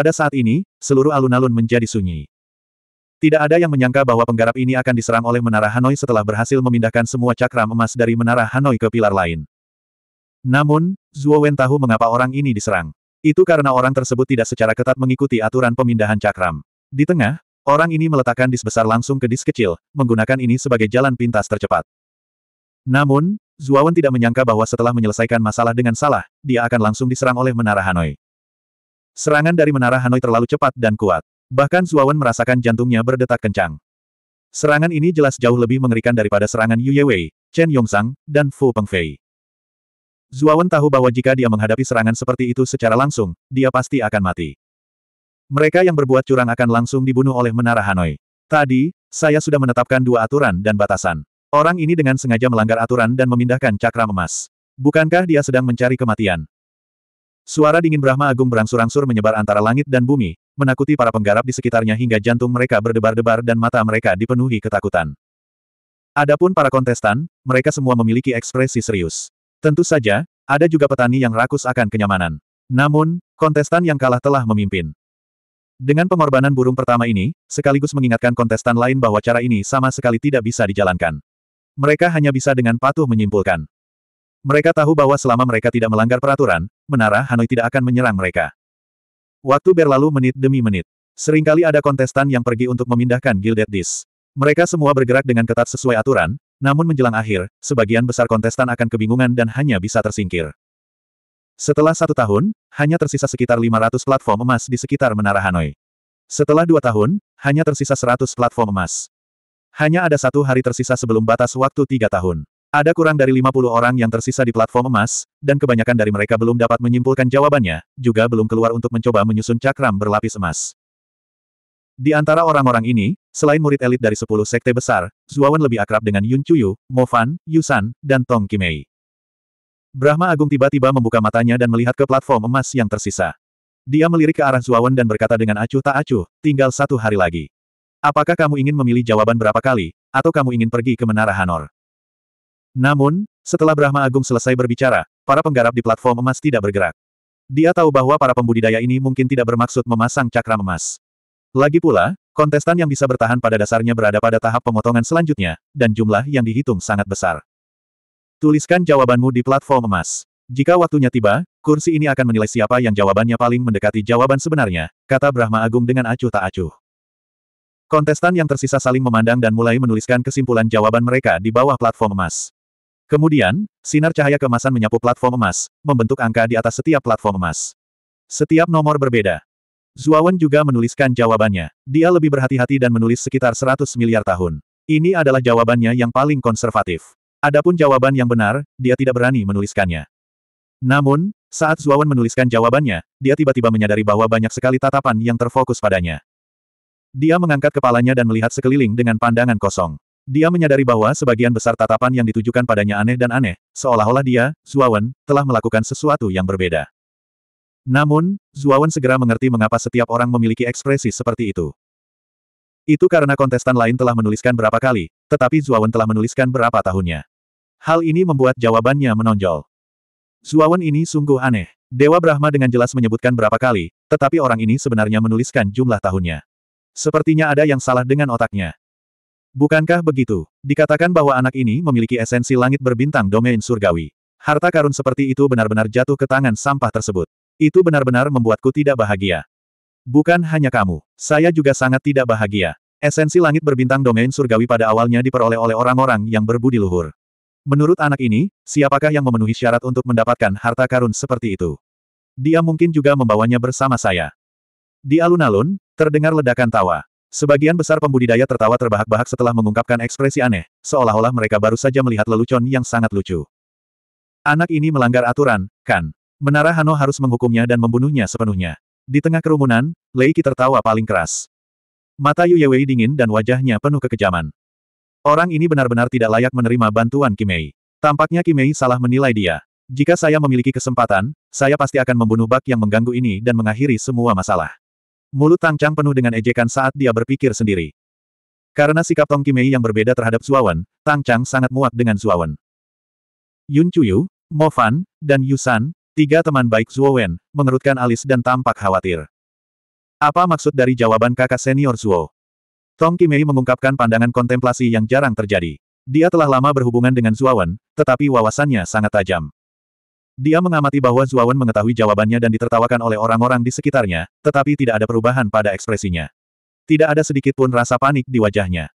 Pada saat ini, seluruh alun-alun menjadi sunyi. Tidak ada yang menyangka bahwa penggarap ini akan diserang oleh Menara Hanoi setelah berhasil memindahkan semua cakram emas dari Menara Hanoi ke pilar lain. Namun, Zhuo Wen tahu mengapa orang ini diserang. Itu karena orang tersebut tidak secara ketat mengikuti aturan pemindahan cakram. Di tengah, orang ini meletakkan dis besar langsung ke dis kecil, menggunakan ini sebagai jalan pintas tercepat. Namun, Wen tidak menyangka bahwa setelah menyelesaikan masalah dengan salah, dia akan langsung diserang oleh Menara Hanoi. Serangan dari Menara Hanoi terlalu cepat dan kuat. Bahkan Zuawan merasakan jantungnya berdetak kencang. Serangan ini jelas jauh lebih mengerikan daripada serangan Yu Yewei, Chen Yongsang, dan Fu Pengfei. Zuawan tahu bahwa jika dia menghadapi serangan seperti itu secara langsung, dia pasti akan mati. Mereka yang berbuat curang akan langsung dibunuh oleh Menara Hanoi. Tadi, saya sudah menetapkan dua aturan dan batasan. Orang ini dengan sengaja melanggar aturan dan memindahkan cakram emas. Bukankah dia sedang mencari kematian? Suara dingin Brahma Agung berangsur-angsur menyebar antara langit dan bumi, menakuti para penggarap di sekitarnya hingga jantung mereka berdebar-debar dan mata mereka dipenuhi ketakutan. Adapun para kontestan, mereka semua memiliki ekspresi serius. Tentu saja, ada juga petani yang rakus akan kenyamanan. Namun, kontestan yang kalah telah memimpin. Dengan pengorbanan burung pertama ini, sekaligus mengingatkan kontestan lain bahwa cara ini sama sekali tidak bisa dijalankan. Mereka hanya bisa dengan patuh menyimpulkan. Mereka tahu bahwa selama mereka tidak melanggar peraturan, Menara Hanoi tidak akan menyerang mereka. Waktu berlalu menit demi menit. Seringkali ada kontestan yang pergi untuk memindahkan Gilded Disc. Mereka semua bergerak dengan ketat sesuai aturan, namun menjelang akhir, sebagian besar kontestan akan kebingungan dan hanya bisa tersingkir. Setelah satu tahun, hanya tersisa sekitar 500 platform emas di sekitar Menara Hanoi. Setelah dua tahun, hanya tersisa 100 platform emas. Hanya ada satu hari tersisa sebelum batas waktu tiga tahun. Ada kurang dari 50 orang yang tersisa di platform emas, dan kebanyakan dari mereka belum dapat menyimpulkan jawabannya, juga belum keluar untuk mencoba menyusun cakram berlapis emas. Di antara orang-orang ini, selain murid elit dari 10 sekte besar, Zuawan lebih akrab dengan Yun Chuyu, Mo Fan, Yu San, dan Tong Kimei. Brahma Agung tiba-tiba membuka matanya dan melihat ke platform emas yang tersisa. Dia melirik ke arah Zuawan dan berkata dengan acuh tak acuh, tinggal satu hari lagi. Apakah kamu ingin memilih jawaban berapa kali, atau kamu ingin pergi ke Menara Hanor? Namun, setelah Brahma Agung selesai berbicara, para penggarap di platform emas tidak bergerak. Dia tahu bahwa para pembudidaya ini mungkin tidak bermaksud memasang cakram emas. Lagi pula, kontestan yang bisa bertahan pada dasarnya berada pada tahap pemotongan selanjutnya, dan jumlah yang dihitung sangat besar. Tuliskan jawabanmu di platform emas. Jika waktunya tiba, kursi ini akan menilai siapa yang jawabannya paling mendekati jawaban sebenarnya, kata Brahma Agung dengan acuh tak acuh. Kontestan yang tersisa saling memandang dan mulai menuliskan kesimpulan jawaban mereka di bawah platform emas. Kemudian, sinar cahaya kemasan menyapu platform emas, membentuk angka di atas setiap platform emas. Setiap nomor berbeda. Zuawan juga menuliskan jawabannya. Dia lebih berhati-hati dan menulis sekitar 100 miliar tahun. Ini adalah jawabannya yang paling konservatif. Adapun jawaban yang benar, dia tidak berani menuliskannya. Namun, saat Zuawan menuliskan jawabannya, dia tiba-tiba menyadari bahwa banyak sekali tatapan yang terfokus padanya. Dia mengangkat kepalanya dan melihat sekeliling dengan pandangan kosong. Dia menyadari bahwa sebagian besar tatapan yang ditujukan padanya aneh dan aneh, seolah-olah dia, Zuawan, telah melakukan sesuatu yang berbeda. Namun, Zuawan segera mengerti mengapa setiap orang memiliki ekspresi seperti itu. Itu karena kontestan lain telah menuliskan berapa kali, tetapi Zuawan telah menuliskan berapa tahunnya. Hal ini membuat jawabannya menonjol. Zuawan ini sungguh aneh. Dewa Brahma dengan jelas menyebutkan berapa kali, tetapi orang ini sebenarnya menuliskan jumlah tahunnya. Sepertinya ada yang salah dengan otaknya. Bukankah begitu? Dikatakan bahwa anak ini memiliki esensi langit berbintang domain surgawi. Harta karun seperti itu benar-benar jatuh ke tangan sampah tersebut. Itu benar-benar membuatku tidak bahagia. Bukan hanya kamu, saya juga sangat tidak bahagia. Esensi langit berbintang domain surgawi pada awalnya diperoleh oleh orang-orang yang berbudi luhur. Menurut anak ini, siapakah yang memenuhi syarat untuk mendapatkan harta karun seperti itu? Dia mungkin juga membawanya bersama saya. Di alun-alun, terdengar ledakan tawa. Sebagian besar pembudidaya tertawa terbahak-bahak setelah mengungkapkan ekspresi aneh, seolah-olah mereka baru saja melihat lelucon yang sangat lucu. Anak ini melanggar aturan, kan? Menara Hano harus menghukumnya dan membunuhnya sepenuhnya. Di tengah kerumunan, Leiki tertawa paling keras. Mata Yu Yewei dingin dan wajahnya penuh kekejaman. Orang ini benar-benar tidak layak menerima bantuan Kimei. Tampaknya Kimei salah menilai dia. Jika saya memiliki kesempatan, saya pasti akan membunuh bak yang mengganggu ini dan mengakhiri semua masalah. Mulut Tang Chang penuh dengan ejekan saat dia berpikir sendiri. Karena sikap Tong Kimei yang berbeda terhadap Zuawan, Tang Chang sangat muak dengan Zuawan. Yun Chuyu, Mo Fan, dan Yusan, tiga teman baik Zuowen, mengerutkan alis dan tampak khawatir. Apa maksud dari jawaban kakak senior Zuo? Tong Kimei mengungkapkan pandangan kontemplasi yang jarang terjadi. Dia telah lama berhubungan dengan Zuawan, tetapi wawasannya sangat tajam. Dia mengamati bahwa Zuawan mengetahui jawabannya dan ditertawakan oleh orang-orang di sekitarnya, tetapi tidak ada perubahan pada ekspresinya. Tidak ada sedikit pun rasa panik di wajahnya.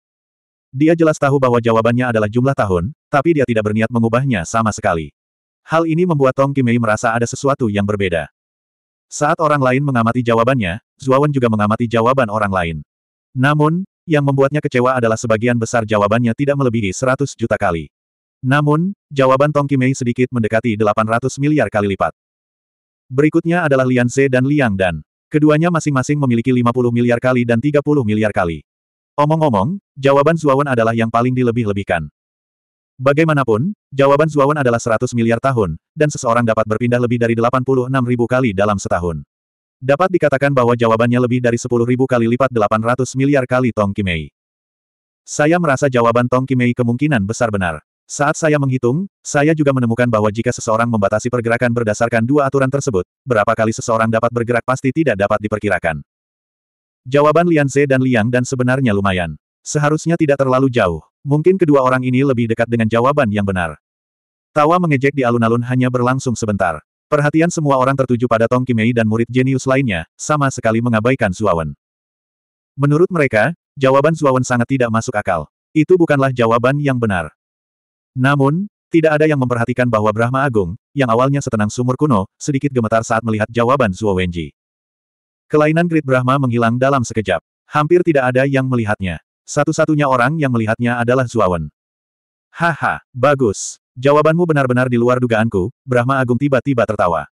Dia jelas tahu bahwa jawabannya adalah jumlah tahun, tapi dia tidak berniat mengubahnya sama sekali. Hal ini membuat Tong Kimei merasa ada sesuatu yang berbeda. Saat orang lain mengamati jawabannya, Zuawan juga mengamati jawaban orang lain. Namun, yang membuatnya kecewa adalah sebagian besar jawabannya tidak melebihi 100 juta kali. Namun, jawaban Tong Kimei sedikit mendekati 800 miliar kali lipat. Berikutnya adalah Lian Ze dan Liang Dan. Keduanya masing-masing memiliki 50 miliar kali dan 30 miliar kali. Omong-omong, jawaban Zuawan adalah yang paling dilebih-lebihkan. Bagaimanapun, jawaban Zuawan adalah 100 miliar tahun, dan seseorang dapat berpindah lebih dari 86 ribu kali dalam setahun. Dapat dikatakan bahwa jawabannya lebih dari 10 ribu kali lipat 800 miliar kali Tong Kimei. Saya merasa jawaban Tong Kimei kemungkinan besar benar. Saat saya menghitung, saya juga menemukan bahwa jika seseorang membatasi pergerakan berdasarkan dua aturan tersebut, berapa kali seseorang dapat bergerak pasti tidak dapat diperkirakan. Jawaban Lian Ze dan Liang dan sebenarnya lumayan. Seharusnya tidak terlalu jauh. Mungkin kedua orang ini lebih dekat dengan jawaban yang benar. Tawa mengejek di alun-alun hanya berlangsung sebentar. Perhatian semua orang tertuju pada Tong Kimei dan murid jenius lainnya, sama sekali mengabaikan Zuawan. Menurut mereka, jawaban Zuawan sangat tidak masuk akal. Itu bukanlah jawaban yang benar. Namun, tidak ada yang memperhatikan bahwa Brahma Agung, yang awalnya setenang sumur kuno, sedikit gemetar saat melihat jawaban Zuo Wenji. Kelainan Grid Brahma menghilang dalam sekejap. Hampir tidak ada yang melihatnya. Satu-satunya orang yang melihatnya adalah Wen. Haha, bagus. Jawabanmu benar-benar di luar dugaanku, Brahma Agung tiba-tiba tertawa.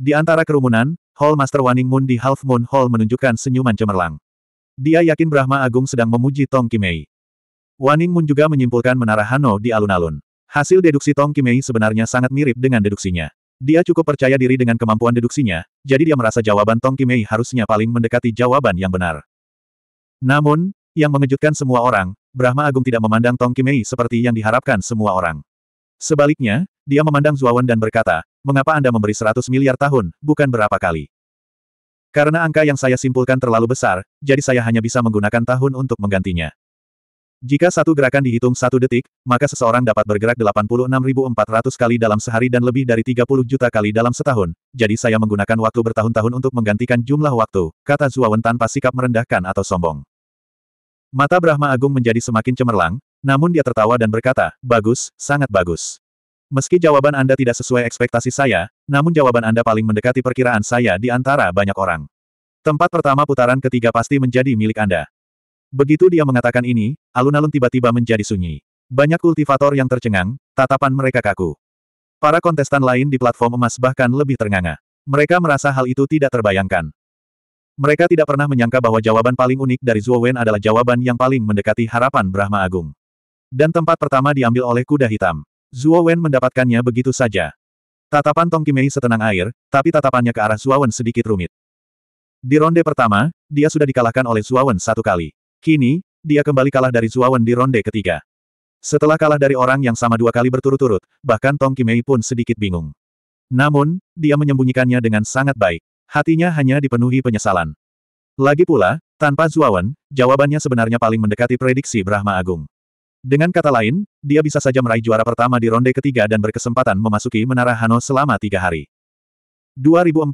Di antara kerumunan, Hall Master Waning Moon di Half Moon Hall menunjukkan senyuman cemerlang. Dia yakin Brahma Agung sedang memuji Tong Kimei. Waning Mun juga menyimpulkan menara Hano di alun-alun. Hasil deduksi Tong Kimei sebenarnya sangat mirip dengan deduksinya. Dia cukup percaya diri dengan kemampuan deduksinya, jadi dia merasa jawaban Tong Kimei harusnya paling mendekati jawaban yang benar. Namun, yang mengejutkan semua orang, Brahma Agung tidak memandang Tong Kimei seperti yang diharapkan semua orang. Sebaliknya, dia memandang Zuawan dan berkata, mengapa Anda memberi 100 miliar tahun, bukan berapa kali? Karena angka yang saya simpulkan terlalu besar, jadi saya hanya bisa menggunakan tahun untuk menggantinya. Jika satu gerakan dihitung satu detik, maka seseorang dapat bergerak 86.400 kali dalam sehari dan lebih dari 30 juta kali dalam setahun, jadi saya menggunakan waktu bertahun-tahun untuk menggantikan jumlah waktu, kata Zuawan tanpa sikap merendahkan atau sombong. Mata Brahma Agung menjadi semakin cemerlang, namun dia tertawa dan berkata, bagus, sangat bagus. Meski jawaban Anda tidak sesuai ekspektasi saya, namun jawaban Anda paling mendekati perkiraan saya di antara banyak orang. Tempat pertama putaran ketiga pasti menjadi milik Anda. Begitu dia mengatakan ini, alun-alun tiba-tiba menjadi sunyi. Banyak kultivator yang tercengang, tatapan mereka kaku. Para kontestan lain di platform emas bahkan lebih ternganga. Mereka merasa hal itu tidak terbayangkan. Mereka tidak pernah menyangka bahwa jawaban paling unik dari Zhuo Wen adalah jawaban yang paling mendekati harapan Brahma Agung. Dan tempat pertama diambil oleh kuda hitam. Zhuo Wen mendapatkannya begitu saja. Tatapan Tong Kimei setenang air, tapi tatapannya ke arah Zhuo Wen sedikit rumit. Di ronde pertama, dia sudah dikalahkan oleh Zhuo Wen satu kali. Kini, dia kembali kalah dari Zuawan di ronde ketiga. Setelah kalah dari orang yang sama dua kali berturut-turut, bahkan Tong Kimei pun sedikit bingung. Namun, dia menyembunyikannya dengan sangat baik. Hatinya hanya dipenuhi penyesalan. Lagi pula, tanpa Zuawan, jawabannya sebenarnya paling mendekati prediksi Brahma Agung. Dengan kata lain, dia bisa saja meraih juara pertama di ronde ketiga dan berkesempatan memasuki Menara Hano selama tiga hari. 2042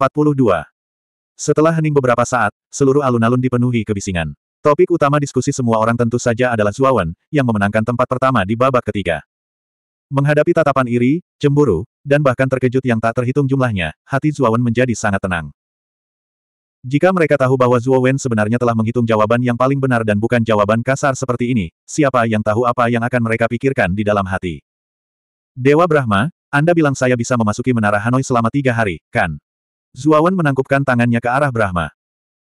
Setelah hening beberapa saat, seluruh alun-alun dipenuhi kebisingan. Topik utama diskusi semua orang tentu saja adalah Zuawan, yang memenangkan tempat pertama di babak ketiga. Menghadapi tatapan iri, cemburu, dan bahkan terkejut yang tak terhitung jumlahnya, hati Zuawan menjadi sangat tenang. Jika mereka tahu bahwa Zuowen sebenarnya telah menghitung jawaban yang paling benar dan bukan jawaban kasar seperti ini, siapa yang tahu apa yang akan mereka pikirkan di dalam hati. Dewa Brahma, Anda bilang saya bisa memasuki menara Hanoi selama tiga hari, kan? Zuawan menangkupkan tangannya ke arah Brahma.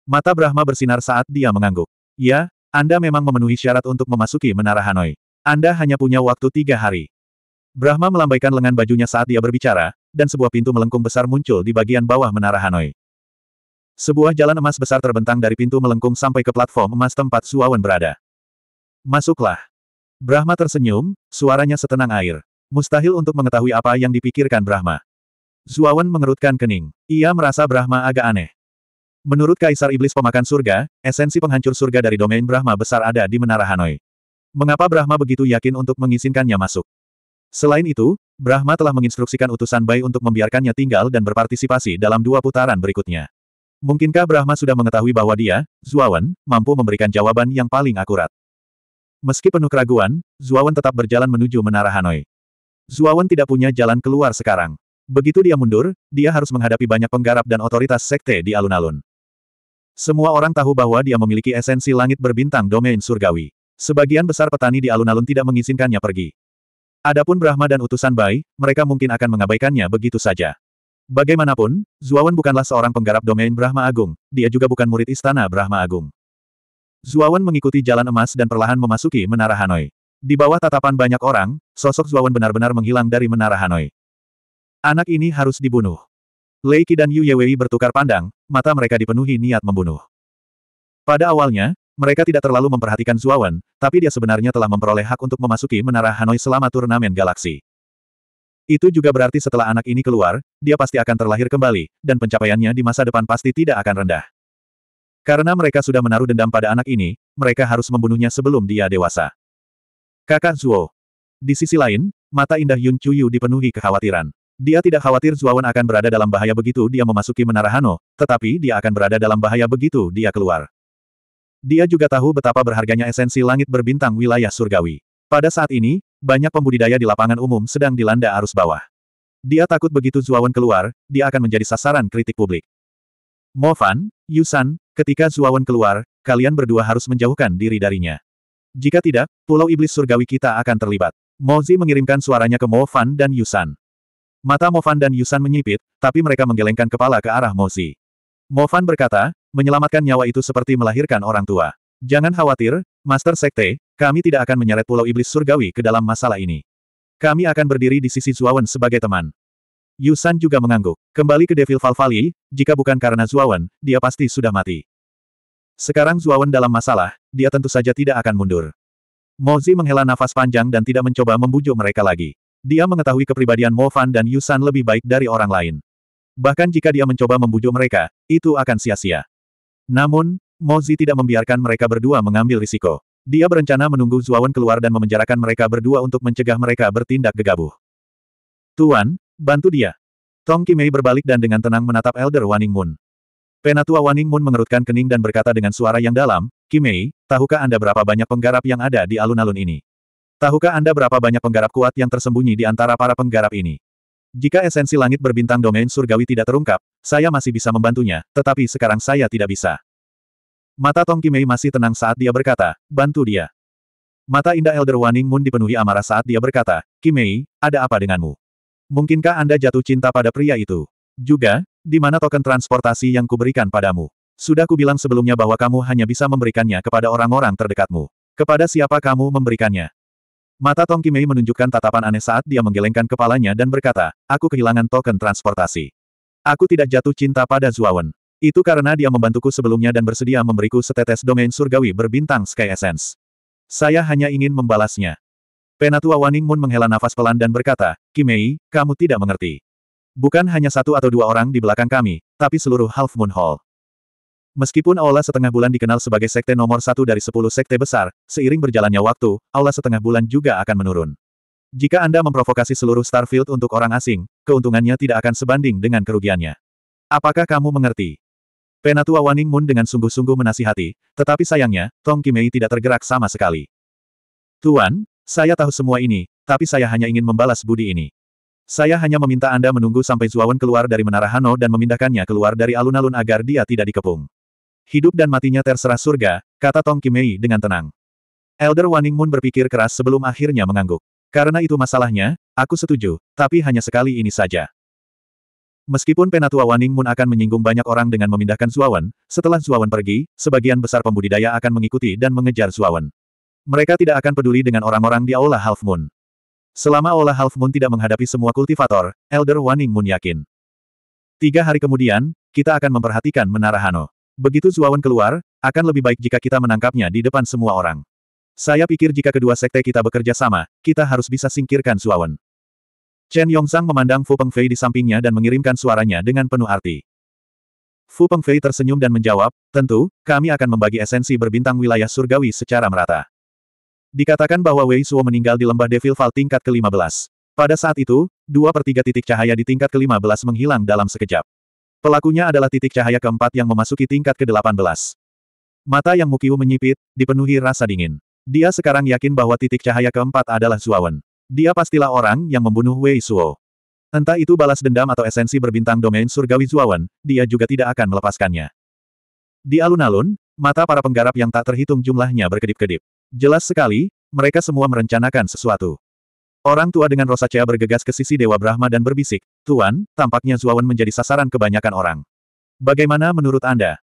Mata Brahma bersinar saat dia mengangguk. Ya, Anda memang memenuhi syarat untuk memasuki Menara Hanoi. Anda hanya punya waktu tiga hari. Brahma melambaikan lengan bajunya saat dia berbicara, dan sebuah pintu melengkung besar muncul di bagian bawah Menara Hanoi. Sebuah jalan emas besar terbentang dari pintu melengkung sampai ke platform emas tempat Suawan berada. Masuklah. Brahma tersenyum, suaranya setenang air. Mustahil untuk mengetahui apa yang dipikirkan Brahma. Zuawan mengerutkan kening. Ia merasa Brahma agak aneh. Menurut Kaisar Iblis Pemakan Surga, esensi penghancur surga dari domain Brahma besar ada di Menara Hanoi. Mengapa Brahma begitu yakin untuk mengizinkannya masuk? Selain itu, Brahma telah menginstruksikan utusan Bai untuk membiarkannya tinggal dan berpartisipasi dalam dua putaran berikutnya. Mungkinkah Brahma sudah mengetahui bahwa dia, Zuawan, mampu memberikan jawaban yang paling akurat? Meski penuh keraguan, Zuawan tetap berjalan menuju Menara Hanoi. Zuawan tidak punya jalan keluar sekarang. Begitu dia mundur, dia harus menghadapi banyak penggarap dan otoritas sekte di alun-alun. Semua orang tahu bahwa dia memiliki esensi langit berbintang domain surgawi. Sebagian besar petani di alun-alun tidak mengizinkannya pergi. Adapun Brahma dan utusan Bai, mereka mungkin akan mengabaikannya begitu saja. Bagaimanapun, Zuawan bukanlah seorang penggarap domain Brahma Agung, dia juga bukan murid istana Brahma Agung. Zuawan mengikuti jalan emas dan perlahan memasuki Menara Hanoi. Di bawah tatapan banyak orang, sosok Zuawan benar-benar menghilang dari Menara Hanoi. Anak ini harus dibunuh. Lei Qi dan Yu Yewei bertukar pandang, mata mereka dipenuhi niat membunuh. Pada awalnya, mereka tidak terlalu memperhatikan Zuawan, tapi dia sebenarnya telah memperoleh hak untuk memasuki Menara Hanoi selama turnamen galaksi. Itu juga berarti setelah anak ini keluar, dia pasti akan terlahir kembali, dan pencapaiannya di masa depan pasti tidak akan rendah. Karena mereka sudah menaruh dendam pada anak ini, mereka harus membunuhnya sebelum dia dewasa. Kakak Zuo. Di sisi lain, mata indah Yun Chuyu dipenuhi kekhawatiran. Dia tidak khawatir Zuawan akan berada dalam bahaya begitu dia memasuki Menara Hano, tetapi dia akan berada dalam bahaya begitu dia keluar. Dia juga tahu betapa berharganya esensi langit berbintang wilayah surgawi. Pada saat ini, banyak pembudidaya di lapangan umum sedang dilanda arus bawah. Dia takut begitu Zuawan keluar, dia akan menjadi sasaran kritik publik. Mo Yu Yusan, ketika Zuawan keluar, kalian berdua harus menjauhkan diri darinya. Jika tidak, pulau iblis surgawi kita akan terlibat. Mozi mengirimkan suaranya ke Mo Fan dan Yusan. Mata Mofan dan Yusan menyipit, tapi mereka menggelengkan kepala ke arah Mozi. Mofan berkata, menyelamatkan nyawa itu seperti melahirkan orang tua. Jangan khawatir, Master Sekte, kami tidak akan menyeret Pulau Iblis Surgawi ke dalam masalah ini. Kami akan berdiri di sisi Zuawan sebagai teman. Yusan juga mengangguk. Kembali ke Devil Falvali, jika bukan karena Zuawan, dia pasti sudah mati. Sekarang Zuawan dalam masalah, dia tentu saja tidak akan mundur. Mozi menghela nafas panjang dan tidak mencoba membujuk mereka lagi. Dia mengetahui kepribadian Mo Fan dan Yusan lebih baik dari orang lain. Bahkan jika dia mencoba membujuk mereka, itu akan sia-sia. Namun, Mo Zi tidak membiarkan mereka berdua mengambil risiko. Dia berencana menunggu Zuawan keluar dan memenjarakan mereka berdua untuk mencegah mereka bertindak gegabah. Tuan, bantu dia. Tong Kimei berbalik dan dengan tenang menatap Elder Waning Moon. Penatua Waning Moon mengerutkan kening dan berkata dengan suara yang dalam, Kimei, tahukah Anda berapa banyak penggarap yang ada di alun-alun ini? Tahukah Anda berapa banyak penggarap kuat yang tersembunyi di antara para penggarap ini? Jika esensi langit berbintang domain surgawi tidak terungkap, saya masih bisa membantunya, tetapi sekarang saya tidak bisa. Mata Tong Kimei masih tenang saat dia berkata, bantu dia. Mata indah Elder Waning Moon dipenuhi amarah saat dia berkata, Kimei, ada apa denganmu? Mungkinkah Anda jatuh cinta pada pria itu? Juga, di mana token transportasi yang kuberikan padamu? Sudah kubilang sebelumnya bahwa kamu hanya bisa memberikannya kepada orang-orang terdekatmu. Kepada siapa kamu memberikannya? Mata Tong Kimei menunjukkan tatapan aneh saat dia menggelengkan kepalanya dan berkata, aku kehilangan token transportasi. Aku tidak jatuh cinta pada Zuawan. Itu karena dia membantuku sebelumnya dan bersedia memberiku setetes domain surgawi berbintang Sky Essence. Saya hanya ingin membalasnya. Penatua Waning Moon menghela nafas pelan dan berkata, Kimei, kamu tidak mengerti. Bukan hanya satu atau dua orang di belakang kami, tapi seluruh Half Moon Hall. Meskipun Aula Setengah Bulan dikenal sebagai sekte nomor satu dari sepuluh sekte besar, seiring berjalannya waktu, Aula Setengah Bulan juga akan menurun. Jika Anda memprovokasi seluruh Starfield untuk orang asing, keuntungannya tidak akan sebanding dengan kerugiannya. Apakah kamu mengerti? Penatua Waning Moon dengan sungguh-sungguh menasihati, tetapi sayangnya, Tong Kimei tidak tergerak sama sekali. Tuan, saya tahu semua ini, tapi saya hanya ingin membalas budi ini. Saya hanya meminta Anda menunggu sampai Zuawan keluar dari Menara Hano dan memindahkannya keluar dari alun-alun agar dia tidak dikepung. Hidup dan matinya terserah surga, kata Tong Kimei dengan tenang. Elder Waning Moon berpikir keras sebelum akhirnya mengangguk. Karena itu masalahnya, aku setuju, tapi hanya sekali ini saja. Meskipun Penatua Waning Moon akan menyinggung banyak orang dengan memindahkan Zuawan, setelah Zuawan pergi, sebagian besar pembudidaya akan mengikuti dan mengejar Zuawan. Mereka tidak akan peduli dengan orang-orang di Aula Half Moon. Selama Aula Half Moon tidak menghadapi semua kultivator, Elder Waning Moon yakin. Tiga hari kemudian, kita akan memperhatikan Menara Hano. Begitu Zuawan keluar, akan lebih baik jika kita menangkapnya di depan semua orang. Saya pikir jika kedua sekte kita bekerja sama, kita harus bisa singkirkan Zuawan. Chen Yongzhang memandang Fu Pengfei di sampingnya dan mengirimkan suaranya dengan penuh arti. Fu Pengfei tersenyum dan menjawab, tentu, kami akan membagi esensi berbintang wilayah surgawi secara merata. Dikatakan bahwa Wei Suo meninggal di lembah Devil Fall tingkat ke-15. Pada saat itu, dua per tiga titik cahaya di tingkat ke-15 menghilang dalam sekejap. Pelakunya adalah titik cahaya keempat yang memasuki tingkat ke-18. Mata yang Mukiu menyipit, dipenuhi rasa dingin. Dia sekarang yakin bahwa titik cahaya keempat adalah Zuawan. Dia pastilah orang yang membunuh Wei Suo. Entah itu balas dendam atau esensi berbintang domain surgawi Zuawan, dia juga tidak akan melepaskannya. Di alun-alun, mata para penggarap yang tak terhitung jumlahnya berkedip-kedip. Jelas sekali, mereka semua merencanakan sesuatu. Orang tua dengan rosacea bergegas ke sisi Dewa Brahma dan berbisik, Tuan, tampaknya Zuawan menjadi sasaran kebanyakan orang. Bagaimana menurut Anda?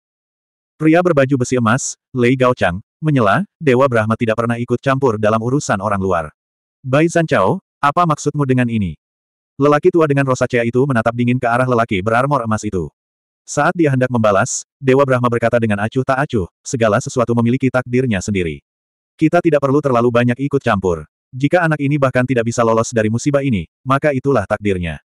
Pria berbaju besi emas, Lei Gaochang, menyela, Dewa Brahma tidak pernah ikut campur dalam urusan orang luar. Bai Zanchao, apa maksudmu dengan ini? Lelaki tua dengan rosacea itu menatap dingin ke arah lelaki berarmor emas itu. Saat dia hendak membalas, Dewa Brahma berkata dengan acuh tak acuh, segala sesuatu memiliki takdirnya sendiri. Kita tidak perlu terlalu banyak ikut campur. Jika anak ini bahkan tidak bisa lolos dari musibah ini, maka itulah takdirnya.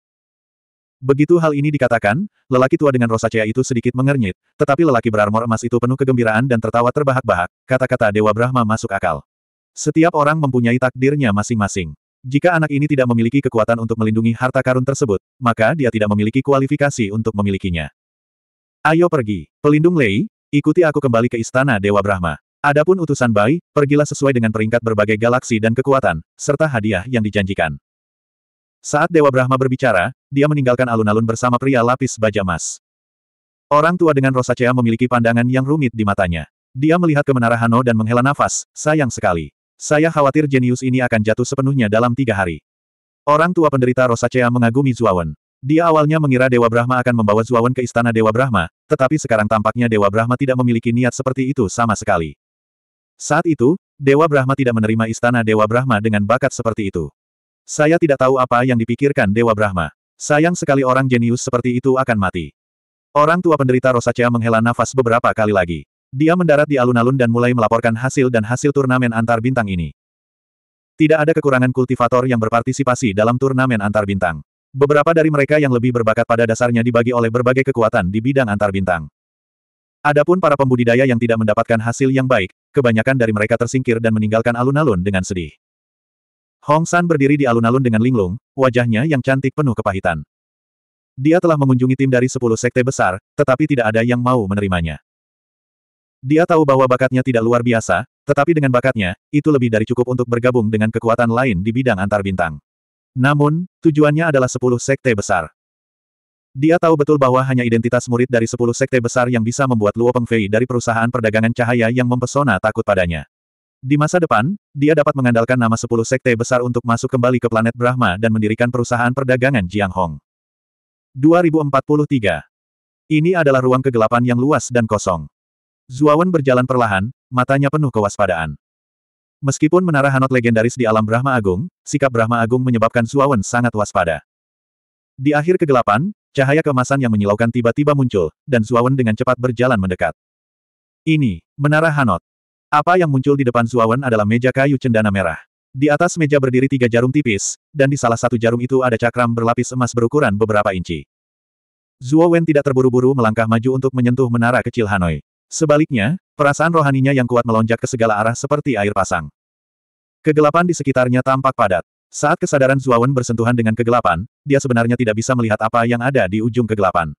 Begitu hal ini dikatakan, lelaki tua dengan rosacea itu sedikit mengernyit, tetapi lelaki berarmor emas itu penuh kegembiraan dan tertawa terbahak-bahak, kata-kata Dewa Brahma masuk akal. Setiap orang mempunyai takdirnya masing-masing. Jika anak ini tidak memiliki kekuatan untuk melindungi harta karun tersebut, maka dia tidak memiliki kualifikasi untuk memilikinya. Ayo pergi, pelindung Lei, ikuti aku kembali ke istana Dewa Brahma. Adapun utusan Bai, pergilah sesuai dengan peringkat berbagai galaksi dan kekuatan, serta hadiah yang dijanjikan. Saat Dewa Brahma berbicara, dia meninggalkan alun-alun bersama pria lapis baja emas. Orang tua dengan rosacea memiliki pandangan yang rumit di matanya. Dia melihat ke menara Hano dan menghela nafas, sayang sekali. Saya khawatir jenius ini akan jatuh sepenuhnya dalam tiga hari. Orang tua penderita rosacea mengagumi Zuawan. Dia awalnya mengira Dewa Brahma akan membawa Zuawan ke istana Dewa Brahma, tetapi sekarang tampaknya Dewa Brahma tidak memiliki niat seperti itu sama sekali. Saat itu, Dewa Brahma tidak menerima istana Dewa Brahma dengan bakat seperti itu. Saya tidak tahu apa yang dipikirkan Dewa Brahma. Sayang sekali orang jenius seperti itu akan mati. Orang tua penderita Rosacea menghela nafas beberapa kali lagi. Dia mendarat di alun-alun dan mulai melaporkan hasil dan hasil turnamen antar bintang ini. Tidak ada kekurangan kultivator yang berpartisipasi dalam turnamen antar bintang. Beberapa dari mereka yang lebih berbakat pada dasarnya dibagi oleh berbagai kekuatan di bidang antar bintang. Adapun para pembudidaya yang tidak mendapatkan hasil yang baik, kebanyakan dari mereka tersingkir dan meninggalkan alun-alun dengan sedih. Hong San berdiri di alun-alun dengan linglung, wajahnya yang cantik penuh kepahitan. Dia telah mengunjungi tim dari sepuluh sekte besar, tetapi tidak ada yang mau menerimanya. Dia tahu bahwa bakatnya tidak luar biasa, tetapi dengan bakatnya, itu lebih dari cukup untuk bergabung dengan kekuatan lain di bidang antar bintang. Namun, tujuannya adalah sepuluh sekte besar. Dia tahu betul bahwa hanya identitas murid dari sepuluh sekte besar yang bisa membuat Luo Pengfei dari perusahaan perdagangan cahaya yang mempesona takut padanya. Di masa depan, dia dapat mengandalkan nama sepuluh sekte besar untuk masuk kembali ke planet Brahma dan mendirikan perusahaan perdagangan Jiang Hong. 2043. Ini adalah ruang kegelapan yang luas dan kosong. Zuawan berjalan perlahan, matanya penuh kewaspadaan. Meskipun menara Hanot legendaris di alam Brahma Agung, sikap Brahma Agung menyebabkan Zuawan sangat waspada. Di akhir kegelapan, Cahaya kemasan yang menyilaukan tiba-tiba muncul, dan Zuawan dengan cepat berjalan mendekat. Ini, Menara Hanot. Apa yang muncul di depan Zuawan adalah meja kayu cendana merah. Di atas meja berdiri tiga jarum tipis, dan di salah satu jarum itu ada cakram berlapis emas berukuran beberapa inci. Zuawan tidak terburu-buru melangkah maju untuk menyentuh menara kecil Hanoi. Sebaliknya, perasaan rohaninya yang kuat melonjak ke segala arah seperti air pasang. Kegelapan di sekitarnya tampak padat. Saat kesadaran Zuawan bersentuhan dengan kegelapan, dia sebenarnya tidak bisa melihat apa yang ada di ujung kegelapan.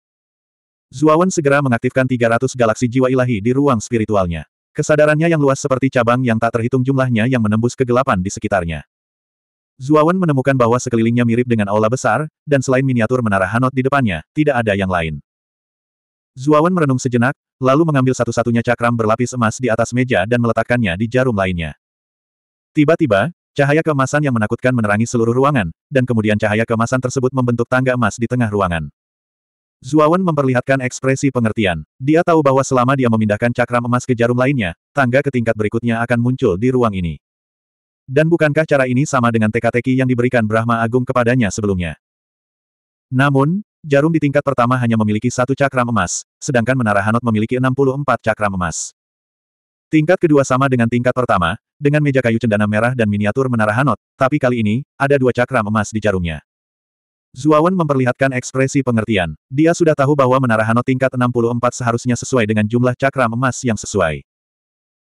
Zuawan segera mengaktifkan 300 galaksi jiwa ilahi di ruang spiritualnya. Kesadarannya yang luas seperti cabang yang tak terhitung jumlahnya yang menembus kegelapan di sekitarnya. Zuawan menemukan bahwa sekelilingnya mirip dengan aula besar, dan selain miniatur menara Hanot di depannya, tidak ada yang lain. Zuawan merenung sejenak, lalu mengambil satu-satunya cakram berlapis emas di atas meja dan meletakkannya di jarum lainnya. Tiba-tiba, Cahaya kemasan yang menakutkan menerangi seluruh ruangan, dan kemudian cahaya kemasan tersebut membentuk tangga emas di tengah ruangan. Zuawan memperlihatkan ekspresi pengertian. Dia tahu bahwa selama dia memindahkan cakram emas ke jarum lainnya, tangga ke tingkat berikutnya akan muncul di ruang ini. Dan bukankah cara ini sama dengan teka-teki yang diberikan Brahma Agung kepadanya sebelumnya? Namun, jarum di tingkat pertama hanya memiliki satu cakram emas, sedangkan Menara Hanot memiliki 64 cakram emas. Tingkat kedua sama dengan tingkat pertama, dengan meja kayu cendana merah dan miniatur menara Hanot, tapi kali ini, ada dua cakram emas di jarumnya. Zuawan memperlihatkan ekspresi pengertian. Dia sudah tahu bahwa menara Hanot tingkat 64 seharusnya sesuai dengan jumlah cakram emas yang sesuai.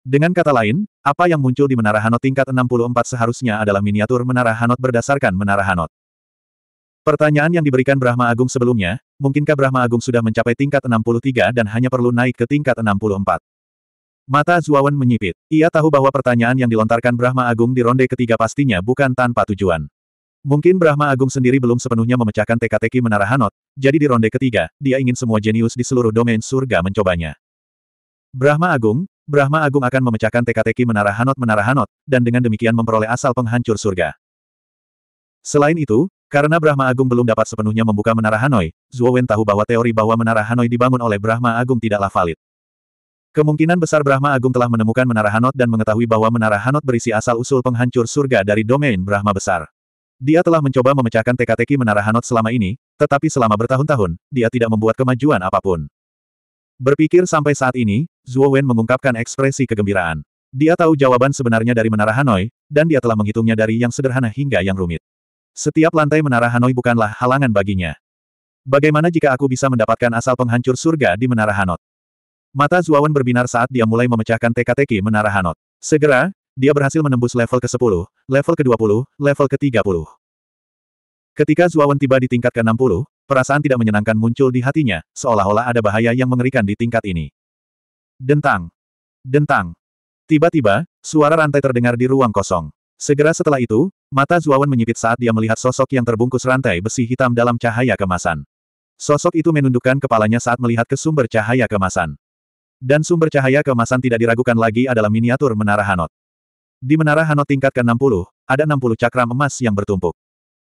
Dengan kata lain, apa yang muncul di menara Hanot tingkat 64 seharusnya adalah miniatur menara Hanot berdasarkan menara Hanot. Pertanyaan yang diberikan Brahma Agung sebelumnya, mungkinkah Brahma Agung sudah mencapai tingkat 63 dan hanya perlu naik ke tingkat 64? Mata Zuawan menyipit. Ia tahu bahwa pertanyaan yang dilontarkan Brahma Agung di ronde ketiga pastinya bukan tanpa tujuan. Mungkin Brahma Agung sendiri belum sepenuhnya memecahkan teka-teki menara Hanot, jadi di ronde ketiga, dia ingin semua jenius di seluruh domain surga mencobanya. Brahma Agung, Brahma Agung akan memecahkan teka-teki menara Hanot-menara Hanot, dan dengan demikian memperoleh asal penghancur surga. Selain itu, karena Brahma Agung belum dapat sepenuhnya membuka menara Hanoi, Zuo Wen tahu bahwa teori bahwa menara Hanoi dibangun oleh Brahma Agung tidaklah valid. Kemungkinan besar Brahma Agung telah menemukan Menara Hanot dan mengetahui bahwa Menara Hanot berisi asal-usul penghancur surga dari domain Brahma Besar. Dia telah mencoba memecahkan teka-teki Menara Hanot selama ini, tetapi selama bertahun-tahun, dia tidak membuat kemajuan apapun. Berpikir sampai saat ini, Zhuo Wen mengungkapkan ekspresi kegembiraan. Dia tahu jawaban sebenarnya dari Menara Hanoi, dan dia telah menghitungnya dari yang sederhana hingga yang rumit. Setiap lantai Menara Hanoi bukanlah halangan baginya. Bagaimana jika aku bisa mendapatkan asal penghancur surga di Menara Hanot? Mata Zuawan berbinar saat dia mulai memecahkan teka-teki menara Hanot. Segera, dia berhasil menembus level ke-10, level ke-20, level ke-30. Ketika Zuawan tiba di tingkat ke-60, perasaan tidak menyenangkan muncul di hatinya, seolah-olah ada bahaya yang mengerikan di tingkat ini. Dentang! Dentang! Tiba-tiba, suara rantai terdengar di ruang kosong. Segera setelah itu, mata Zuawan menyipit saat dia melihat sosok yang terbungkus rantai besi hitam dalam cahaya kemasan. Sosok itu menundukkan kepalanya saat melihat ke sumber cahaya kemasan. Dan sumber cahaya kemasan tidak diragukan lagi adalah miniatur Menara Hanot. Di Menara Hanot tingkat ke-60, ada 60 cakram emas yang bertumpuk.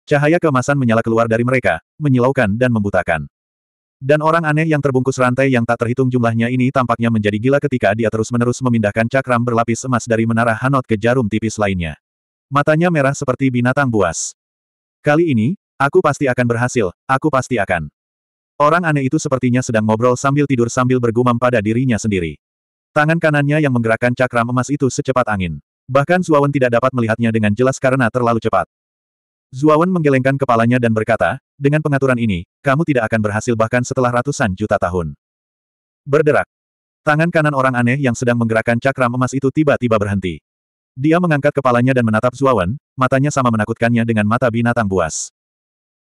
Cahaya kemasan menyala keluar dari mereka, menyilaukan dan membutakan. Dan orang aneh yang terbungkus rantai yang tak terhitung jumlahnya ini tampaknya menjadi gila ketika dia terus-menerus memindahkan cakram berlapis emas dari menara Hanot ke jarum tipis lainnya. Matanya merah seperti binatang buas. Kali ini, aku pasti akan berhasil, aku pasti akan. Orang aneh itu sepertinya sedang ngobrol sambil tidur sambil bergumam pada dirinya sendiri. Tangan kanannya yang menggerakkan cakram emas itu secepat angin. Bahkan Zuawan tidak dapat melihatnya dengan jelas karena terlalu cepat. Zuawan menggelengkan kepalanya dan berkata, dengan pengaturan ini, kamu tidak akan berhasil bahkan setelah ratusan juta tahun. Berderak. Tangan kanan orang aneh yang sedang menggerakkan cakram emas itu tiba-tiba berhenti. Dia mengangkat kepalanya dan menatap Zuawan, matanya sama menakutkannya dengan mata binatang buas.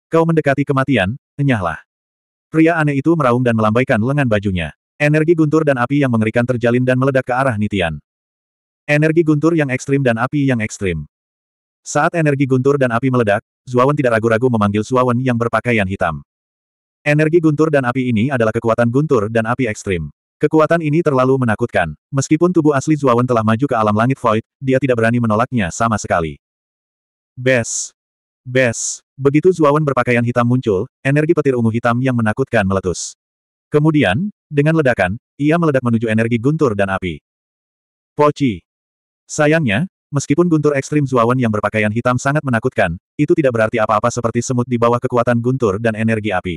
Kau mendekati kematian, enyahlah. Pria aneh itu meraung dan melambaikan lengan bajunya. Energi guntur dan api yang mengerikan terjalin dan meledak ke arah Nitian. Energi guntur yang ekstrim dan api yang ekstrim. Saat energi guntur dan api meledak, Zuawan tidak ragu-ragu memanggil Zuawan yang berpakaian hitam. Energi guntur dan api ini adalah kekuatan guntur dan api ekstrim. Kekuatan ini terlalu menakutkan. Meskipun tubuh asli Zuawan telah maju ke alam langit void, dia tidak berani menolaknya sama sekali. Bes. Bes. Begitu Zuawan berpakaian hitam muncul, energi petir ungu hitam yang menakutkan meletus. Kemudian, dengan ledakan, ia meledak menuju energi guntur dan api. Poci. Sayangnya, meskipun guntur ekstrim Zuawan yang berpakaian hitam sangat menakutkan, itu tidak berarti apa-apa seperti semut di bawah kekuatan guntur dan energi api.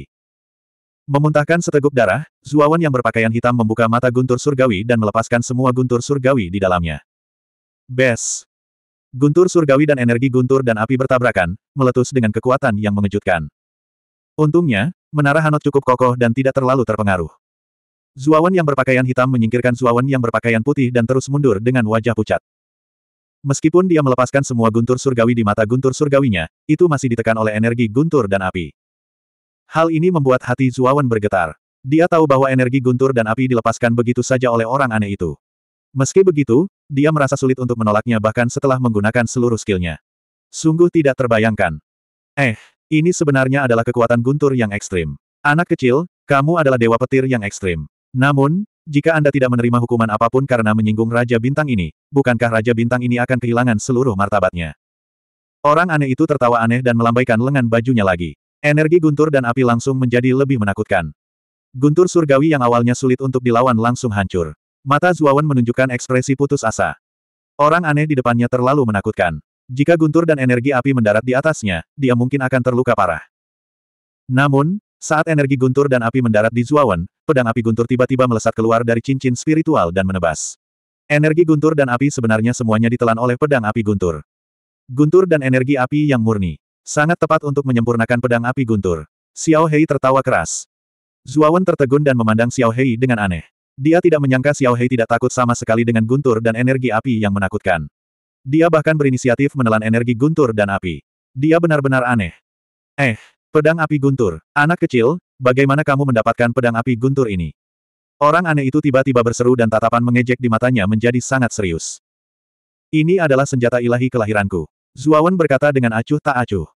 Memuntahkan seteguk darah, Zuawan yang berpakaian hitam membuka mata guntur surgawi dan melepaskan semua guntur surgawi di dalamnya. Bes. Guntur surgawi dan energi guntur dan api bertabrakan, meletus dengan kekuatan yang mengejutkan. Untungnya, menara Hanot cukup kokoh dan tidak terlalu terpengaruh. Zuawan yang berpakaian hitam menyingkirkan Zuawan yang berpakaian putih dan terus mundur dengan wajah pucat. Meskipun dia melepaskan semua guntur surgawi di mata guntur surgawinya, itu masih ditekan oleh energi guntur dan api. Hal ini membuat hati Zuawan bergetar. Dia tahu bahwa energi guntur dan api dilepaskan begitu saja oleh orang aneh itu. Meski begitu, dia merasa sulit untuk menolaknya bahkan setelah menggunakan seluruh skillnya. Sungguh tidak terbayangkan. Eh, ini sebenarnya adalah kekuatan guntur yang ekstrim. Anak kecil, kamu adalah dewa petir yang ekstrim. Namun, jika Anda tidak menerima hukuman apapun karena menyinggung Raja Bintang ini, bukankah Raja Bintang ini akan kehilangan seluruh martabatnya? Orang aneh itu tertawa aneh dan melambaikan lengan bajunya lagi. Energi guntur dan api langsung menjadi lebih menakutkan. Guntur surgawi yang awalnya sulit untuk dilawan langsung hancur. Mata Zuawan menunjukkan ekspresi putus asa. Orang aneh di depannya terlalu menakutkan. Jika guntur dan energi api mendarat di atasnya, dia mungkin akan terluka parah. Namun, saat energi guntur dan api mendarat di Zuawan, pedang api guntur tiba-tiba melesat keluar dari cincin spiritual dan menebas. Energi guntur dan api sebenarnya semuanya ditelan oleh pedang api guntur. Guntur dan energi api yang murni. Sangat tepat untuk menyempurnakan pedang api guntur. Xiao Hei tertawa keras. Zuawan tertegun dan memandang Xiao Hei dengan aneh. Dia tidak menyangka Xiao Hei tidak takut sama sekali dengan guntur dan energi api yang menakutkan. Dia bahkan berinisiatif menelan energi guntur dan api. Dia benar-benar aneh. Eh, pedang api guntur. Anak kecil, bagaimana kamu mendapatkan pedang api guntur ini? Orang aneh itu tiba-tiba berseru dan tatapan mengejek di matanya menjadi sangat serius. Ini adalah senjata ilahi kelahiranku. Zuawan berkata dengan acuh tak acuh.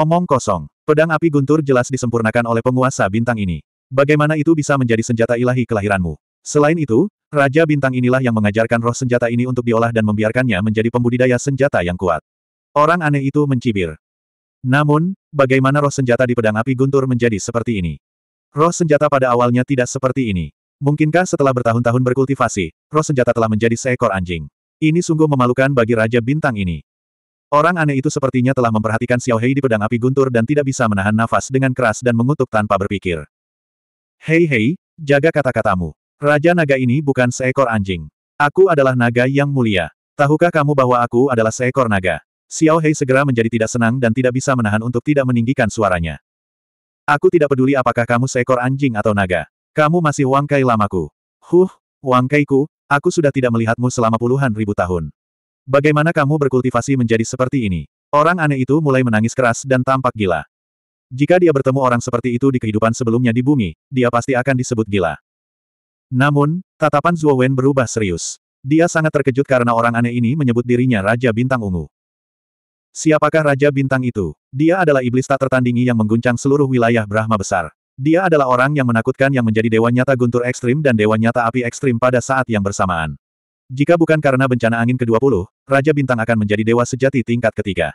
Omong kosong. Pedang api guntur jelas disempurnakan oleh penguasa bintang ini. Bagaimana itu bisa menjadi senjata ilahi kelahiranmu? Selain itu, Raja Bintang inilah yang mengajarkan roh senjata ini untuk diolah dan membiarkannya menjadi pembudidaya senjata yang kuat. Orang aneh itu mencibir. Namun, bagaimana roh senjata di pedang api guntur menjadi seperti ini? Roh senjata pada awalnya tidak seperti ini. Mungkinkah setelah bertahun-tahun berkultivasi, roh senjata telah menjadi seekor anjing? Ini sungguh memalukan bagi Raja Bintang ini. Orang aneh itu sepertinya telah memperhatikan Xiao Hei di pedang api guntur dan tidak bisa menahan nafas dengan keras dan mengutuk tanpa berpikir. Hei hei, jaga kata-katamu. Raja naga ini bukan seekor anjing. Aku adalah naga yang mulia. Tahukah kamu bahwa aku adalah seekor naga? Xiao Hei segera menjadi tidak senang dan tidak bisa menahan untuk tidak meninggikan suaranya. Aku tidak peduli apakah kamu seekor anjing atau naga. Kamu masih wangkai lamaku. Huh, wangkaiku, aku sudah tidak melihatmu selama puluhan ribu tahun. Bagaimana kamu berkultivasi menjadi seperti ini? Orang aneh itu mulai menangis keras dan tampak gila. Jika dia bertemu orang seperti itu di kehidupan sebelumnya di bumi, dia pasti akan disebut gila. Namun, tatapan Zuo Wen berubah serius. Dia sangat terkejut karena orang aneh ini menyebut dirinya Raja Bintang Ungu. Siapakah Raja Bintang itu? Dia adalah iblis tak tertandingi yang mengguncang seluruh wilayah Brahma besar. Dia adalah orang yang menakutkan yang menjadi dewa nyata guntur ekstrim dan dewa nyata api ekstrim pada saat yang bersamaan. Jika bukan karena bencana angin ke-20, Raja Bintang akan menjadi dewa sejati tingkat ketiga.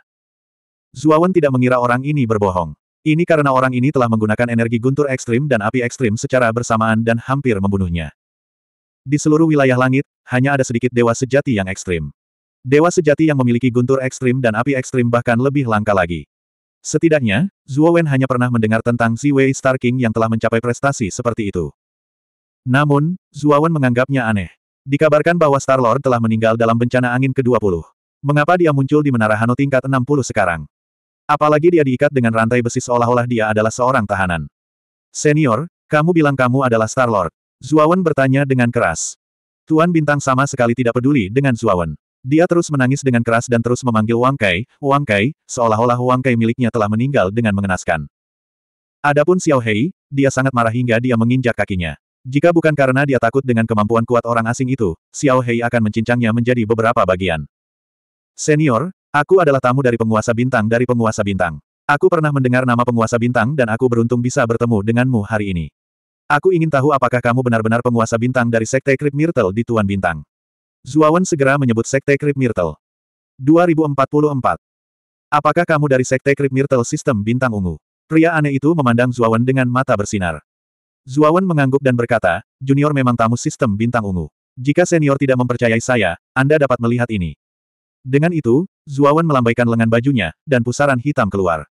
Zuawan tidak mengira orang ini berbohong. Ini karena orang ini telah menggunakan energi guntur ekstrim dan api ekstrim secara bersamaan dan hampir membunuhnya. Di seluruh wilayah langit, hanya ada sedikit dewa sejati yang ekstrim. Dewa sejati yang memiliki guntur ekstrim dan api ekstrim bahkan lebih langka lagi. Setidaknya, Zuo Wen hanya pernah mendengar tentang Zi Wei Star King yang telah mencapai prestasi seperti itu. Namun, Zuo Wen menganggapnya aneh. Dikabarkan bahwa Star-Lord telah meninggal dalam bencana angin ke-20. Mengapa dia muncul di Menara Hano tingkat 60 sekarang? Apalagi dia diikat dengan rantai besi seolah-olah dia adalah seorang tahanan. Senior, kamu bilang kamu adalah Star-Lord. Zuawan bertanya dengan keras. Tuan Bintang sama sekali tidak peduli dengan Zuawan. Dia terus menangis dengan keras dan terus memanggil Wang Kai, Wang Kai, seolah-olah Wang Kai miliknya telah meninggal dengan mengenaskan. Adapun Xiao Hei, dia sangat marah hingga dia menginjak kakinya. Jika bukan karena dia takut dengan kemampuan kuat orang asing itu, Xiao Hei akan mencincangnya menjadi beberapa bagian. Senior, Aku adalah tamu dari penguasa bintang dari penguasa bintang. Aku pernah mendengar nama penguasa bintang dan aku beruntung bisa bertemu denganmu hari ini. Aku ingin tahu apakah kamu benar-benar penguasa bintang dari Sekte Krip Myrtle di Tuan Bintang. Zuawan segera menyebut Sekte Krip Myrtle. 2044. Apakah kamu dari Sekte Krip Myrtle Sistem Bintang Ungu? Pria aneh itu memandang Zuawan dengan mata bersinar. Zuawan mengangguk dan berkata, junior memang tamu sistem bintang ungu. Jika senior tidak mempercayai saya, Anda dapat melihat ini. Dengan itu, Zuawan melambaikan lengan bajunya, dan pusaran hitam keluar.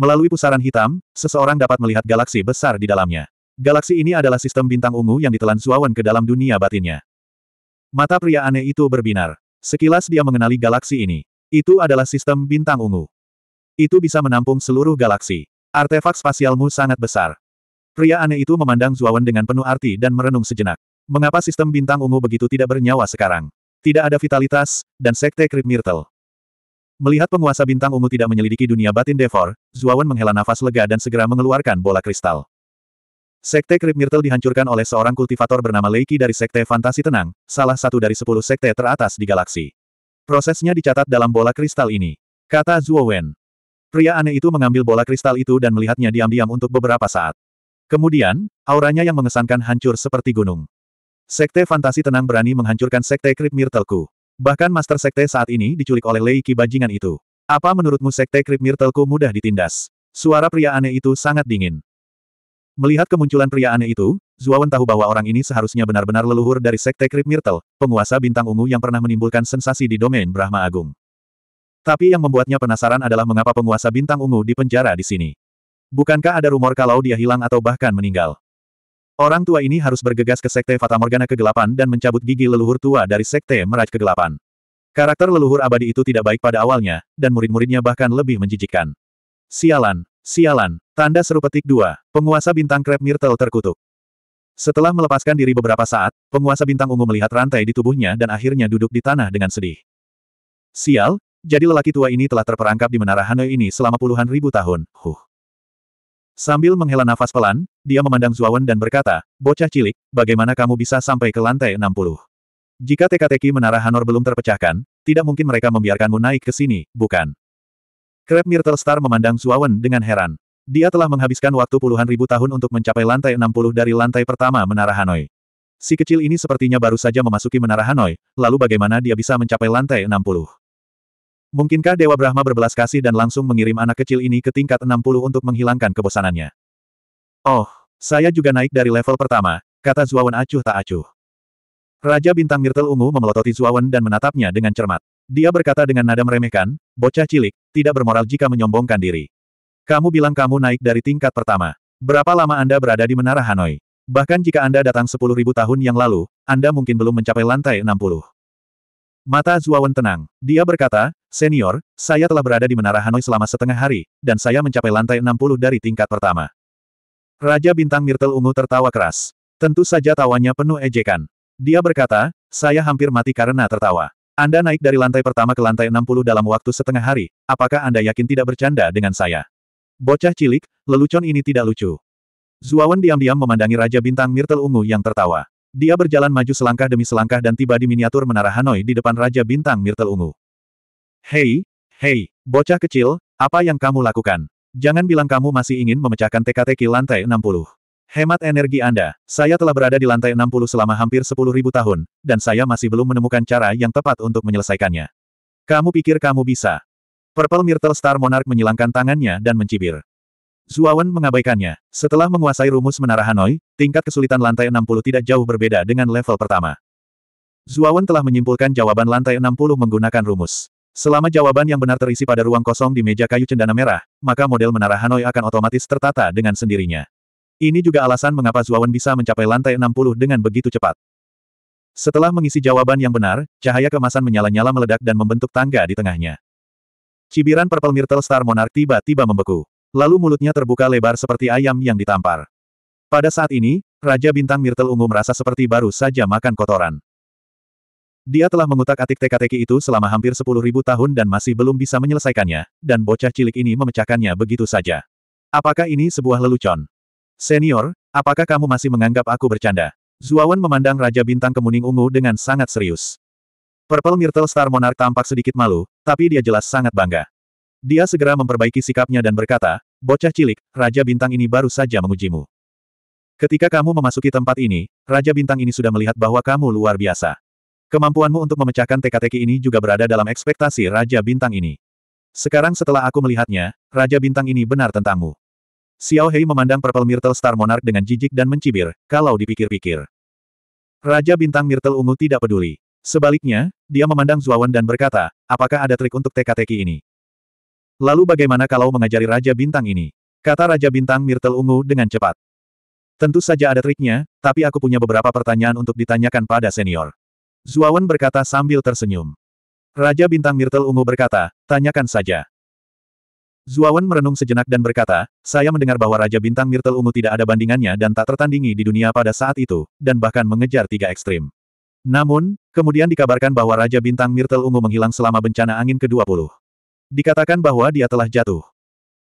Melalui pusaran hitam, seseorang dapat melihat galaksi besar di dalamnya. Galaksi ini adalah sistem bintang ungu yang ditelan Zuawan ke dalam dunia batinnya. Mata pria aneh itu berbinar. Sekilas dia mengenali galaksi ini. Itu adalah sistem bintang ungu. Itu bisa menampung seluruh galaksi. Artefak spasialmu sangat besar. Pria aneh itu memandang Zuawan dengan penuh arti dan merenung sejenak. Mengapa sistem bintang ungu begitu tidak bernyawa sekarang? Tidak ada vitalitas, dan sekte Krip Myrtle. Melihat penguasa bintang ungu tidak menyelidiki dunia batin Devor, Zuawan menghela nafas lega dan segera mengeluarkan bola kristal. Sekte Krip Myrtle dihancurkan oleh seorang kultivator bernama Leiki dari Sekte Fantasi Tenang, salah satu dari sepuluh sekte teratas di galaksi. Prosesnya dicatat dalam bola kristal ini. Kata Zuowen. Pria aneh itu mengambil bola kristal itu dan melihatnya diam-diam untuk beberapa saat. Kemudian, auranya yang mengesankan hancur seperti gunung. Sekte Fantasi Tenang berani menghancurkan Sekte Krip Myrtleku. Bahkan Master Sekte saat ini diculik oleh Lei Qi bajingan itu. Apa menurutmu Sekte Krip Myrtleku mudah ditindas? Suara pria aneh itu sangat dingin. Melihat kemunculan pria aneh itu, Zuawan tahu bahwa orang ini seharusnya benar-benar leluhur dari Sekte Krip Myrtle, penguasa bintang ungu yang pernah menimbulkan sensasi di domain Brahma Agung. Tapi yang membuatnya penasaran adalah mengapa penguasa bintang ungu dipenjara di sini. Bukankah ada rumor kalau dia hilang atau bahkan meninggal? Orang tua ini harus bergegas ke Sekte Fata Fatamorgana Kegelapan dan mencabut gigi leluhur tua dari Sekte Meraj Kegelapan. Karakter leluhur abadi itu tidak baik pada awalnya, dan murid-muridnya bahkan lebih menjijikkan. Sialan, sialan, tanda seru petik dua, penguasa bintang Krep Myrtle terkutuk. Setelah melepaskan diri beberapa saat, penguasa bintang ungu melihat rantai di tubuhnya dan akhirnya duduk di tanah dengan sedih. Sial, jadi lelaki tua ini telah terperangkap di menara Hanoi ini selama puluhan ribu tahun, huh. Sambil menghela nafas pelan, dia memandang Zuawan dan berkata, bocah cilik, bagaimana kamu bisa sampai ke lantai 60? Jika teka-teki menara Hanor belum terpecahkan, tidak mungkin mereka membiarkanmu naik ke sini, bukan? Krep Myrtle Star memandang Zuawan dengan heran. Dia telah menghabiskan waktu puluhan ribu tahun untuk mencapai lantai 60 dari lantai pertama Menara Hanoi. Si kecil ini sepertinya baru saja memasuki Menara Hanoi, lalu bagaimana dia bisa mencapai lantai 60? Mungkinkah Dewa Brahma berbelas kasih dan langsung mengirim anak kecil ini ke tingkat 60 untuk menghilangkan kebosanannya? Oh, saya juga naik dari level pertama, kata Zuawan acuh tak acuh. Raja Bintang Mirtel Ungu memelototi Zuawan dan menatapnya dengan cermat. Dia berkata dengan nada meremehkan, bocah cilik, tidak bermoral jika menyombongkan diri. Kamu bilang kamu naik dari tingkat pertama. Berapa lama Anda berada di Menara Hanoi? Bahkan jika Anda datang sepuluh ribu tahun yang lalu, Anda mungkin belum mencapai lantai 60. Mata Zuawan tenang. Dia berkata, Senior, saya telah berada di Menara Hanoi selama setengah hari, dan saya mencapai lantai 60 dari tingkat pertama. Raja Bintang Mirtel Ungu tertawa keras. Tentu saja tawanya penuh ejekan. Dia berkata, saya hampir mati karena tertawa. Anda naik dari lantai pertama ke lantai 60 dalam waktu setengah hari, apakah Anda yakin tidak bercanda dengan saya? Bocah cilik, lelucon ini tidak lucu. Zuawan diam-diam memandangi Raja Bintang Mirtel Ungu yang tertawa. Dia berjalan maju selangkah demi selangkah dan tiba di miniatur Menara Hanoi di depan Raja Bintang Mirtel Ungu. Hei, hei, bocah kecil, apa yang kamu lakukan? Jangan bilang kamu masih ingin memecahkan teka-teki lantai 60. Hemat energi Anda, saya telah berada di lantai 60 selama hampir 10.000 tahun, dan saya masih belum menemukan cara yang tepat untuk menyelesaikannya. Kamu pikir kamu bisa? Purple Myrtle Star Monarch menyilangkan tangannya dan mencibir. Zuawan mengabaikannya. Setelah menguasai rumus Menara Hanoi, tingkat kesulitan lantai 60 tidak jauh berbeda dengan level pertama. Zuawan telah menyimpulkan jawaban lantai 60 menggunakan rumus. Selama jawaban yang benar terisi pada ruang kosong di meja kayu cendana merah, maka model menara Hanoi akan otomatis tertata dengan sendirinya. Ini juga alasan mengapa Zuawan bisa mencapai lantai 60 dengan begitu cepat. Setelah mengisi jawaban yang benar, cahaya kemasan menyala-nyala meledak dan membentuk tangga di tengahnya. Cibiran Purple Myrtle Star Monarch tiba-tiba membeku. Lalu mulutnya terbuka lebar seperti ayam yang ditampar. Pada saat ini, Raja Bintang Myrtle Ungu merasa seperti baru saja makan kotoran. Dia telah mengutak-atik teka-teki itu selama hampir sepuluh ribu tahun dan masih belum bisa menyelesaikannya, dan bocah cilik ini memecahkannya begitu saja. Apakah ini sebuah lelucon? Senior, apakah kamu masih menganggap aku bercanda? Zuawan memandang Raja Bintang Kemuning Ungu dengan sangat serius. Purple Myrtle Star Monarch tampak sedikit malu, tapi dia jelas sangat bangga. Dia segera memperbaiki sikapnya dan berkata, Bocah cilik, Raja Bintang ini baru saja mengujimu. Ketika kamu memasuki tempat ini, Raja Bintang ini sudah melihat bahwa kamu luar biasa. Kemampuanmu untuk memecahkan teka-teki ini juga berada dalam ekspektasi Raja Bintang ini. Sekarang setelah aku melihatnya, Raja Bintang ini benar tentangmu. Xiao Hei memandang Purple Myrtle Star Monarch dengan jijik dan mencibir, kalau dipikir-pikir. Raja Bintang Myrtle Ungu tidak peduli. Sebaliknya, dia memandang Zuawan dan berkata, apakah ada trik untuk teka-teki ini? Lalu bagaimana kalau mengajari Raja Bintang ini? Kata Raja Bintang Myrtle Ungu dengan cepat. Tentu saja ada triknya, tapi aku punya beberapa pertanyaan untuk ditanyakan pada senior. Zuawan berkata sambil tersenyum. Raja Bintang mirtel Ungu berkata, tanyakan saja. Zuawan merenung sejenak dan berkata, saya mendengar bahwa Raja Bintang mirtel Ungu tidak ada bandingannya dan tak tertandingi di dunia pada saat itu, dan bahkan mengejar tiga ekstrim. Namun, kemudian dikabarkan bahwa Raja Bintang mirtel Ungu menghilang selama bencana angin ke-20. Dikatakan bahwa dia telah jatuh.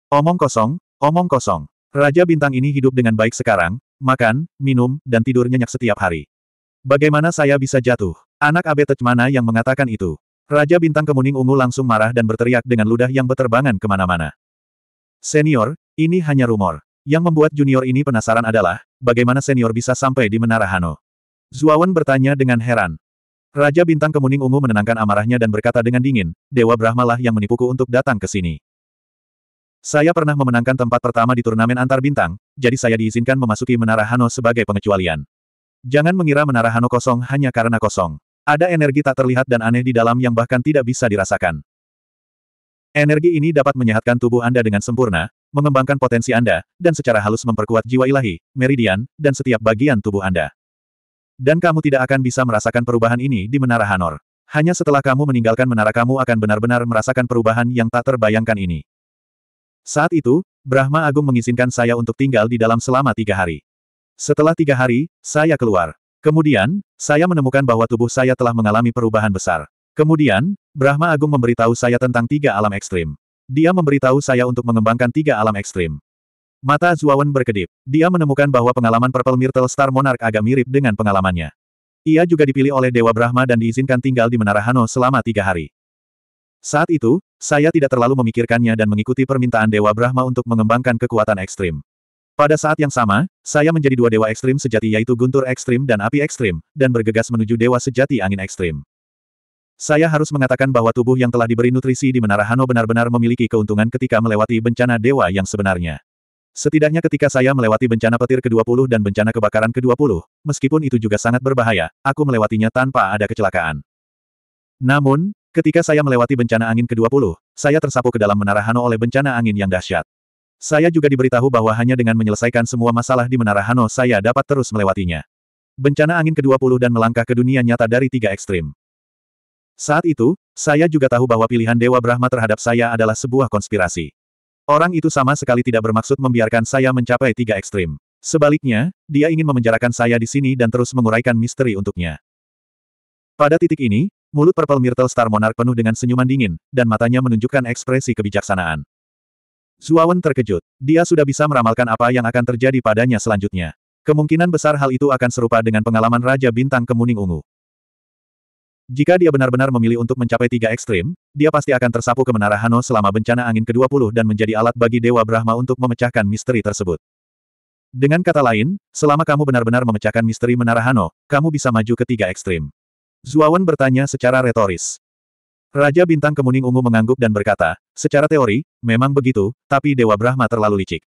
Omong kosong, omong kosong. Raja Bintang ini hidup dengan baik sekarang, makan, minum, dan tidur nyenyak setiap hari. Bagaimana saya bisa jatuh? Anak abe mana yang mengatakan itu? Raja Bintang Kemuning Ungu langsung marah dan berteriak dengan ludah yang beterbangan kemana-mana. Senior, ini hanya rumor. Yang membuat junior ini penasaran adalah, bagaimana senior bisa sampai di Menara Hano? Zuawan bertanya dengan heran. Raja Bintang Kemuning Ungu menenangkan amarahnya dan berkata dengan dingin, Dewa Brahma lah yang menipuku untuk datang ke sini. Saya pernah memenangkan tempat pertama di turnamen antar bintang, jadi saya diizinkan memasuki Menara Hano sebagai pengecualian. Jangan mengira Menara Hano kosong hanya karena kosong. Ada energi tak terlihat dan aneh di dalam yang bahkan tidak bisa dirasakan. Energi ini dapat menyehatkan tubuh Anda dengan sempurna, mengembangkan potensi Anda, dan secara halus memperkuat jiwa ilahi, meridian, dan setiap bagian tubuh Anda. Dan kamu tidak akan bisa merasakan perubahan ini di Menara Hanor. Hanya setelah kamu meninggalkan menara kamu akan benar-benar merasakan perubahan yang tak terbayangkan ini. Saat itu, Brahma Agung mengizinkan saya untuk tinggal di dalam selama tiga hari. Setelah tiga hari, saya keluar. Kemudian, saya menemukan bahwa tubuh saya telah mengalami perubahan besar. Kemudian, Brahma Agung memberitahu saya tentang tiga alam ekstrim. Dia memberitahu saya untuk mengembangkan tiga alam ekstrim. Mata Zuawan berkedip. Dia menemukan bahwa pengalaman Purple Myrtle Star Monarch agak mirip dengan pengalamannya. Ia juga dipilih oleh Dewa Brahma dan diizinkan tinggal di Menara Hano selama tiga hari. Saat itu, saya tidak terlalu memikirkannya dan mengikuti permintaan Dewa Brahma untuk mengembangkan kekuatan ekstrim. Pada saat yang sama, saya menjadi dua dewa ekstrim sejati yaitu guntur ekstrim dan api ekstrim, dan bergegas menuju dewa sejati angin ekstrim. Saya harus mengatakan bahwa tubuh yang telah diberi nutrisi di Menara Hano benar-benar memiliki keuntungan ketika melewati bencana dewa yang sebenarnya. Setidaknya ketika saya melewati bencana petir ke-20 dan bencana kebakaran ke-20, meskipun itu juga sangat berbahaya, aku melewatinya tanpa ada kecelakaan. Namun, ketika saya melewati bencana angin ke-20, saya tersapu ke dalam menara Hano oleh bencana angin yang dahsyat. Saya juga diberitahu bahwa hanya dengan menyelesaikan semua masalah di Menara Hano saya dapat terus melewatinya. Bencana angin ke-20 dan melangkah ke dunia nyata dari tiga ekstrim. Saat itu, saya juga tahu bahwa pilihan Dewa Brahma terhadap saya adalah sebuah konspirasi. Orang itu sama sekali tidak bermaksud membiarkan saya mencapai tiga ekstrim. Sebaliknya, dia ingin memenjarakan saya di sini dan terus menguraikan misteri untuknya. Pada titik ini, mulut Purple Myrtle Star Monarch penuh dengan senyuman dingin, dan matanya menunjukkan ekspresi kebijaksanaan. Zuawan terkejut. Dia sudah bisa meramalkan apa yang akan terjadi padanya selanjutnya. Kemungkinan besar hal itu akan serupa dengan pengalaman Raja Bintang Kemuning Ungu. Jika dia benar-benar memilih untuk mencapai tiga ekstrim, dia pasti akan tersapu ke Menara Hano selama bencana angin ke-20 dan menjadi alat bagi Dewa Brahma untuk memecahkan misteri tersebut. Dengan kata lain, selama kamu benar-benar memecahkan misteri Menara Hano, kamu bisa maju ke tiga ekstrim. Zuawan bertanya secara retoris. Raja Bintang Kemuning Ungu mengangguk dan berkata, secara teori, memang begitu, tapi Dewa Brahma terlalu licik.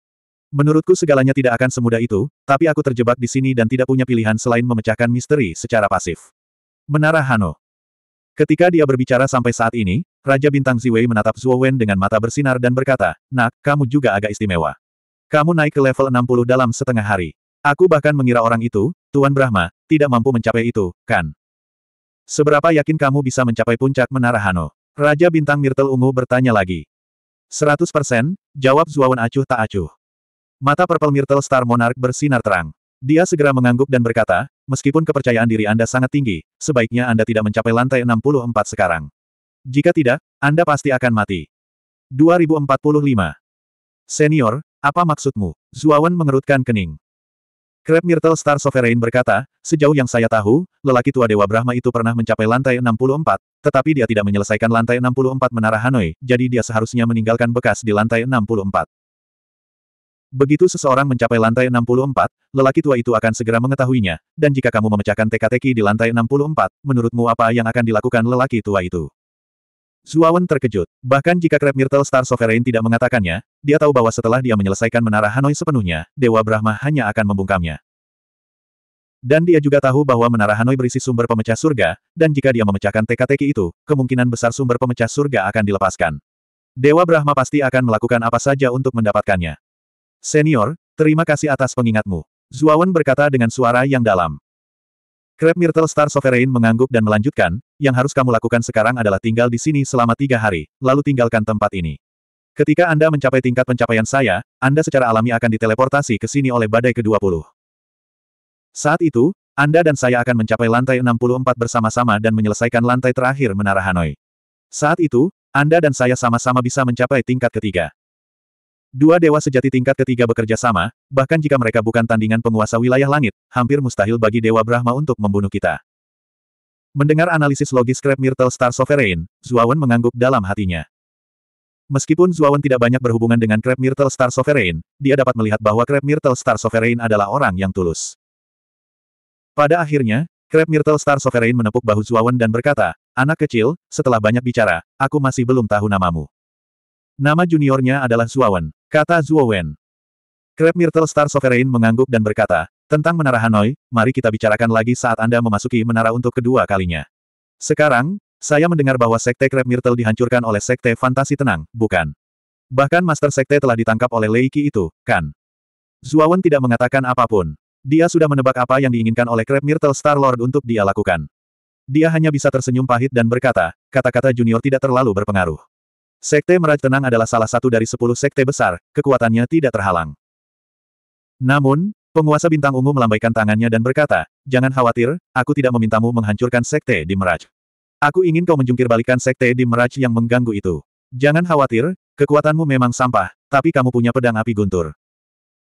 Menurutku segalanya tidak akan semudah itu, tapi aku terjebak di sini dan tidak punya pilihan selain memecahkan misteri secara pasif. Menara Hano Ketika dia berbicara sampai saat ini, Raja Bintang Ziwei menatap Zhuo Wen dengan mata bersinar dan berkata, Nak, kamu juga agak istimewa. Kamu naik ke level 60 dalam setengah hari. Aku bahkan mengira orang itu, Tuan Brahma, tidak mampu mencapai itu, kan? Seberapa yakin kamu bisa mencapai puncak Menara Hano? Raja Bintang Mirtel Ungu bertanya lagi. 100 persen, jawab Zuawan acuh tak acuh. Mata Purple Mirtel Star Monarch bersinar terang. Dia segera mengangguk dan berkata, meskipun kepercayaan diri Anda sangat tinggi, sebaiknya Anda tidak mencapai lantai 64 sekarang. Jika tidak, Anda pasti akan mati. 2045. Senior, apa maksudmu? Zuawan mengerutkan kening. Crab Myrtle Star Sovereign berkata, sejauh yang saya tahu, lelaki tua Dewa Brahma itu pernah mencapai lantai 64, tetapi dia tidak menyelesaikan lantai 64 Menara Hanoi, jadi dia seharusnya meninggalkan bekas di lantai 64. Begitu seseorang mencapai lantai 64, lelaki tua itu akan segera mengetahuinya, dan jika kamu memecahkan teka-teki di lantai 64, menurutmu apa yang akan dilakukan lelaki tua itu? Zuawan terkejut. Bahkan jika Crab Myrtle Star Sovereign tidak mengatakannya, dia tahu bahwa setelah dia menyelesaikan menara Hanoi sepenuhnya, Dewa Brahma hanya akan membungkamnya. Dan dia juga tahu bahwa menara Hanoi berisi sumber pemecah surga, dan jika dia memecahkan teka-teki itu, kemungkinan besar sumber pemecah surga akan dilepaskan. Dewa Brahma pasti akan melakukan apa saja untuk mendapatkannya. Senior, terima kasih atas pengingatmu. Zuawan berkata dengan suara yang dalam. Crab Myrtle Star Sovereign mengangguk dan melanjutkan, yang harus kamu lakukan sekarang adalah tinggal di sini selama tiga hari, lalu tinggalkan tempat ini. Ketika Anda mencapai tingkat pencapaian saya, Anda secara alami akan diteleportasi ke sini oleh badai ke-20. Saat itu, Anda dan saya akan mencapai lantai 64 bersama-sama dan menyelesaikan lantai terakhir Menara Hanoi. Saat itu, Anda dan saya sama-sama bisa mencapai tingkat ketiga. Dua dewa sejati tingkat ketiga bekerja sama, bahkan jika mereka bukan tandingan penguasa wilayah langit, hampir mustahil bagi Dewa Brahma untuk membunuh kita. Mendengar analisis logis Crab Myrtle Star Sovereign, Zuawan mengangguk dalam hatinya. Meskipun Zuawan tidak banyak berhubungan dengan Crab Myrtle Star Sovereign, dia dapat melihat bahwa Crab Myrtle Star Sovereign adalah orang yang tulus. Pada akhirnya, Crab Myrtle Star Sovereign menepuk bahu Zuawan dan berkata, Anak kecil, setelah banyak bicara, aku masih belum tahu namamu. Nama juniornya adalah Zuawan, kata Zuawan. Crab Myrtle Star Sovereign mengangguk dan berkata, tentang Menara Hanoi, mari kita bicarakan lagi saat Anda memasuki menara untuk kedua kalinya. Sekarang, saya mendengar bahwa Sekte Krep Myrtle dihancurkan oleh Sekte Fantasi Tenang, bukan? Bahkan Master Sekte telah ditangkap oleh Leiki itu, kan? Zuawan tidak mengatakan apapun. Dia sudah menebak apa yang diinginkan oleh Krep Myrtle Star-Lord untuk dia lakukan. Dia hanya bisa tersenyum pahit dan berkata, kata-kata junior tidak terlalu berpengaruh. Sekte Meraj Tenang adalah salah satu dari sepuluh sekte besar, kekuatannya tidak terhalang. Namun, Penguasa bintang ungu melambaikan tangannya dan berkata, Jangan khawatir, aku tidak memintamu menghancurkan sekte di Meraj. Aku ingin kau menjungkir balikan sekte di Meraj yang mengganggu itu. Jangan khawatir, kekuatanmu memang sampah, tapi kamu punya pedang api guntur.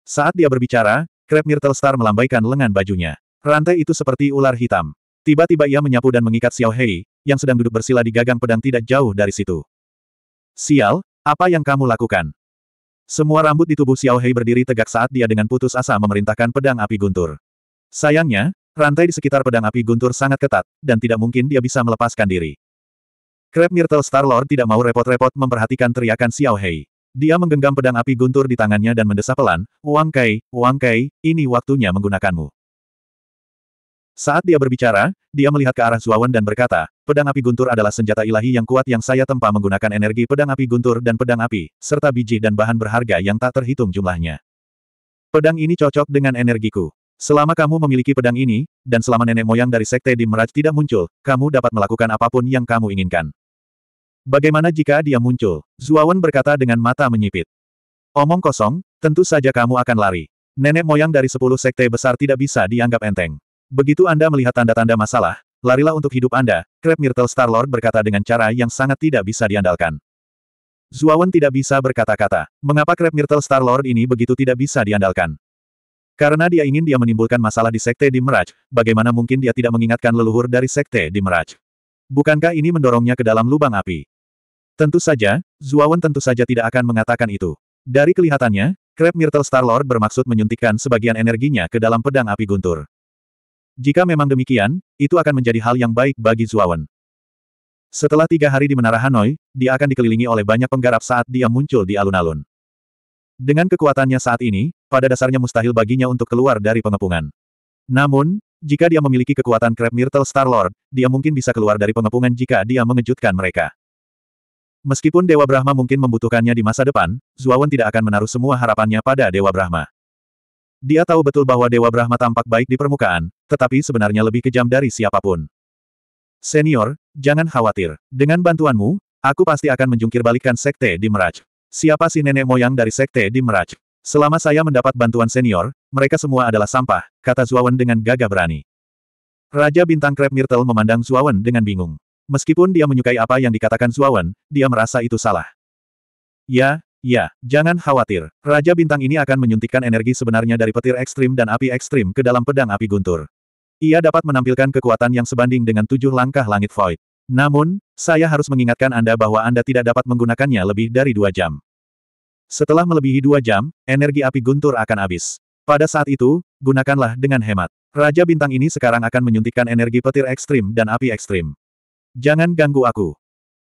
Saat dia berbicara, Krep Star melambaikan lengan bajunya. Rantai itu seperti ular hitam. Tiba-tiba ia menyapu dan mengikat Xiao Hei, yang sedang duduk bersila di gagang pedang tidak jauh dari situ. Sial, apa yang kamu lakukan? Semua rambut di tubuh Xiao Hei berdiri tegak saat dia dengan putus asa memerintahkan pedang api guntur. Sayangnya, rantai di sekitar pedang api guntur sangat ketat, dan tidak mungkin dia bisa melepaskan diri. Crab Myrtle Star-Lord tidak mau repot-repot memperhatikan teriakan Xiao Hei. Dia menggenggam pedang api guntur di tangannya dan mendesah pelan, Wang Kai, Wang Kai, ini waktunya menggunakanmu. Saat dia berbicara, dia melihat ke arah Zuawan dan berkata, pedang api guntur adalah senjata ilahi yang kuat yang saya tempa menggunakan energi pedang api guntur dan pedang api, serta biji dan bahan berharga yang tak terhitung jumlahnya. Pedang ini cocok dengan energiku. Selama kamu memiliki pedang ini, dan selama nenek moyang dari Sekte Di Meraj tidak muncul, kamu dapat melakukan apapun yang kamu inginkan. Bagaimana jika dia muncul? Zuawan berkata dengan mata menyipit. Omong kosong, tentu saja kamu akan lari. Nenek moyang dari sepuluh sekte besar tidak bisa dianggap enteng. Begitu Anda melihat tanda-tanda masalah, larilah untuk hidup Anda, Crab Myrtle Lord berkata dengan cara yang sangat tidak bisa diandalkan. Zuawan tidak bisa berkata-kata. Mengapa Crab Myrtle Lord ini begitu tidak bisa diandalkan? Karena dia ingin dia menimbulkan masalah di Sekte di Meraj, bagaimana mungkin dia tidak mengingatkan leluhur dari Sekte di Meraj? Bukankah ini mendorongnya ke dalam lubang api? Tentu saja, Zuawan tentu saja tidak akan mengatakan itu. Dari kelihatannya, Crab Myrtle Lord bermaksud menyuntikkan sebagian energinya ke dalam pedang api guntur. Jika memang demikian, itu akan menjadi hal yang baik bagi Zuawan. Setelah tiga hari di Menara Hanoi, dia akan dikelilingi oleh banyak penggarap saat dia muncul di alun-alun. Dengan kekuatannya saat ini, pada dasarnya mustahil baginya untuk keluar dari pengepungan. Namun, jika dia memiliki kekuatan Crab Myrtle Star-Lord, dia mungkin bisa keluar dari pengepungan jika dia mengejutkan mereka. Meskipun Dewa Brahma mungkin membutuhkannya di masa depan, Zuawan tidak akan menaruh semua harapannya pada Dewa Brahma. Dia tahu betul bahwa Dewa Brahma tampak baik di permukaan, tetapi sebenarnya lebih kejam dari siapapun. Senior, jangan khawatir. Dengan bantuanmu, aku pasti akan menjungkir Sekte di Meraj. Siapa si nenek moyang dari Sekte di Meraj? Selama saya mendapat bantuan senior, mereka semua adalah sampah, kata Zuawan dengan gagah berani. Raja Bintang Krep Myrtle memandang Zuawan dengan bingung. Meskipun dia menyukai apa yang dikatakan Zuawan, dia merasa itu salah. Ya, Ya, jangan khawatir. Raja Bintang ini akan menyuntikkan energi sebenarnya dari petir ekstrim dan api ekstrim ke dalam pedang api guntur. Ia dapat menampilkan kekuatan yang sebanding dengan tujuh langkah langit void. Namun, saya harus mengingatkan Anda bahwa Anda tidak dapat menggunakannya lebih dari dua jam. Setelah melebihi dua jam, energi api guntur akan habis. Pada saat itu, gunakanlah dengan hemat. Raja Bintang ini sekarang akan menyuntikkan energi petir ekstrim dan api ekstrim. Jangan ganggu aku.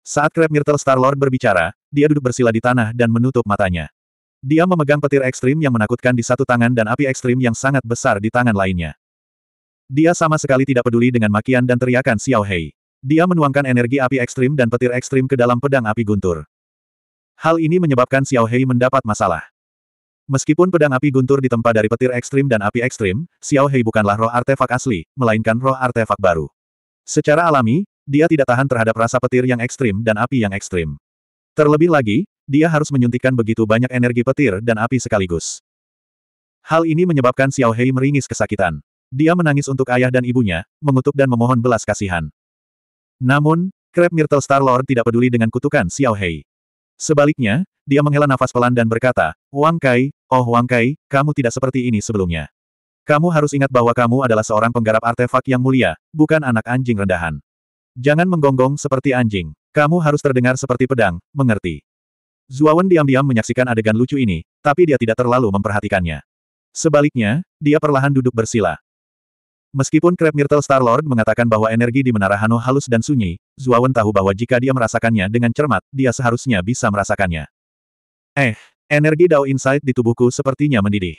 Saat Crab Myrtle Star-Lord berbicara, dia duduk bersila di tanah dan menutup matanya. Dia memegang petir ekstrim yang menakutkan di satu tangan dan api ekstrim yang sangat besar di tangan lainnya. Dia sama sekali tidak peduli dengan makian dan teriakan Xiao Hei. Dia menuangkan energi api ekstrim dan petir ekstrim ke dalam pedang api guntur. Hal ini menyebabkan Xiao Hei mendapat masalah. Meskipun pedang api guntur ditempa dari petir ekstrim dan api ekstrim, Xiao Hei bukanlah roh artefak asli, melainkan roh artefak baru. Secara alami, dia tidak tahan terhadap rasa petir yang ekstrim dan api yang ekstrim. Terlebih lagi, dia harus menyuntikkan begitu banyak energi petir dan api sekaligus. Hal ini menyebabkan Xiao Hei meringis kesakitan. Dia menangis untuk ayah dan ibunya, mengutuk dan memohon belas kasihan. Namun, Crab Myrtle Star-Lord tidak peduli dengan kutukan Xiao Hei. Sebaliknya, dia menghela nafas pelan dan berkata, Wang Kai, oh Wang Kai, kamu tidak seperti ini sebelumnya. Kamu harus ingat bahwa kamu adalah seorang penggarap artefak yang mulia, bukan anak anjing rendahan. Jangan menggonggong seperti anjing. Kamu harus terdengar seperti pedang, mengerti. Zuawan diam-diam menyaksikan adegan lucu ini, tapi dia tidak terlalu memperhatikannya. Sebaliknya, dia perlahan duduk bersila. Meskipun Crab Myrtle Star-Lord mengatakan bahwa energi di Menara Hano halus dan sunyi, Zuawan tahu bahwa jika dia merasakannya dengan cermat, dia seharusnya bisa merasakannya. Eh, energi Dao Insight di tubuhku sepertinya mendidih.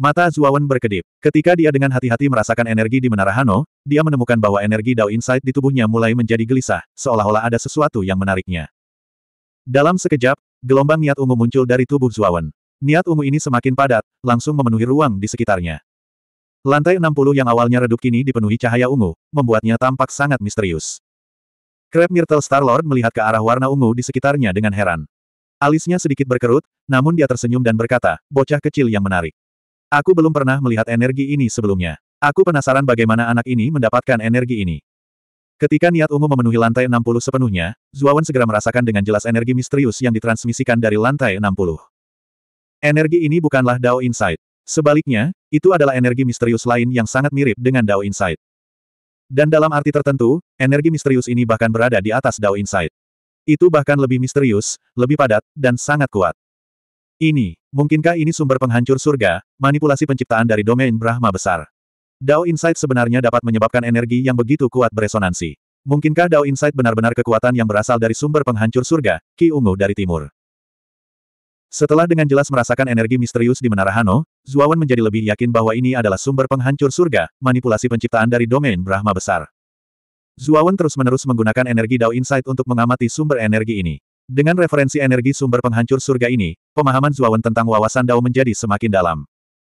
Mata Zuawan berkedip. Ketika dia dengan hati-hati merasakan energi di Menara Hano, dia menemukan bahwa energi Dao Insight di tubuhnya mulai menjadi gelisah, seolah-olah ada sesuatu yang menariknya. Dalam sekejap, gelombang niat ungu muncul dari tubuh Zuawan. Niat ungu ini semakin padat, langsung memenuhi ruang di sekitarnya. Lantai 60 yang awalnya redup kini dipenuhi cahaya ungu, membuatnya tampak sangat misterius. Crab Myrtle Star-Lord melihat ke arah warna ungu di sekitarnya dengan heran. Alisnya sedikit berkerut, namun dia tersenyum dan berkata, bocah kecil yang menarik. Aku belum pernah melihat energi ini sebelumnya. Aku penasaran bagaimana anak ini mendapatkan energi ini. Ketika niat ungu memenuhi lantai 60 sepenuhnya, Zuawan segera merasakan dengan jelas energi misterius yang ditransmisikan dari lantai 60. Energi ini bukanlah Dao Insight. Sebaliknya, itu adalah energi misterius lain yang sangat mirip dengan Dao Insight. Dan dalam arti tertentu, energi misterius ini bahkan berada di atas Dao Insight. Itu bahkan lebih misterius, lebih padat, dan sangat kuat. Ini, Mungkinkah ini sumber penghancur surga, manipulasi penciptaan dari domain Brahma besar? Dao Insight sebenarnya dapat menyebabkan energi yang begitu kuat beresonansi. Mungkinkah Dao Insight benar-benar kekuatan yang berasal dari sumber penghancur surga, Ki Ungu dari timur? Setelah dengan jelas merasakan energi misterius di Menara Hano, Zuawan menjadi lebih yakin bahwa ini adalah sumber penghancur surga, manipulasi penciptaan dari domain Brahma besar. Zuawan terus-menerus menggunakan energi Dao Insight untuk mengamati sumber energi ini. Dengan referensi energi sumber penghancur surga ini, pemahaman Zuawan tentang wawasan Dao menjadi semakin dalam.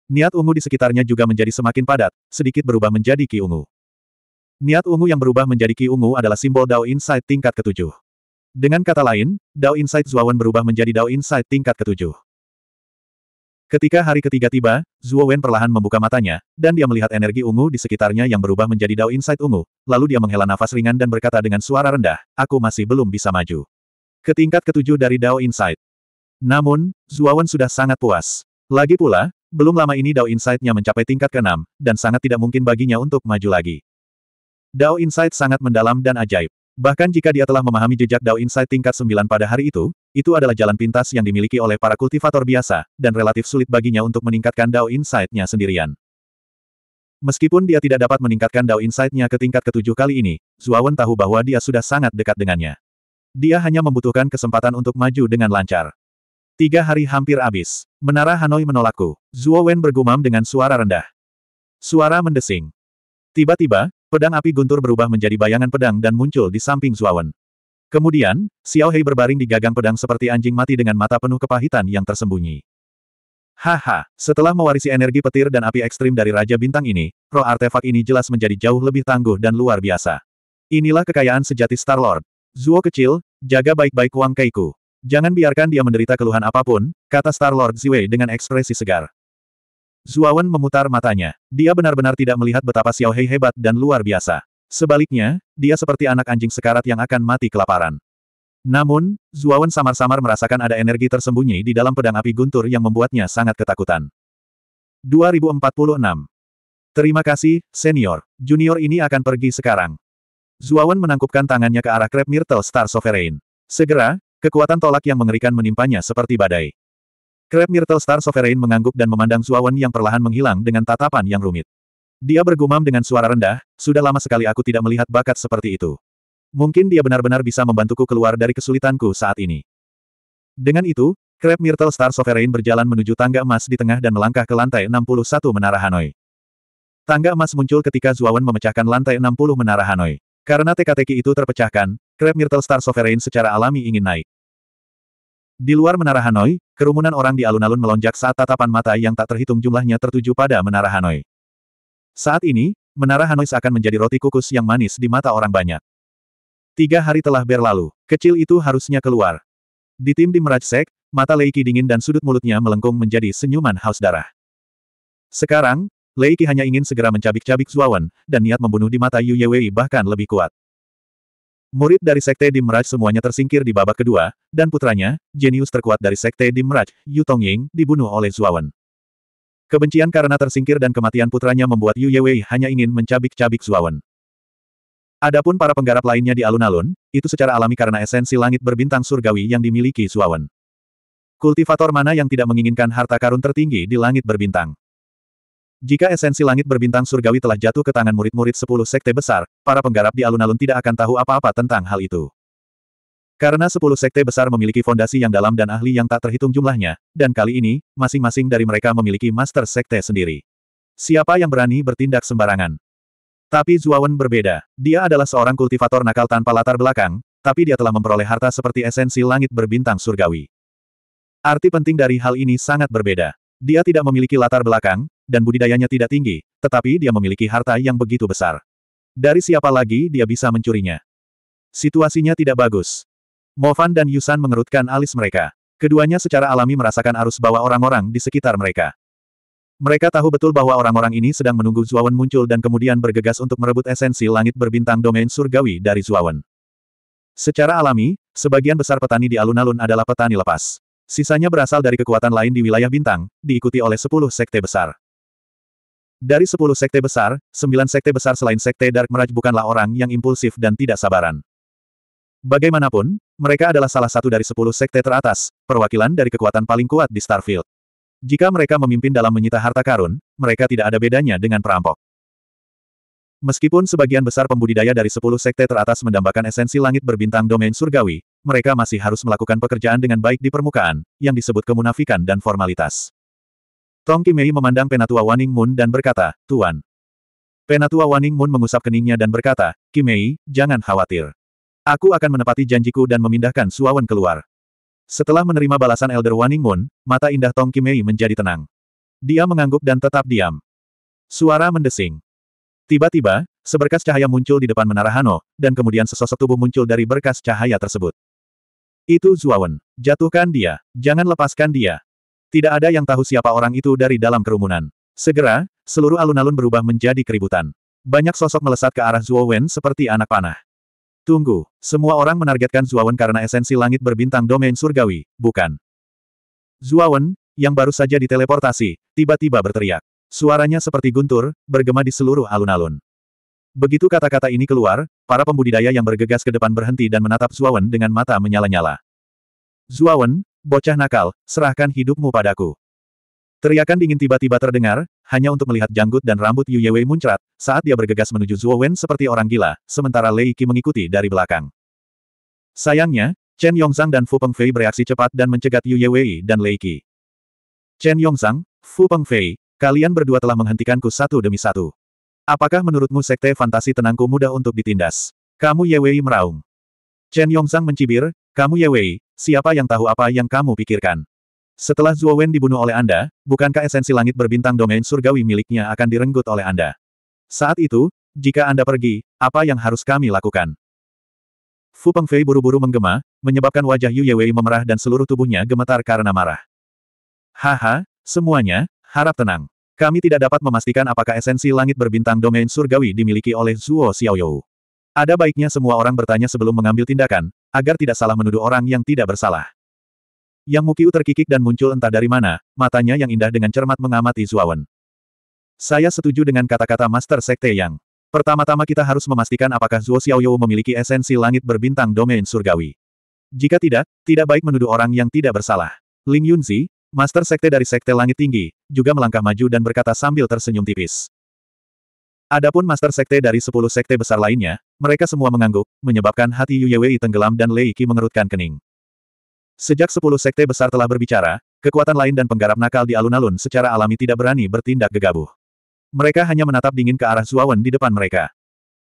Niat ungu di sekitarnya juga menjadi semakin padat, sedikit berubah menjadi ki ungu. Niat ungu yang berubah menjadi ki ungu adalah simbol Dao Insight tingkat ketujuh. Dengan kata lain, Dao Insight Zuawan berubah menjadi Dao Insight tingkat ketujuh. Ketika hari ketiga tiba, Zuo Wen perlahan membuka matanya, dan dia melihat energi ungu di sekitarnya yang berubah menjadi Dao Insight ungu, lalu dia menghela nafas ringan dan berkata dengan suara rendah, aku masih belum bisa maju ke tingkat ketujuh dari Dao Insight. Namun, Zuawan sudah sangat puas. Lagi pula, belum lama ini Dao Insight-nya mencapai tingkat keenam, dan sangat tidak mungkin baginya untuk maju lagi. Dao Insight sangat mendalam dan ajaib. Bahkan jika dia telah memahami jejak Dao Insight tingkat sembilan pada hari itu, itu adalah jalan pintas yang dimiliki oleh para kultivator biasa, dan relatif sulit baginya untuk meningkatkan Dao Insight-nya sendirian. Meskipun dia tidak dapat meningkatkan Dao Insight-nya ke tingkat ketujuh kali ini, Zuawan tahu bahwa dia sudah sangat dekat dengannya. Dia hanya membutuhkan kesempatan untuk maju dengan lancar. Tiga hari hampir habis. Menara Hanoi menolakku. Zuo Wen bergumam dengan suara rendah. Suara mendesing. Tiba-tiba, pedang api guntur berubah menjadi bayangan pedang dan muncul di samping Zuo Wen. Kemudian, Xiao Hei berbaring di gagang pedang seperti anjing mati dengan mata penuh kepahitan yang tersembunyi. Haha, setelah mewarisi energi petir dan api ekstrim dari Raja Bintang ini, roh artefak ini jelas menjadi jauh lebih tangguh dan luar biasa. Inilah kekayaan sejati Star-Lord, Zuo kecil, jaga baik-baik Wang keiku. Jangan biarkan dia menderita keluhan apapun, kata Star-Lord Ziwei dengan ekspresi segar. Zuawan memutar matanya. Dia benar-benar tidak melihat betapa Xiao Hei hebat dan luar biasa. Sebaliknya, dia seperti anak anjing sekarat yang akan mati kelaparan. Namun, Zuawan samar-samar merasakan ada energi tersembunyi di dalam pedang api guntur yang membuatnya sangat ketakutan. 2046 Terima kasih, senior. Junior ini akan pergi sekarang. Zuawan menangkupkan tangannya ke arah Crab Myrtle Star Sovereign. Segera, kekuatan tolak yang mengerikan menimpanya seperti badai. Crab Myrtle Star Sovereign mengangguk dan memandang Zuawan yang perlahan menghilang dengan tatapan yang rumit. Dia bergumam dengan suara rendah, sudah lama sekali aku tidak melihat bakat seperti itu. Mungkin dia benar-benar bisa membantuku keluar dari kesulitanku saat ini. Dengan itu, Crab Myrtle Star Sovereign berjalan menuju tangga emas di tengah dan melangkah ke lantai 61 Menara Hanoi. Tangga emas muncul ketika Zuawan memecahkan lantai 60 Menara Hanoi. Karena teka-teki itu terpecahkan, Crab Myrtle Star Sovereign secara alami ingin naik. Di luar Menara Hanoi, kerumunan orang di alun-alun melonjak saat tatapan mata yang tak terhitung jumlahnya tertuju pada Menara Hanoi. Saat ini, Menara Hanoi seakan menjadi roti kukus yang manis di mata orang banyak. Tiga hari telah berlalu, kecil itu harusnya keluar. Di tim di Merajsek, mata Leiki dingin dan sudut mulutnya melengkung menjadi senyuman haus darah. Sekarang, Lei Qi hanya ingin segera mencabik-cabik Zuawan, dan niat membunuh di mata Yu Yewei bahkan lebih kuat. Murid dari Sekte Dimraj semuanya tersingkir di babak kedua, dan putranya, jenius terkuat dari Sekte Dimraj, Yu Tongying, dibunuh oleh Zuawan. Kebencian karena tersingkir dan kematian putranya membuat Yu Yewei hanya ingin mencabik-cabik Zuawan. Adapun para penggarap lainnya di alun-alun, itu secara alami karena esensi langit berbintang surgawi yang dimiliki Zuawan. Kultivator mana yang tidak menginginkan harta karun tertinggi di langit berbintang? Jika esensi langit berbintang surgawi telah jatuh ke tangan murid-murid sepuluh sekte besar, para penggarap di alun-alun tidak akan tahu apa-apa tentang hal itu. Karena sepuluh sekte besar memiliki fondasi yang dalam dan ahli yang tak terhitung jumlahnya, dan kali ini, masing-masing dari mereka memiliki master sekte sendiri. Siapa yang berani bertindak sembarangan? Tapi Zuawan berbeda. Dia adalah seorang kultivator nakal tanpa latar belakang, tapi dia telah memperoleh harta seperti esensi langit berbintang surgawi. Arti penting dari hal ini sangat berbeda. Dia tidak memiliki latar belakang, dan budidayanya tidak tinggi, tetapi dia memiliki harta yang begitu besar. Dari siapa lagi dia bisa mencurinya? Situasinya tidak bagus. Mo Fan dan Yusan mengerutkan alis mereka. Keduanya secara alami merasakan arus bawa orang-orang di sekitar mereka. Mereka tahu betul bahwa orang-orang ini sedang menunggu Zuawan muncul dan kemudian bergegas untuk merebut esensi langit berbintang domain surgawi dari Zuawan. Secara alami, sebagian besar petani di alun-alun adalah petani lepas. Sisanya berasal dari kekuatan lain di wilayah bintang, diikuti oleh 10 sekte besar. Dari sepuluh sekte besar, sembilan sekte besar selain sekte Dark Mirage bukanlah orang yang impulsif dan tidak sabaran. Bagaimanapun, mereka adalah salah satu dari sepuluh sekte teratas, perwakilan dari kekuatan paling kuat di Starfield. Jika mereka memimpin dalam menyita harta karun, mereka tidak ada bedanya dengan perampok. Meskipun sebagian besar pembudidaya dari sepuluh sekte teratas mendambakan esensi langit berbintang domain surgawi, mereka masih harus melakukan pekerjaan dengan baik di permukaan, yang disebut kemunafikan dan formalitas. Tong Kimei memandang Penatua Waning Moon dan berkata, Tuan. Penatua Waning Moon mengusap keningnya dan berkata, Kimei, jangan khawatir. Aku akan menepati janjiku dan memindahkan Suawan keluar. Setelah menerima balasan Elder Waning Moon, mata indah Tong Kimei menjadi tenang. Dia mengangguk dan tetap diam. Suara mendesing. Tiba-tiba, seberkas cahaya muncul di depan menara Hano, dan kemudian sesosok tubuh muncul dari berkas cahaya tersebut. Itu Zuawan. Jatuhkan dia. Jangan lepaskan dia. Tidak ada yang tahu siapa orang itu dari dalam kerumunan. Segera, seluruh alun-alun berubah menjadi keributan. Banyak sosok melesat ke arah Zhuowen seperti anak panah. Tunggu, semua orang menargetkan Zhuowen karena esensi langit berbintang domain surgawi, bukan? Zhuowen, yang baru saja diteleportasi, tiba-tiba berteriak. Suaranya seperti guntur, bergema di seluruh alun-alun. Begitu kata-kata ini keluar, para pembudidaya yang bergegas ke depan berhenti dan menatap Zhuowen dengan mata menyala-nyala. Zhuowen, Bocah nakal, serahkan hidupmu padaku. Teriakan dingin tiba-tiba terdengar, hanya untuk melihat janggut dan rambut Yu Yewei muncrat, saat dia bergegas menuju Zhuo Wen seperti orang gila, sementara Lei Qi mengikuti dari belakang. Sayangnya, Chen Yongzang dan Fu Pengfei bereaksi cepat dan mencegat Yu Yewei dan Lei Qi. Chen Yongzang, Fu Pengfei, kalian berdua telah menghentikanku satu demi satu. Apakah menurutmu sekte fantasi tenangku mudah untuk ditindas? Kamu Yewei meraung. Chen Yongzang mencibir, kamu Yewei, siapa yang tahu apa yang kamu pikirkan? Setelah Zhuo Wen dibunuh oleh Anda, bukankah esensi langit berbintang domain surgawi miliknya akan direnggut oleh Anda? Saat itu, jika Anda pergi, apa yang harus kami lakukan? Fu Pengfei buru-buru menggema, menyebabkan wajah Yu Yewei memerah dan seluruh tubuhnya gemetar karena marah. Haha, semuanya, harap tenang. Kami tidak dapat memastikan apakah esensi langit berbintang domain surgawi dimiliki oleh Zuo Xiaoyou. Ada baiknya semua orang bertanya sebelum mengambil tindakan, agar tidak salah menuduh orang yang tidak bersalah. Yang Mukiu terkikik dan muncul entah dari mana, matanya yang indah dengan cermat mengamati Zuawan. Saya setuju dengan kata-kata Master Sekte Yang. Pertama-tama kita harus memastikan apakah Zuo Xiaoyou memiliki esensi langit berbintang domain surgawi. Jika tidak, tidak baik menuduh orang yang tidak bersalah. Ling Yunzi, Master Sekte dari Sekte Langit Tinggi, juga melangkah maju dan berkata sambil tersenyum tipis. Adapun Master Sekte dari sepuluh sekte besar lainnya, mereka semua mengangguk, menyebabkan hati Yu Yewei tenggelam dan Lei Qi mengerutkan kening. Sejak sepuluh sekte besar telah berbicara, kekuatan lain dan penggarap nakal di alun-alun secara alami tidak berani bertindak gegabah. Mereka hanya menatap dingin ke arah Zuawan di depan mereka.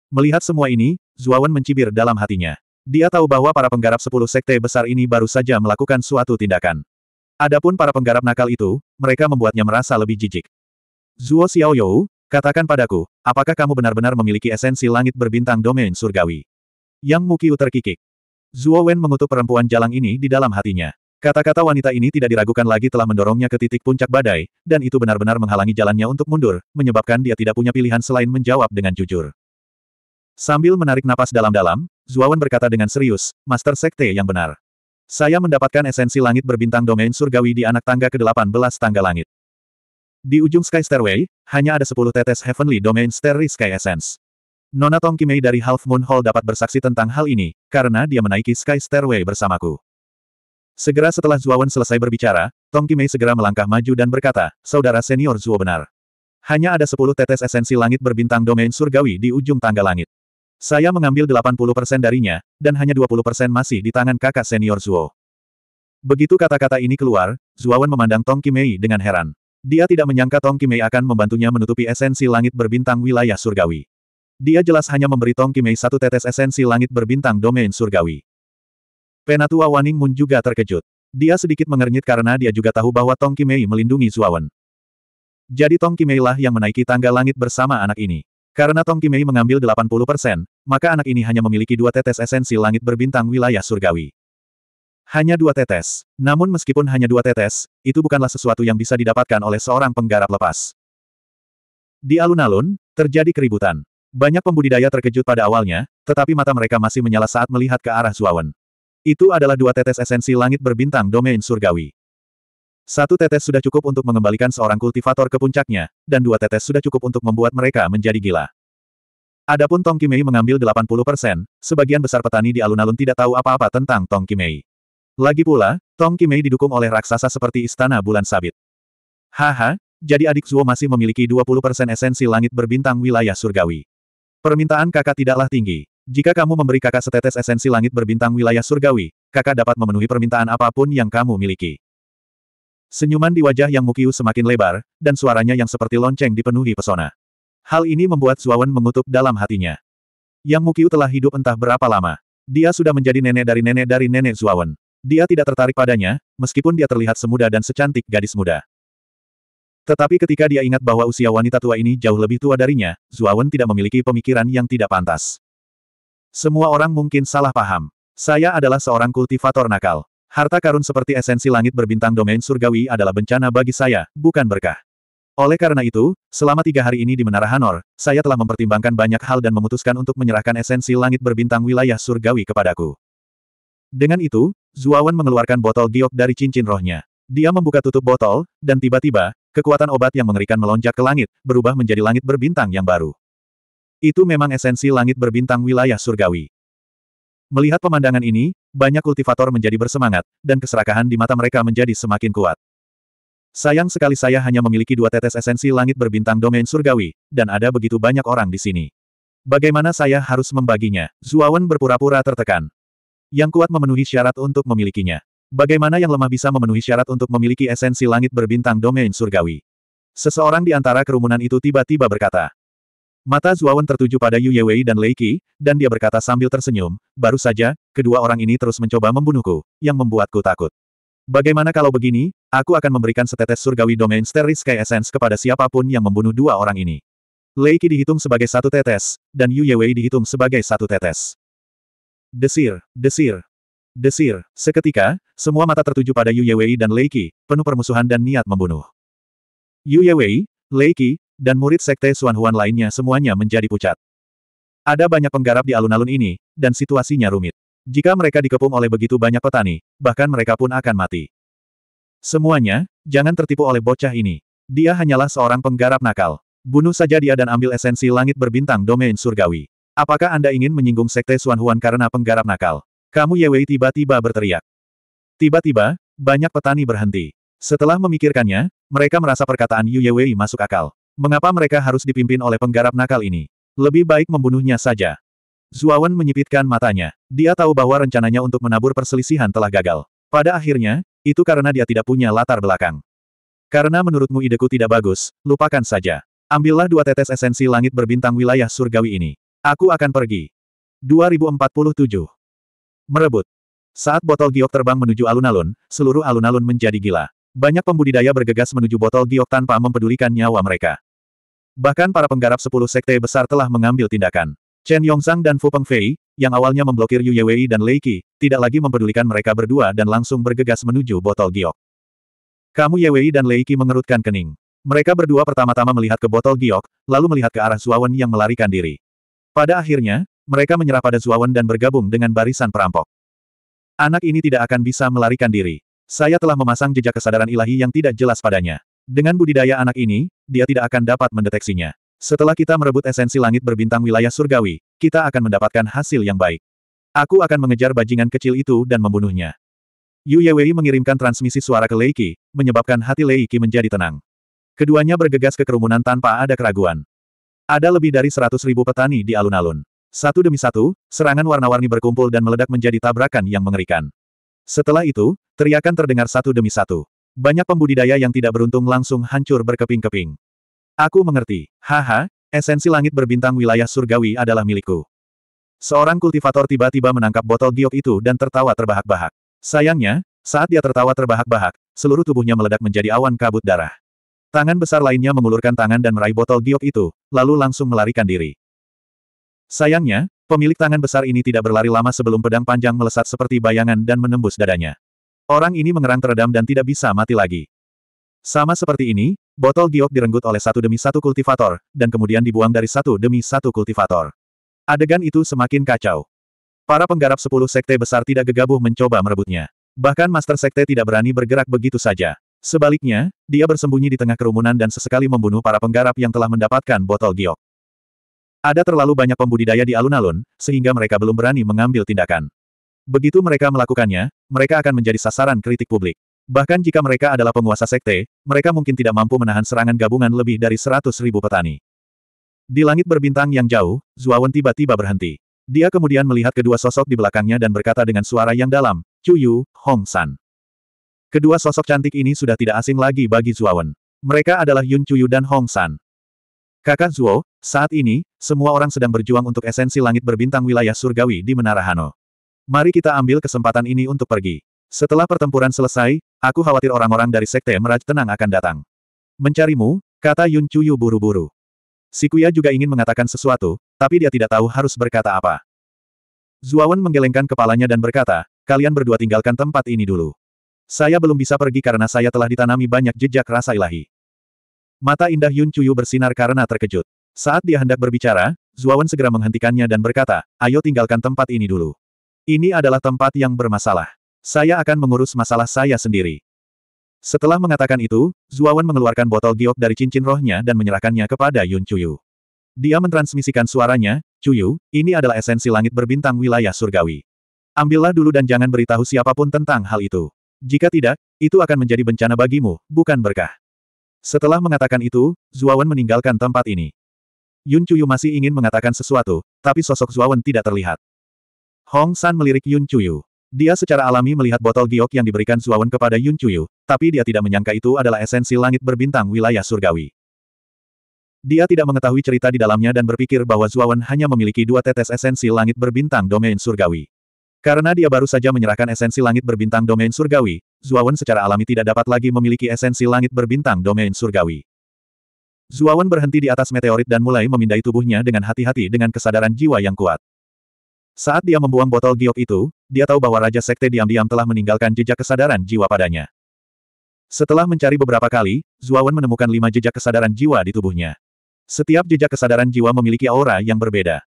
Melihat semua ini, Zuawan mencibir dalam hatinya. Dia tahu bahwa para penggarap sepuluh sekte besar ini baru saja melakukan suatu tindakan. Adapun para penggarap nakal itu, mereka membuatnya merasa lebih jijik. Zuo Xiaoyou, Katakan padaku, apakah kamu benar-benar memiliki esensi langit berbintang domain surgawi? Yang Mukiu terkikik. Zuo Wen mengutuk perempuan jalang ini di dalam hatinya. Kata-kata wanita ini tidak diragukan lagi telah mendorongnya ke titik puncak badai, dan itu benar-benar menghalangi jalannya untuk mundur, menyebabkan dia tidak punya pilihan selain menjawab dengan jujur. Sambil menarik napas dalam-dalam, Zuo Wen berkata dengan serius, Master Sekte yang benar. Saya mendapatkan esensi langit berbintang domain surgawi di anak tangga ke-18 tangga langit. Di ujung Sky Stairway, hanya ada 10 tetes Heavenly Domain Starry Sky Essence. Nona Tong Kimei dari Half Moon Hall dapat bersaksi tentang hal ini, karena dia menaiki Sky Stairway bersamaku. Segera setelah Zuawan selesai berbicara, Tong Kimei segera melangkah maju dan berkata, Saudara senior Zuo benar. Hanya ada 10 tetes esensi langit berbintang domain surgawi di ujung tangga langit. Saya mengambil 80% darinya, dan hanya 20% masih di tangan kakak senior Zuo. Begitu kata-kata ini keluar, Zuawan memandang Tong Kimei dengan heran. Dia tidak menyangka Tong Kimei akan membantunya menutupi esensi langit berbintang wilayah surgawi. Dia jelas hanya memberi Tong Kimei satu tetes esensi langit berbintang domain surgawi. Penatua Waning Mun juga terkejut. Dia sedikit mengernyit karena dia juga tahu bahwa Tong Kimei melindungi Zuawan. Jadi Tong Kimei lah yang menaiki tangga langit bersama anak ini. Karena Tong Kimei mengambil 80%, maka anak ini hanya memiliki dua tetes esensi langit berbintang wilayah surgawi. Hanya dua tetes. Namun meskipun hanya dua tetes, itu bukanlah sesuatu yang bisa didapatkan oleh seorang penggarap lepas. Di alun-alun, terjadi keributan. Banyak pembudidaya terkejut pada awalnya, tetapi mata mereka masih menyala saat melihat ke arah Zuawan. Itu adalah dua tetes esensi langit berbintang domain surgawi. Satu tetes sudah cukup untuk mengembalikan seorang kultivator ke puncaknya, dan dua tetes sudah cukup untuk membuat mereka menjadi gila. Adapun Tong Kimei mengambil 80%, sebagian besar petani di alun-alun tidak tahu apa-apa tentang Tong Kimei. Lagi pula, Tong Kimei didukung oleh raksasa seperti Istana Bulan Sabit. Haha, jadi adik Zuo masih memiliki 20% esensi langit berbintang wilayah surgawi. Permintaan kakak tidaklah tinggi. Jika kamu memberi kakak setetes esensi langit berbintang wilayah surgawi, kakak dapat memenuhi permintaan apapun yang kamu miliki. Senyuman di wajah Yang Mukiu semakin lebar, dan suaranya yang seperti lonceng dipenuhi pesona. Hal ini membuat Zuawan mengutuk dalam hatinya. Yang Mukiu telah hidup entah berapa lama. Dia sudah menjadi nenek dari nenek dari nenek Zuawan. Dia tidak tertarik padanya, meskipun dia terlihat semuda dan secantik gadis muda. Tetapi ketika dia ingat bahwa usia wanita tua ini jauh lebih tua darinya, Zuawan tidak memiliki pemikiran yang tidak pantas. Semua orang mungkin salah paham. Saya adalah seorang kultivator nakal. Harta karun seperti esensi langit berbintang domain surgawi adalah bencana bagi saya, bukan berkah. Oleh karena itu, selama tiga hari ini di Menara Hanor, saya telah mempertimbangkan banyak hal dan memutuskan untuk menyerahkan esensi langit berbintang wilayah surgawi kepadaku. Dengan itu, Zuawan mengeluarkan botol giok dari cincin rohnya. Dia membuka tutup botol, dan tiba-tiba, kekuatan obat yang mengerikan melonjak ke langit, berubah menjadi langit berbintang yang baru. Itu memang esensi langit berbintang wilayah surgawi. Melihat pemandangan ini, banyak kultivator menjadi bersemangat, dan keserakahan di mata mereka menjadi semakin kuat. Sayang sekali saya hanya memiliki dua tetes esensi langit berbintang domain surgawi, dan ada begitu banyak orang di sini. Bagaimana saya harus membaginya? Zuawan berpura-pura tertekan yang kuat memenuhi syarat untuk memilikinya. Bagaimana yang lemah bisa memenuhi syarat untuk memiliki esensi langit berbintang domain surgawi? Seseorang di antara kerumunan itu tiba-tiba berkata. Mata Zuawan tertuju pada Yu Yewei dan Lei Qi, dan dia berkata sambil tersenyum, baru saja, kedua orang ini terus mencoba membunuhku, yang membuatku takut. Bagaimana kalau begini, aku akan memberikan setetes surgawi domain Steris Sky Essence kepada siapapun yang membunuh dua orang ini. Lei Qi dihitung sebagai satu tetes, dan Yu Yewei dihitung sebagai satu tetes. Desir, desir, desir. Seketika, semua mata tertuju pada Yu Yewei dan Lei Qi, penuh permusuhan dan niat membunuh. Yu Yewei, Lei Qi, dan murid sekte Xuan Huan lainnya semuanya menjadi pucat. Ada banyak penggarap di alun-alun ini, dan situasinya rumit. Jika mereka dikepung oleh begitu banyak petani, bahkan mereka pun akan mati. Semuanya, jangan tertipu oleh bocah ini. Dia hanyalah seorang penggarap nakal. Bunuh saja dia dan ambil esensi langit berbintang domain surgawi. Apakah Anda ingin menyinggung sekte Xuan Huan karena penggarap nakal? Kamu Ye Wei tiba-tiba berteriak. Tiba-tiba, banyak petani berhenti. Setelah memikirkannya, mereka merasa perkataan Yu Ye Wei masuk akal. Mengapa mereka harus dipimpin oleh penggarap nakal ini? Lebih baik membunuhnya saja. Zuawan menyipitkan matanya. Dia tahu bahwa rencananya untuk menabur perselisihan telah gagal. Pada akhirnya, itu karena dia tidak punya latar belakang. Karena menurutmu ideku tidak bagus, lupakan saja. Ambillah dua tetes esensi langit berbintang wilayah surgawi ini. Aku akan pergi. 2047. Merebut. Saat botol giok terbang menuju alun-alun, seluruh alun-alun menjadi gila. Banyak pembudidaya bergegas menuju botol giok tanpa mempedulikan nyawa mereka. Bahkan para penggarap sepuluh sekte besar telah mengambil tindakan. Chen Sang dan Fu Pengfei, yang awalnya memblokir Yu Yewei dan Lei Qi, tidak lagi mempedulikan mereka berdua dan langsung bergegas menuju botol giok. Kamu Yewei dan Lei Qi mengerutkan kening. Mereka berdua pertama-tama melihat ke botol giok, lalu melihat ke arah Zuawan yang melarikan diri. Pada akhirnya, mereka menyerah pada Zuawan dan bergabung dengan barisan perampok. Anak ini tidak akan bisa melarikan diri. Saya telah memasang jejak kesadaran ilahi yang tidak jelas padanya. Dengan budidaya anak ini, dia tidak akan dapat mendeteksinya. Setelah kita merebut esensi langit berbintang wilayah surgawi, kita akan mendapatkan hasil yang baik. Aku akan mengejar bajingan kecil itu dan membunuhnya. Yu Yewei mengirimkan transmisi suara ke Leiki, menyebabkan hati Leiki menjadi tenang. Keduanya bergegas ke kerumunan tanpa ada keraguan. Ada lebih dari seratus ribu petani di alun-alun. Satu demi satu, serangan warna-warni berkumpul dan meledak menjadi tabrakan yang mengerikan. Setelah itu, teriakan terdengar satu demi satu. Banyak pembudidaya yang tidak beruntung langsung hancur berkeping-keping. Aku mengerti. Haha, esensi langit berbintang wilayah surgawi adalah milikku. Seorang kultivator tiba-tiba menangkap botol giok itu dan tertawa terbahak-bahak. Sayangnya, saat dia tertawa terbahak-bahak, seluruh tubuhnya meledak menjadi awan kabut darah. Tangan besar lainnya mengulurkan tangan dan meraih botol giok itu, lalu langsung melarikan diri. Sayangnya, pemilik tangan besar ini tidak berlari lama sebelum pedang panjang melesat seperti bayangan dan menembus dadanya. Orang ini mengerang teredam dan tidak bisa mati lagi. Sama seperti ini, botol giok direnggut oleh satu demi satu kultivator, dan kemudian dibuang dari satu demi satu kultivator. Adegan itu semakin kacau. Para penggarap sepuluh sekte besar tidak gegabah mencoba merebutnya. Bahkan Master Sekte tidak berani bergerak begitu saja. Sebaliknya, dia bersembunyi di tengah kerumunan dan sesekali membunuh para penggarap yang telah mendapatkan botol giok. Ada terlalu banyak pembudidaya di alun-alun, sehingga mereka belum berani mengambil tindakan. Begitu mereka melakukannya, mereka akan menjadi sasaran kritik publik. Bahkan jika mereka adalah penguasa sekte, mereka mungkin tidak mampu menahan serangan gabungan lebih dari seratus ribu petani. Di langit berbintang yang jauh, Zuawan tiba-tiba berhenti. Dia kemudian melihat kedua sosok di belakangnya dan berkata dengan suara yang dalam, Yu, Hong San. Kedua sosok cantik ini sudah tidak asing lagi bagi Zuawan. Mereka adalah Yun Chuyu dan Hong San. Kakak Zuo, saat ini, semua orang sedang berjuang untuk esensi langit berbintang wilayah surgawi di Menara Hano. Mari kita ambil kesempatan ini untuk pergi. Setelah pertempuran selesai, aku khawatir orang-orang dari Sekte Meraj Tenang akan datang. Mencarimu, kata Yun Chuyu buru-buru. Si Kuya juga ingin mengatakan sesuatu, tapi dia tidak tahu harus berkata apa. Zuawan menggelengkan kepalanya dan berkata, kalian berdua tinggalkan tempat ini dulu. Saya belum bisa pergi karena saya telah ditanami banyak jejak rasa ilahi. Mata indah Yun Chuyu bersinar karena terkejut. Saat dia hendak berbicara, Zuawan segera menghentikannya dan berkata, ayo tinggalkan tempat ini dulu. Ini adalah tempat yang bermasalah. Saya akan mengurus masalah saya sendiri. Setelah mengatakan itu, Zuawan mengeluarkan botol giok dari cincin rohnya dan menyerahkannya kepada Yun Chuyu. Dia mentransmisikan suaranya, Chuyu, ini adalah esensi langit berbintang wilayah surgawi. Ambillah dulu dan jangan beritahu siapapun tentang hal itu. Jika tidak, itu akan menjadi bencana bagimu, bukan berkah. Setelah mengatakan itu, Zuawan meninggalkan tempat ini. Yun Chuyu masih ingin mengatakan sesuatu, tapi sosok Zuawan tidak terlihat. Hong San melirik Yun Chuyu. Dia secara alami melihat botol giok yang diberikan Zuawan kepada Yun Chuyu, tapi dia tidak menyangka itu adalah esensi langit berbintang wilayah surgawi. Dia tidak mengetahui cerita di dalamnya dan berpikir bahwa Zuawan hanya memiliki dua tetes esensi langit berbintang domain surgawi. Karena dia baru saja menyerahkan esensi langit berbintang domain surgawi, Zuawan secara alami tidak dapat lagi memiliki esensi langit berbintang domain surgawi. Zuawan berhenti di atas meteorit dan mulai memindai tubuhnya dengan hati-hati dengan kesadaran jiwa yang kuat. Saat dia membuang botol giok itu, dia tahu bahwa Raja Sekte diam-diam telah meninggalkan jejak kesadaran jiwa padanya. Setelah mencari beberapa kali, Zuawan menemukan lima jejak kesadaran jiwa di tubuhnya. Setiap jejak kesadaran jiwa memiliki aura yang berbeda.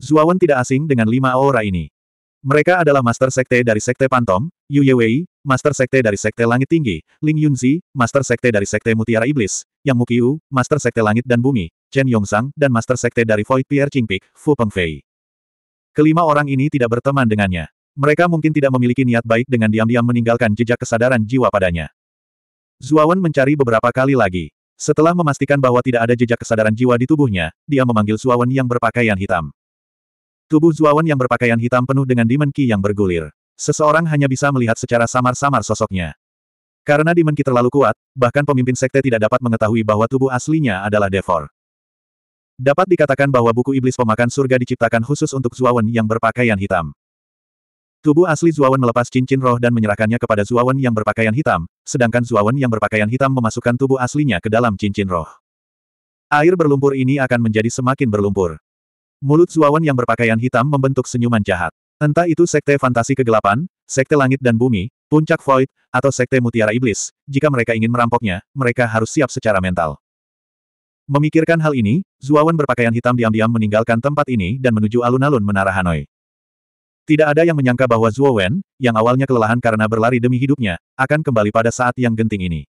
Zuawan tidak asing dengan lima aura ini. Mereka adalah Master Sekte dari Sekte Pantom, Yu Yewei, Master Sekte dari Sekte Langit Tinggi, Ling Yunzi, Master Sekte dari Sekte Mutiara Iblis, Yang Mukiu, Master Sekte Langit dan Bumi, Chen Yongsang, dan Master Sekte dari Void Pierre Chingpik, Fu Pengfei. Kelima orang ini tidak berteman dengannya. Mereka mungkin tidak memiliki niat baik dengan diam-diam meninggalkan jejak kesadaran jiwa padanya. Zuawan mencari beberapa kali lagi. Setelah memastikan bahwa tidak ada jejak kesadaran jiwa di tubuhnya, dia memanggil Zuawan yang berpakaian hitam. Tubuh Zuawan yang berpakaian hitam penuh dengan Demon Ki yang bergulir. Seseorang hanya bisa melihat secara samar-samar sosoknya. Karena Demon Ki terlalu kuat, bahkan pemimpin sekte tidak dapat mengetahui bahwa tubuh aslinya adalah Devor. Dapat dikatakan bahwa buku iblis pemakan surga diciptakan khusus untuk Zuawan yang berpakaian hitam. Tubuh asli Zuawan melepas cincin roh dan menyerahkannya kepada Zuawan yang berpakaian hitam, sedangkan Zuawan yang berpakaian hitam memasukkan tubuh aslinya ke dalam cincin roh. Air berlumpur ini akan menjadi semakin berlumpur. Mulut Zuawan yang berpakaian hitam membentuk senyuman jahat. Entah itu sekte fantasi kegelapan, sekte langit dan bumi, puncak void, atau sekte mutiara iblis, jika mereka ingin merampoknya, mereka harus siap secara mental. Memikirkan hal ini, Zuawan berpakaian hitam diam-diam meninggalkan tempat ini dan menuju alun-alun Menara Hanoi. Tidak ada yang menyangka bahwa Zuowen, yang awalnya kelelahan karena berlari demi hidupnya, akan kembali pada saat yang genting ini.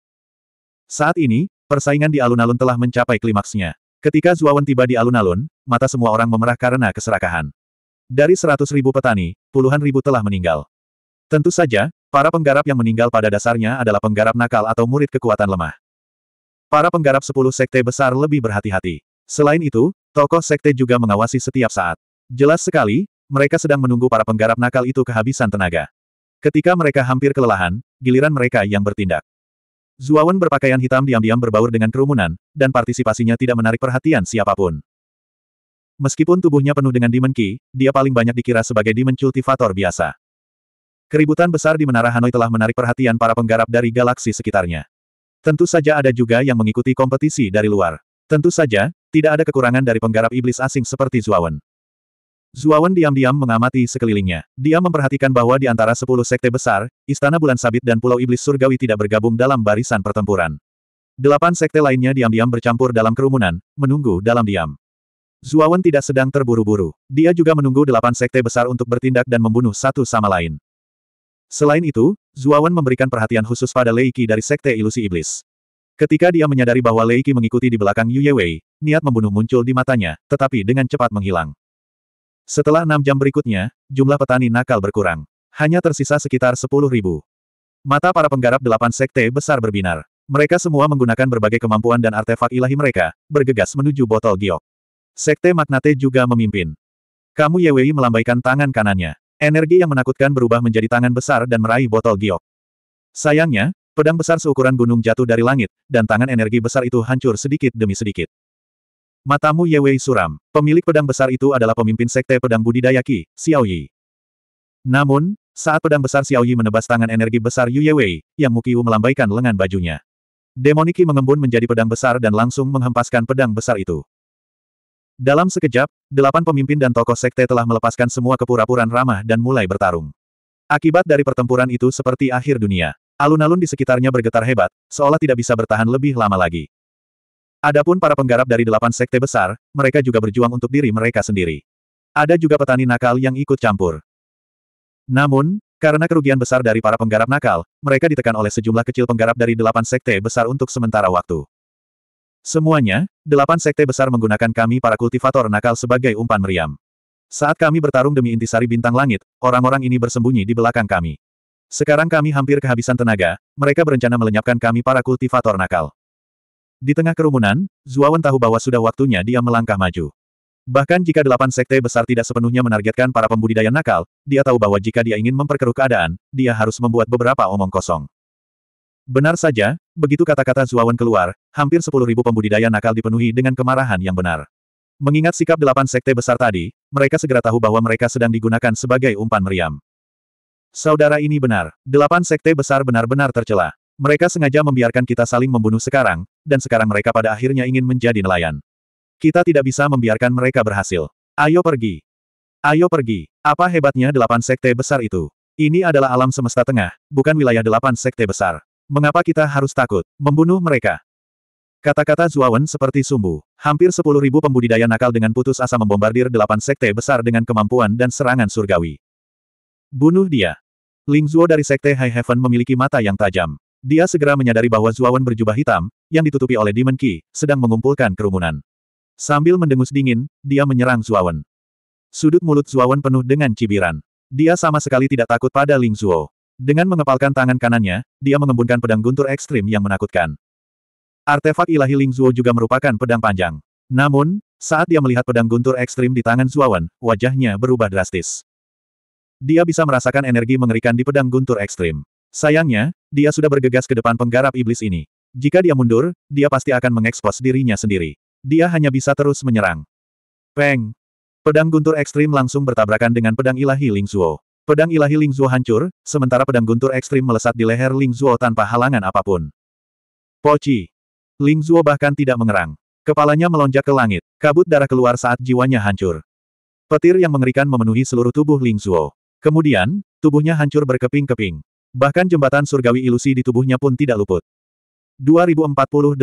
Saat ini, persaingan di alun-alun telah mencapai klimaksnya. Ketika Zuawan tiba di alun-alun, mata semua orang memerah karena keserakahan. Dari seratus ribu petani, puluhan ribu telah meninggal. Tentu saja, para penggarap yang meninggal pada dasarnya adalah penggarap nakal atau murid kekuatan lemah. Para penggarap sepuluh sekte besar lebih berhati-hati. Selain itu, tokoh sekte juga mengawasi setiap saat. Jelas sekali, mereka sedang menunggu para penggarap nakal itu kehabisan tenaga. Ketika mereka hampir kelelahan, giliran mereka yang bertindak. Zuawan berpakaian hitam diam-diam berbaur dengan kerumunan, dan partisipasinya tidak menarik perhatian siapapun. Meskipun tubuhnya penuh dengan Demon Key, dia paling banyak dikira sebagai Demon Cultivator biasa. Keributan besar di Menara Hanoi telah menarik perhatian para penggarap dari galaksi sekitarnya. Tentu saja ada juga yang mengikuti kompetisi dari luar. Tentu saja, tidak ada kekurangan dari penggarap iblis asing seperti Zuawan. Zuawan diam-diam mengamati sekelilingnya. Dia memperhatikan bahwa di antara sepuluh sekte besar, Istana Bulan Sabit dan Pulau Iblis Surgawi tidak bergabung dalam barisan pertempuran. Delapan sekte lainnya diam-diam bercampur dalam kerumunan, menunggu dalam diam. Zuawan tidak sedang terburu-buru. Dia juga menunggu delapan sekte besar untuk bertindak dan membunuh satu sama lain. Selain itu, Zuawan memberikan perhatian khusus pada Leiki dari Sekte Ilusi Iblis. Ketika dia menyadari bahwa Leiki mengikuti di belakang Yue Wei, niat membunuh muncul di matanya, tetapi dengan cepat menghilang. Setelah enam jam berikutnya, jumlah petani nakal berkurang. Hanya tersisa sekitar sepuluh ribu. Mata para penggarap delapan sekte besar berbinar. Mereka semua menggunakan berbagai kemampuan dan artefak ilahi mereka, bergegas menuju botol giok. Sekte Magnate juga memimpin. Kamu Yewei melambaikan tangan kanannya. Energi yang menakutkan berubah menjadi tangan besar dan meraih botol giok. Sayangnya, pedang besar seukuran gunung jatuh dari langit, dan tangan energi besar itu hancur sedikit demi sedikit. Matamu Yewei suram. Pemilik pedang besar itu adalah pemimpin sekte pedang budidaya Qi, Xiao Yi. Namun, saat pedang besar Xiao Yi menebas tangan energi besar Yu Yewei, Yang Mukiu melambaikan lengan bajunya. Demoniki mengembun menjadi pedang besar dan langsung menghempaskan pedang besar itu. Dalam sekejap, delapan pemimpin dan tokoh sekte telah melepaskan semua kepura-puraan ramah dan mulai bertarung. Akibat dari pertempuran itu seperti akhir dunia. Alun-alun di sekitarnya bergetar hebat, seolah tidak bisa bertahan lebih lama lagi. Adapun para penggarap dari delapan sekte besar, mereka juga berjuang untuk diri mereka sendiri. Ada juga petani nakal yang ikut campur. Namun, karena kerugian besar dari para penggarap nakal, mereka ditekan oleh sejumlah kecil penggarap dari delapan sekte besar untuk sementara waktu. Semuanya, delapan sekte besar menggunakan kami para kultivator nakal sebagai umpan meriam. Saat kami bertarung demi intisari bintang langit, orang-orang ini bersembunyi di belakang kami. Sekarang kami hampir kehabisan tenaga, mereka berencana melenyapkan kami para kultivator nakal. Di tengah kerumunan, Zuawan tahu bahwa sudah waktunya dia melangkah maju. Bahkan jika delapan sekte besar tidak sepenuhnya menargetkan para pembudidaya nakal, dia tahu bahwa jika dia ingin memperkeruh keadaan, dia harus membuat beberapa omong kosong. Benar saja, begitu kata-kata Zuawan keluar, hampir sepuluh ribu pembudidaya nakal dipenuhi dengan kemarahan yang benar. Mengingat sikap delapan sekte besar tadi, mereka segera tahu bahwa mereka sedang digunakan sebagai umpan meriam. Saudara ini benar, delapan sekte besar benar-benar tercela. Mereka sengaja membiarkan kita saling membunuh sekarang, dan sekarang mereka pada akhirnya ingin menjadi nelayan. Kita tidak bisa membiarkan mereka berhasil. Ayo pergi. Ayo pergi. Apa hebatnya delapan sekte besar itu? Ini adalah alam semesta tengah, bukan wilayah delapan sekte besar. Mengapa kita harus takut? Membunuh mereka. Kata-kata Zuawan seperti sumbu. Hampir sepuluh ribu pembudidaya nakal dengan putus asa membombardir delapan sekte besar dengan kemampuan dan serangan surgawi. Bunuh dia. Ling Zuo dari sekte High Heaven memiliki mata yang tajam. Dia segera menyadari bahwa Zuawan berjubah hitam, yang ditutupi oleh Demon Ki, sedang mengumpulkan kerumunan. Sambil mendengus dingin, dia menyerang Zuawan. Sudut mulut Zuawan penuh dengan cibiran. Dia sama sekali tidak takut pada Ling Zuo. Dengan mengepalkan tangan kanannya, dia mengembunkan pedang guntur ekstrim yang menakutkan. Artefak ilahi Ling Zuo juga merupakan pedang panjang. Namun, saat dia melihat pedang guntur ekstrim di tangan Zuawan, wajahnya berubah drastis. Dia bisa merasakan energi mengerikan di pedang guntur ekstrim. Sayangnya, dia sudah bergegas ke depan penggarap iblis ini. Jika dia mundur, dia pasti akan mengekspos dirinya sendiri. Dia hanya bisa terus menyerang. Peng! Pedang guntur ekstrim langsung bertabrakan dengan pedang ilahi Ling Zuo. Pedang ilahi Ling Zuo hancur, sementara pedang guntur ekstrim melesat di leher Ling Zuo tanpa halangan apapun. Poci! Ling Zuo bahkan tidak mengerang. Kepalanya melonjak ke langit, kabut darah keluar saat jiwanya hancur. Petir yang mengerikan memenuhi seluruh tubuh Ling Zuo. Kemudian, tubuhnya hancur berkeping-keping. Bahkan jembatan surgawi ilusi di tubuhnya pun tidak luput. 2048.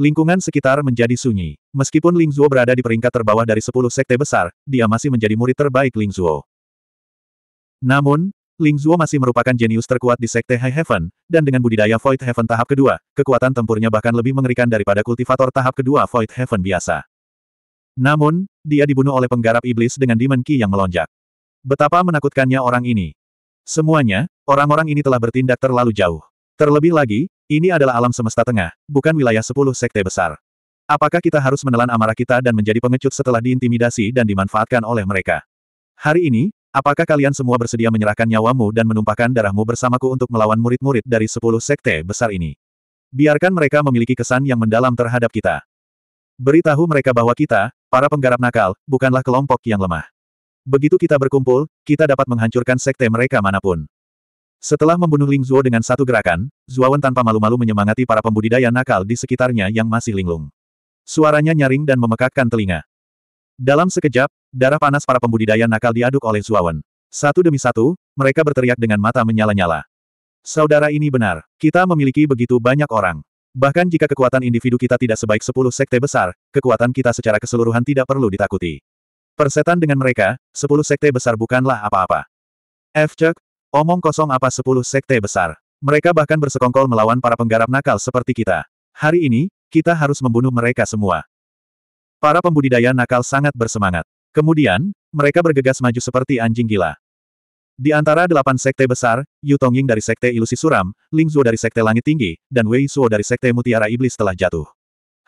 Lingkungan sekitar menjadi sunyi. Meskipun Ling Zuo berada di peringkat terbawah dari 10 sekte besar, dia masih menjadi murid terbaik Ling Zuo. Namun, Ling Zuo masih merupakan jenius terkuat di Sekte High Heaven, dan dengan budidaya Void Heaven tahap kedua, kekuatan tempurnya bahkan lebih mengerikan daripada kultivator tahap kedua Void Heaven biasa. Namun, dia dibunuh oleh penggarap iblis dengan Demon Ki yang melonjak. Betapa menakutkannya orang ini. Semuanya, Orang-orang ini telah bertindak terlalu jauh. Terlebih lagi, ini adalah alam semesta tengah, bukan wilayah sepuluh sekte besar. Apakah kita harus menelan amarah kita dan menjadi pengecut setelah diintimidasi dan dimanfaatkan oleh mereka? Hari ini, apakah kalian semua bersedia menyerahkan nyawamu dan menumpahkan darahmu bersamaku untuk melawan murid-murid dari sepuluh sekte besar ini? Biarkan mereka memiliki kesan yang mendalam terhadap kita. Beritahu mereka bahwa kita, para penggarap nakal, bukanlah kelompok yang lemah. Begitu kita berkumpul, kita dapat menghancurkan sekte mereka manapun. Setelah membunuh Ling Zuo dengan satu gerakan, Zuawan tanpa malu-malu menyemangati para pembudidaya nakal di sekitarnya yang masih linglung. Suaranya nyaring dan memekakkan telinga. Dalam sekejap, darah panas para pembudidaya nakal diaduk oleh Zuawan. Satu demi satu, mereka berteriak dengan mata menyala-nyala. Saudara ini benar, kita memiliki begitu banyak orang. Bahkan jika kekuatan individu kita tidak sebaik sepuluh sekte besar, kekuatan kita secara keseluruhan tidak perlu ditakuti. Persetan dengan mereka, sepuluh sekte besar bukanlah apa-apa. F. Chuck, Omong kosong apa sepuluh sekte besar. Mereka bahkan bersekongkol melawan para penggarap nakal seperti kita. Hari ini, kita harus membunuh mereka semua. Para pembudidaya nakal sangat bersemangat. Kemudian, mereka bergegas maju seperti anjing gila. Di antara delapan sekte besar, Yu Tongying dari sekte ilusi suram, Ling Zhuo dari sekte langit tinggi, dan Wei Suo dari sekte mutiara iblis telah jatuh.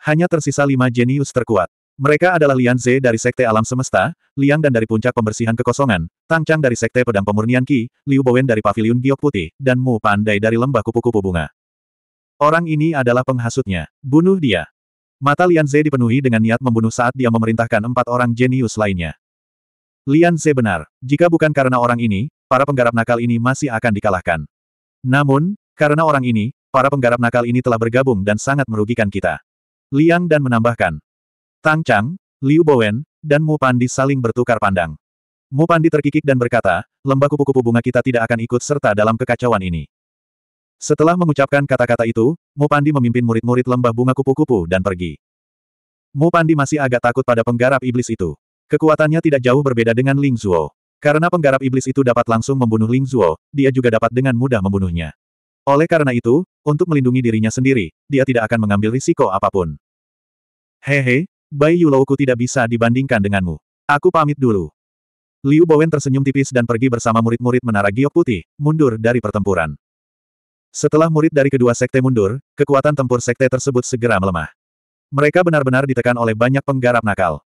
Hanya tersisa lima jenius terkuat. Mereka adalah Lian Ze dari Sekte Alam Semesta, Liang Dan dari Puncak Pembersihan Kekosongan, Tang Chang dari Sekte Pedang Pemurnian Ki, Liu Bowen dari Paviliun Giok Putih, dan Mu Pandai dari Lembah Kupu-Kupu Bunga. Orang ini adalah penghasutnya. Bunuh dia. Mata Lian Ze dipenuhi dengan niat membunuh saat dia memerintahkan empat orang jenius lainnya. Lian Ze benar. Jika bukan karena orang ini, para penggarap nakal ini masih akan dikalahkan. Namun, karena orang ini, para penggarap nakal ini telah bergabung dan sangat merugikan kita. Liang dan menambahkan, Tang Chang, Liu Bowen, dan Mu Pandi saling bertukar pandang. Mu Pandi terkikik dan berkata, lembah kupu-kupu bunga kita tidak akan ikut serta dalam kekacauan ini. Setelah mengucapkan kata-kata itu, Mu Pandi memimpin murid-murid lembah bunga kupu-kupu dan pergi. Mu Pandi masih agak takut pada penggarap iblis itu. Kekuatannya tidak jauh berbeda dengan Ling Zuo. Karena penggarap iblis itu dapat langsung membunuh Ling Zuo, dia juga dapat dengan mudah membunuhnya. Oleh karena itu, untuk melindungi dirinya sendiri, dia tidak akan mengambil risiko apapun. Hehe, Bai Yulouku tidak bisa dibandingkan denganmu. Aku pamit dulu. Liu Bowen tersenyum tipis dan pergi bersama murid-murid Menara Giok Putih, mundur dari pertempuran. Setelah murid dari kedua sekte mundur, kekuatan tempur sekte tersebut segera melemah. Mereka benar-benar ditekan oleh banyak penggarap nakal.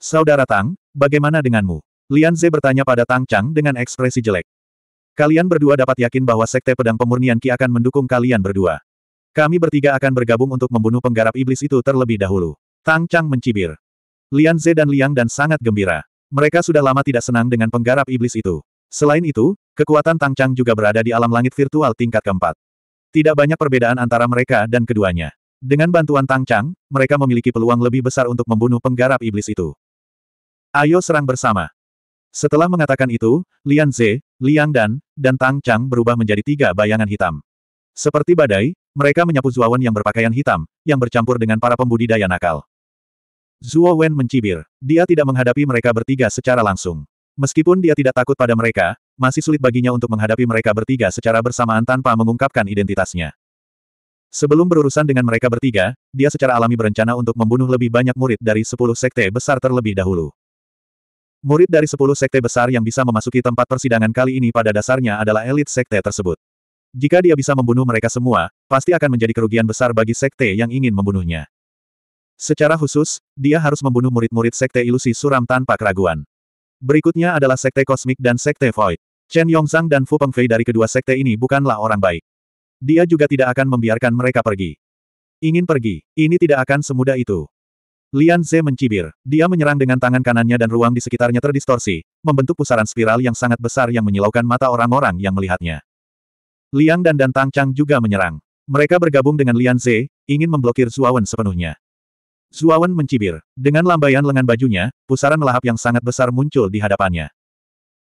Saudara Tang, bagaimana denganmu? Lian Ze bertanya pada Tang Chang dengan ekspresi jelek. Kalian berdua dapat yakin bahwa sekte pedang pemurnian Ki akan mendukung kalian berdua. Kami bertiga akan bergabung untuk membunuh penggarap iblis itu terlebih dahulu. Tang Chang mencibir. Lian Ze dan Liang dan sangat gembira. Mereka sudah lama tidak senang dengan penggarap iblis itu. Selain itu, kekuatan Tang Chang juga berada di alam langit virtual tingkat keempat. Tidak banyak perbedaan antara mereka dan keduanya. Dengan bantuan Tang Chang, mereka memiliki peluang lebih besar untuk membunuh penggarap iblis itu. Ayo serang bersama. Setelah mengatakan itu, Lian Ze, Liang Dan, dan Tang Chang berubah menjadi tiga bayangan hitam. Seperti badai, mereka menyapu Zuawan yang berpakaian hitam, yang bercampur dengan para pembudidaya nakal. Zuo Wen mencibir. Dia tidak menghadapi mereka bertiga secara langsung. Meskipun dia tidak takut pada mereka, masih sulit baginya untuk menghadapi mereka bertiga secara bersamaan tanpa mengungkapkan identitasnya. Sebelum berurusan dengan mereka bertiga, dia secara alami berencana untuk membunuh lebih banyak murid dari sepuluh sekte besar terlebih dahulu. Murid dari sepuluh sekte besar yang bisa memasuki tempat persidangan kali ini pada dasarnya adalah elit sekte tersebut. Jika dia bisa membunuh mereka semua, pasti akan menjadi kerugian besar bagi sekte yang ingin membunuhnya. Secara khusus, dia harus membunuh murid-murid Sekte Ilusi Suram tanpa keraguan. Berikutnya adalah Sekte Kosmik dan Sekte Void. Chen Yongzhang dan Fu Pengfei dari kedua sekte ini bukanlah orang baik. Dia juga tidak akan membiarkan mereka pergi. Ingin pergi, ini tidak akan semudah itu. Lian Ze mencibir. Dia menyerang dengan tangan kanannya dan ruang di sekitarnya terdistorsi, membentuk pusaran spiral yang sangat besar yang menyilaukan mata orang-orang yang melihatnya. Liang dan Dan Tang Chang juga menyerang. Mereka bergabung dengan Lian Ze, ingin memblokir Zuawan sepenuhnya. Zuawan mencibir. Dengan lambaian lengan bajunya, pusaran melahap yang sangat besar muncul di hadapannya.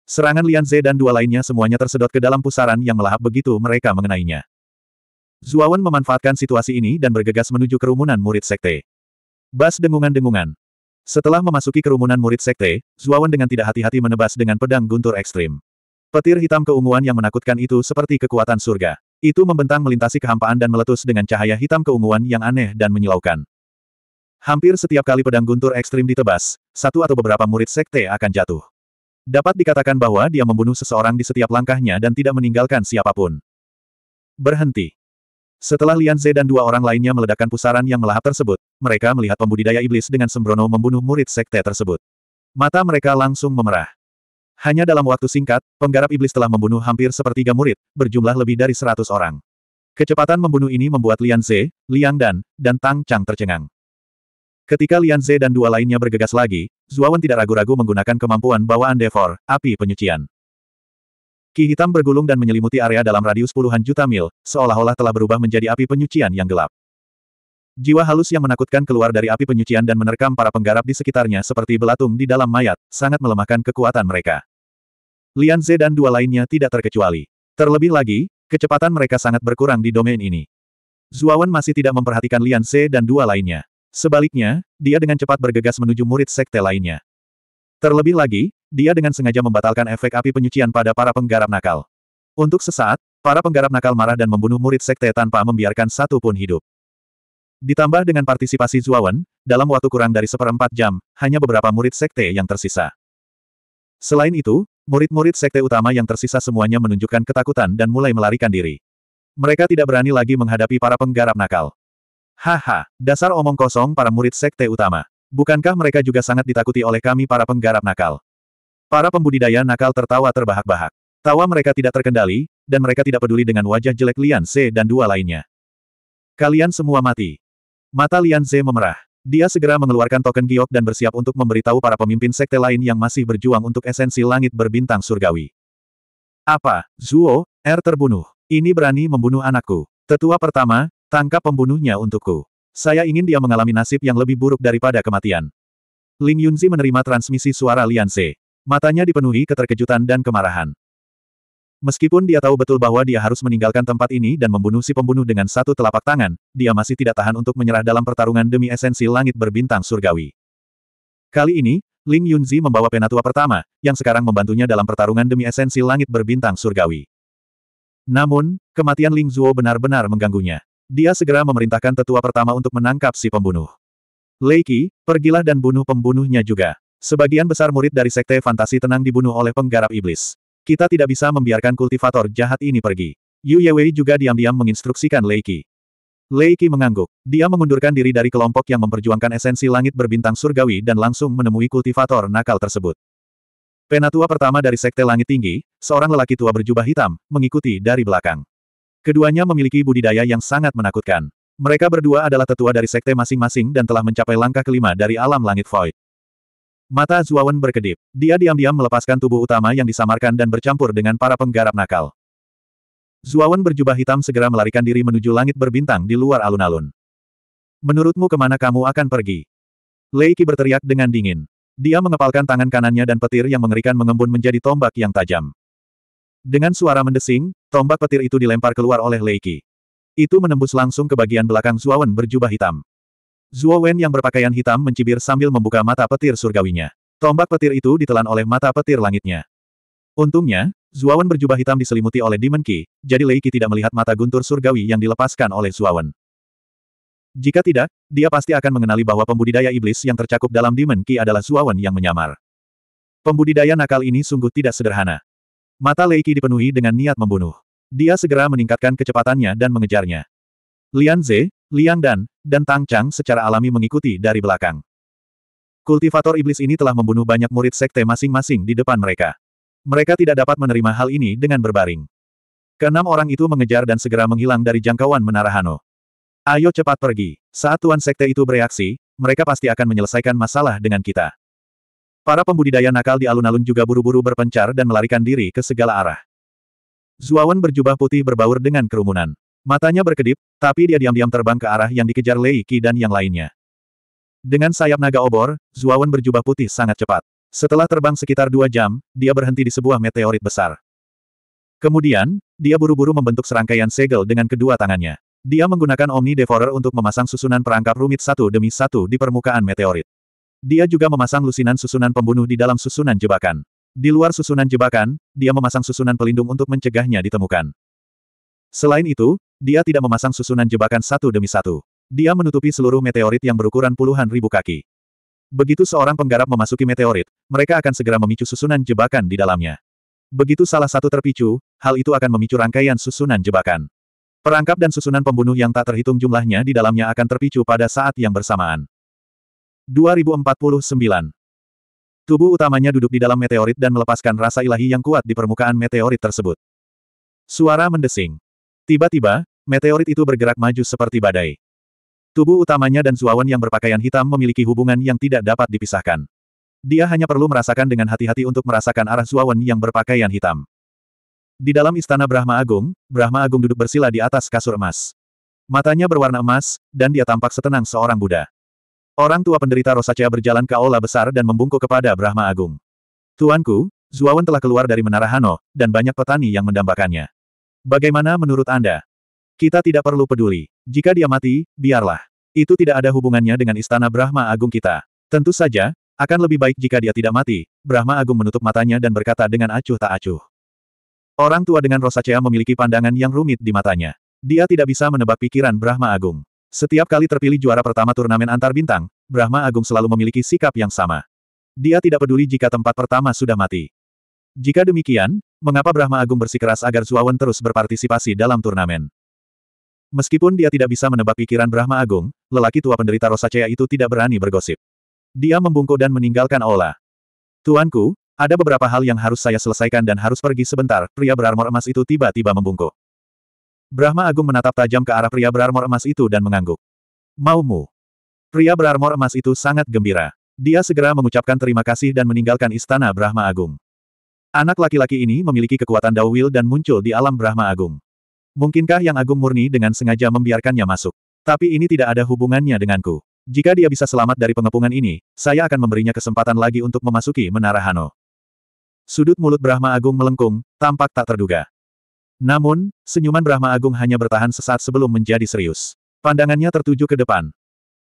Serangan Lian Ze dan dua lainnya semuanya tersedot ke dalam pusaran yang melahap begitu mereka mengenainya. Zuawan memanfaatkan situasi ini dan bergegas menuju kerumunan murid sekte. Bas dengungan-dengungan. Setelah memasuki kerumunan murid sekte, Zuawan dengan tidak hati-hati menebas dengan pedang guntur ekstrim. Petir hitam keunguan yang menakutkan itu seperti kekuatan surga. Itu membentang melintasi kehampaan dan meletus dengan cahaya hitam keunguan yang aneh dan menyilaukan. Hampir setiap kali pedang guntur ekstrim ditebas, satu atau beberapa murid sekte akan jatuh. Dapat dikatakan bahwa dia membunuh seseorang di setiap langkahnya dan tidak meninggalkan siapapun. Berhenti. Setelah Lian Ze dan dua orang lainnya meledakkan pusaran yang melahap tersebut, mereka melihat pembudidaya iblis dengan sembrono membunuh murid sekte tersebut. Mata mereka langsung memerah. Hanya dalam waktu singkat, penggarap iblis telah membunuh hampir sepertiga murid, berjumlah lebih dari seratus orang. Kecepatan membunuh ini membuat Lian Ze, Liang Dan, dan Tang Chang tercengang. Ketika Lian Ze dan dua lainnya bergegas lagi, Zuawan tidak ragu-ragu menggunakan kemampuan bawaan Devor, api penyucian. Ki hitam bergulung dan menyelimuti area dalam radius puluhan juta mil, seolah-olah telah berubah menjadi api penyucian yang gelap. Jiwa halus yang menakutkan keluar dari api penyucian dan menerkam para penggarap di sekitarnya seperti belatung di dalam mayat, sangat melemahkan kekuatan mereka. Lian Ze dan dua lainnya tidak terkecuali. Terlebih lagi, kecepatan mereka sangat berkurang di domain ini. Zuawan masih tidak memperhatikan Lian Ze dan dua lainnya. Sebaliknya, dia dengan cepat bergegas menuju murid sekte lainnya. Terlebih lagi, dia dengan sengaja membatalkan efek api penyucian pada para penggarap nakal. Untuk sesaat, para penggarap nakal marah dan membunuh murid sekte tanpa membiarkan satu pun hidup. Ditambah dengan partisipasi Zuawan, dalam waktu kurang dari seperempat jam, hanya beberapa murid sekte yang tersisa. Selain itu, murid-murid sekte utama yang tersisa semuanya menunjukkan ketakutan dan mulai melarikan diri. Mereka tidak berani lagi menghadapi para penggarap nakal. Haha, dasar omong kosong para murid sekte utama. Bukankah mereka juga sangat ditakuti oleh kami para penggarap nakal? Para pembudidaya nakal tertawa terbahak-bahak. Tawa mereka tidak terkendali, dan mereka tidak peduli dengan wajah jelek Lian Ze dan dua lainnya. Kalian semua mati. Mata Lian Ze memerah. Dia segera mengeluarkan token giok dan bersiap untuk memberitahu para pemimpin sekte lain yang masih berjuang untuk esensi langit berbintang surgawi. Apa, Zuo, Er terbunuh. Ini berani membunuh anakku. Tetua pertama, Tangkap pembunuhnya untukku. Saya ingin dia mengalami nasib yang lebih buruk daripada kematian. Ling Yunzi menerima transmisi suara Lian Se. Matanya dipenuhi keterkejutan dan kemarahan. Meskipun dia tahu betul bahwa dia harus meninggalkan tempat ini dan membunuh si pembunuh dengan satu telapak tangan, dia masih tidak tahan untuk menyerah dalam pertarungan demi esensi langit berbintang surgawi. Kali ini, Ling Yunzi membawa penatua pertama, yang sekarang membantunya dalam pertarungan demi esensi langit berbintang surgawi. Namun, kematian Ling Zuo benar-benar mengganggunya. Dia segera memerintahkan tetua pertama untuk menangkap si pembunuh. Leiki, pergilah dan bunuh pembunuhnya juga. Sebagian besar murid dari Sekte Fantasi Tenang dibunuh oleh penggarap iblis. Kita tidak bisa membiarkan kultivator jahat ini pergi. Yu Yewei juga diam-diam menginstruksikan Leiki. Leiki mengangguk. Dia mengundurkan diri dari kelompok yang memperjuangkan esensi langit berbintang surgawi dan langsung menemui kultivator nakal tersebut. Penatua pertama dari Sekte Langit Tinggi, seorang lelaki tua berjubah hitam, mengikuti dari belakang. Keduanya memiliki budidaya yang sangat menakutkan. Mereka berdua adalah tetua dari sekte masing-masing dan telah mencapai langkah kelima dari alam langit void. Mata Zuawan berkedip. Dia diam-diam melepaskan tubuh utama yang disamarkan dan bercampur dengan para penggarap nakal. Zuawan berjubah hitam segera melarikan diri menuju langit berbintang di luar alun-alun. Menurutmu kemana kamu akan pergi? Leiki berteriak dengan dingin. Dia mengepalkan tangan kanannya dan petir yang mengerikan mengembun menjadi tombak yang tajam. Dengan suara mendesing, tombak petir itu dilempar keluar oleh Lei Qi. Itu menembus langsung ke bagian belakang Wen berjubah hitam. Wen yang berpakaian hitam mencibir sambil membuka mata petir surgawinya. Tombak petir itu ditelan oleh mata petir langitnya. Untungnya, Wen berjubah hitam diselimuti oleh Demon Qi, jadi Lei Qi tidak melihat mata guntur surgawi yang dilepaskan oleh Wen. Jika tidak, dia pasti akan mengenali bahwa pembudidaya iblis yang tercakup dalam Demon Qi adalah Wen yang menyamar. Pembudidaya nakal ini sungguh tidak sederhana. Mata Leiki dipenuhi dengan niat membunuh. Dia segera meningkatkan kecepatannya dan mengejarnya. Lian Ze, Liang Dan, dan Tang Chang secara alami mengikuti dari belakang. Kultivator iblis ini telah membunuh banyak murid sekte masing-masing di depan mereka. Mereka tidak dapat menerima hal ini dengan berbaring. Keenam orang itu mengejar dan segera menghilang dari jangkauan menara Hano. Ayo cepat pergi. Saat Tuan Sekte itu bereaksi, mereka pasti akan menyelesaikan masalah dengan kita. Para pembudidaya nakal di alun-alun juga buru-buru berpencar dan melarikan diri ke segala arah. Zuawan berjubah putih berbaur dengan kerumunan. Matanya berkedip, tapi dia diam-diam terbang ke arah yang dikejar Lei Qi dan yang lainnya. Dengan sayap naga obor, Zuawan berjubah putih sangat cepat. Setelah terbang sekitar dua jam, dia berhenti di sebuah meteorit besar. Kemudian, dia buru-buru membentuk serangkaian segel dengan kedua tangannya. Dia menggunakan Omni Devourer untuk memasang susunan perangkap rumit satu demi satu di permukaan meteorit. Dia juga memasang lusinan susunan pembunuh di dalam susunan jebakan. Di luar susunan jebakan, dia memasang susunan pelindung untuk mencegahnya ditemukan. Selain itu, dia tidak memasang susunan jebakan satu demi satu. Dia menutupi seluruh meteorit yang berukuran puluhan ribu kaki. Begitu seorang penggarap memasuki meteorit, mereka akan segera memicu susunan jebakan di dalamnya. Begitu salah satu terpicu, hal itu akan memicu rangkaian susunan jebakan. Perangkap dan susunan pembunuh yang tak terhitung jumlahnya di dalamnya akan terpicu pada saat yang bersamaan. 2049. Tubuh utamanya duduk di dalam meteorit dan melepaskan rasa ilahi yang kuat di permukaan meteorit tersebut. Suara mendesing. Tiba-tiba, meteorit itu bergerak maju seperti badai. Tubuh utamanya dan Zuawan yang berpakaian hitam memiliki hubungan yang tidak dapat dipisahkan. Dia hanya perlu merasakan dengan hati-hati untuk merasakan arah Zuawan yang berpakaian hitam. Di dalam istana Brahma Agung, Brahma Agung duduk bersila di atas kasur emas. Matanya berwarna emas, dan dia tampak setenang seorang Buddha. Orang tua penderita Rosacea berjalan ke aula besar dan membungkuk kepada Brahma Agung. Tuanku, Zuawan telah keluar dari Menara Hano, dan banyak petani yang mendambakannya. Bagaimana menurut Anda? Kita tidak perlu peduli. Jika dia mati, biarlah. Itu tidak ada hubungannya dengan istana Brahma Agung kita. Tentu saja, akan lebih baik jika dia tidak mati. Brahma Agung menutup matanya dan berkata dengan acuh tak acuh. Orang tua dengan Rosacea memiliki pandangan yang rumit di matanya. Dia tidak bisa menebak pikiran Brahma Agung. Setiap kali terpilih juara pertama turnamen antar bintang, Brahma Agung selalu memiliki sikap yang sama. Dia tidak peduli jika tempat pertama sudah mati. Jika demikian, mengapa Brahma Agung bersikeras agar Zuawan terus berpartisipasi dalam turnamen? Meskipun dia tidak bisa menebak pikiran Brahma Agung, lelaki tua penderita Rosacea itu tidak berani bergosip. Dia membungkuk dan meninggalkan Ola. Tuanku, ada beberapa hal yang harus saya selesaikan dan harus pergi sebentar, pria berarmor emas itu tiba-tiba membungkuk. Brahma Agung menatap tajam ke arah pria berarmor emas itu dan mengangguk. Maumu. Pria berarmor emas itu sangat gembira. Dia segera mengucapkan terima kasih dan meninggalkan istana Brahma Agung. Anak laki-laki ini memiliki kekuatan Dawil dan muncul di alam Brahma Agung. Mungkinkah yang Agung murni dengan sengaja membiarkannya masuk? Tapi ini tidak ada hubungannya denganku. Jika dia bisa selamat dari pengepungan ini, saya akan memberinya kesempatan lagi untuk memasuki Menara Hano. Sudut mulut Brahma Agung melengkung, tampak tak terduga. Namun, senyuman Brahma Agung hanya bertahan sesaat sebelum menjadi serius. Pandangannya tertuju ke depan.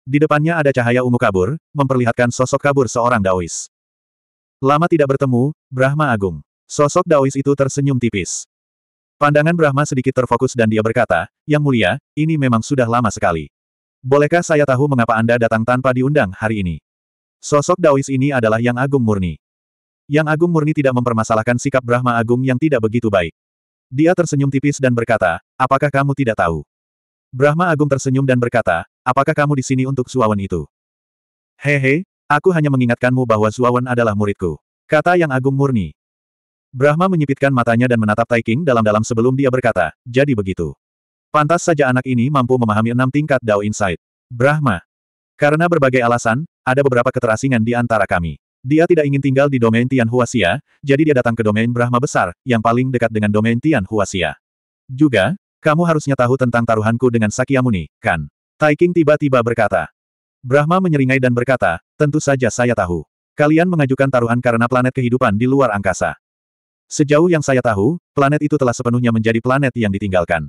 Di depannya ada cahaya ungu kabur, memperlihatkan sosok kabur seorang Daois. Lama tidak bertemu, Brahma Agung. Sosok Daois itu tersenyum tipis. Pandangan Brahma sedikit terfokus dan dia berkata, Yang mulia, ini memang sudah lama sekali. Bolehkah saya tahu mengapa Anda datang tanpa diundang hari ini? Sosok Daois ini adalah Yang Agung Murni. Yang Agung Murni tidak mempermasalahkan sikap Brahma Agung yang tidak begitu baik. Dia tersenyum tipis dan berkata, apakah kamu tidak tahu? Brahma Agung tersenyum dan berkata, apakah kamu di sini untuk Suawan itu? Hehe, aku hanya mengingatkanmu bahwa Suawan adalah muridku. Kata yang agung murni. Brahma menyipitkan matanya dan menatap Taiking dalam-dalam sebelum dia berkata, jadi begitu. Pantas saja anak ini mampu memahami enam tingkat Dao Insight. Brahma. Karena berbagai alasan, ada beberapa keterasingan di antara kami. Dia tidak ingin tinggal di domain Xia, jadi dia datang ke domain Brahma Besar, yang paling dekat dengan domain Xia. Juga, kamu harusnya tahu tentang taruhanku dengan Sakyamuni, kan? Taiking tiba-tiba berkata. Brahma menyeringai dan berkata, tentu saja saya tahu. Kalian mengajukan taruhan karena planet kehidupan di luar angkasa. Sejauh yang saya tahu, planet itu telah sepenuhnya menjadi planet yang ditinggalkan.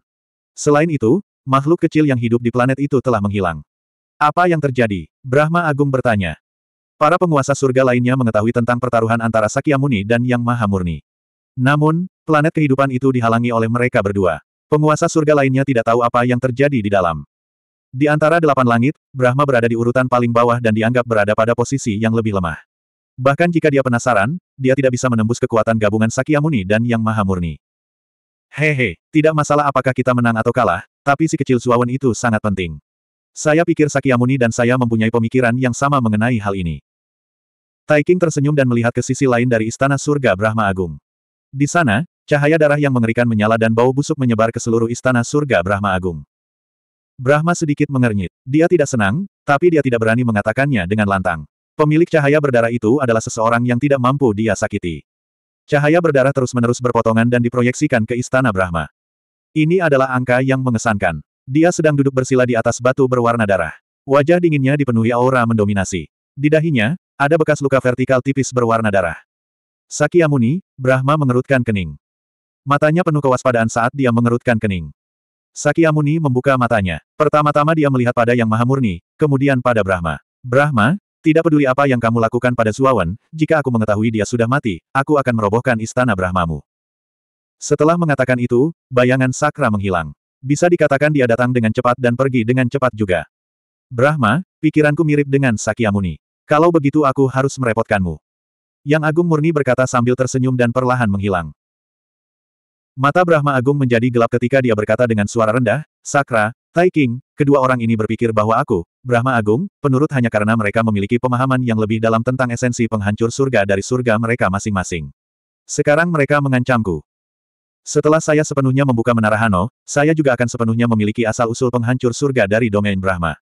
Selain itu, makhluk kecil yang hidup di planet itu telah menghilang. Apa yang terjadi? Brahma Agung bertanya. Para penguasa surga lainnya mengetahui tentang pertaruhan antara Sakyamuni dan Yang Maha Murni. Namun, planet kehidupan itu dihalangi oleh mereka berdua. Penguasa surga lainnya tidak tahu apa yang terjadi di dalam. Di antara delapan langit, Brahma berada di urutan paling bawah dan dianggap berada pada posisi yang lebih lemah. Bahkan jika dia penasaran, dia tidak bisa menembus kekuatan gabungan Sakyamuni dan Yang Maha Murni. Hehe, tidak masalah apakah kita menang atau kalah, tapi si kecil Suawan itu sangat penting. Saya pikir Sakyamuni dan saya mempunyai pemikiran yang sama mengenai hal ini. Taiking tersenyum dan melihat ke sisi lain dari istana surga Brahma Agung. Di sana, cahaya darah yang mengerikan menyala dan bau busuk menyebar ke seluruh istana surga Brahma Agung. Brahma sedikit mengernyit. Dia tidak senang, tapi dia tidak berani mengatakannya dengan lantang. Pemilik cahaya berdarah itu adalah seseorang yang tidak mampu dia sakiti. Cahaya berdarah terus-menerus berpotongan dan diproyeksikan ke istana Brahma. Ini adalah angka yang mengesankan. Dia sedang duduk bersila di atas batu berwarna darah. Wajah dinginnya dipenuhi aura mendominasi. Di dahinya, ada bekas luka vertikal tipis berwarna darah. Sakyamuni, Brahma mengerutkan kening. Matanya penuh kewaspadaan saat dia mengerutkan kening. Sakyamuni membuka matanya. Pertama-tama dia melihat pada Yang Maha Murni, kemudian pada Brahma. Brahma, tidak peduli apa yang kamu lakukan pada Suawan, jika aku mengetahui dia sudah mati, aku akan merobohkan istana Brahmamu. Setelah mengatakan itu, bayangan Sakra menghilang. Bisa dikatakan dia datang dengan cepat dan pergi dengan cepat juga. Brahma, pikiranku mirip dengan Sakyamuni. Kalau begitu aku harus merepotkanmu. Yang Agung Murni berkata sambil tersenyum dan perlahan menghilang. Mata Brahma Agung menjadi gelap ketika dia berkata dengan suara rendah, Sakra, Tai King, kedua orang ini berpikir bahwa aku, Brahma Agung, penurut hanya karena mereka memiliki pemahaman yang lebih dalam tentang esensi penghancur surga dari surga mereka masing-masing. Sekarang mereka mengancamku. Setelah saya sepenuhnya membuka menara Hano, saya juga akan sepenuhnya memiliki asal-usul penghancur surga dari domain Brahma.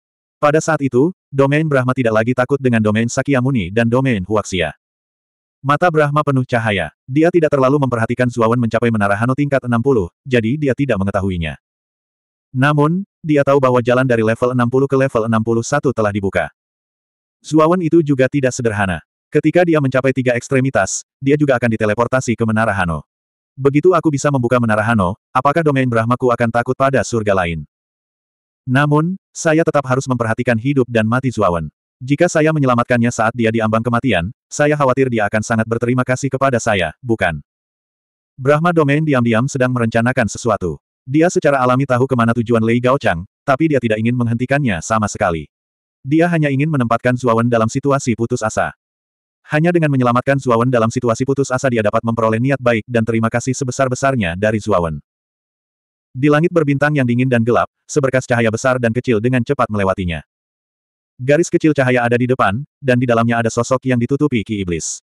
Pada saat itu, domain Brahma tidak lagi takut dengan domain Sakyamuni dan domain Huaxia. Mata Brahma penuh cahaya. Dia tidak terlalu memperhatikan Zuawan mencapai menara Hano tingkat 60, jadi dia tidak mengetahuinya. Namun, dia tahu bahwa jalan dari level 60 ke level 61 telah dibuka. Zuawan itu juga tidak sederhana. Ketika dia mencapai tiga ekstremitas, dia juga akan diteleportasi ke Menara Hano. Begitu aku bisa membuka Menara Hano, apakah domain Brahmaku akan takut pada surga lain? Namun, saya tetap harus memperhatikan hidup dan mati Zuawan. Jika saya menyelamatkannya saat dia diambang kematian, saya khawatir dia akan sangat berterima kasih kepada saya, bukan? Brahma Domain diam-diam sedang merencanakan sesuatu. Dia secara alami tahu kemana tujuan Lei Gaochang, tapi dia tidak ingin menghentikannya sama sekali. Dia hanya ingin menempatkan Zuawan dalam situasi putus asa. Hanya dengan menyelamatkan Zuawan dalam situasi putus asa dia dapat memperoleh niat baik dan terima kasih sebesar-besarnya dari Zuawan. Di langit berbintang yang dingin dan gelap, seberkas cahaya besar dan kecil dengan cepat melewatinya. Garis kecil cahaya ada di depan, dan di dalamnya ada sosok yang ditutupi ki iblis.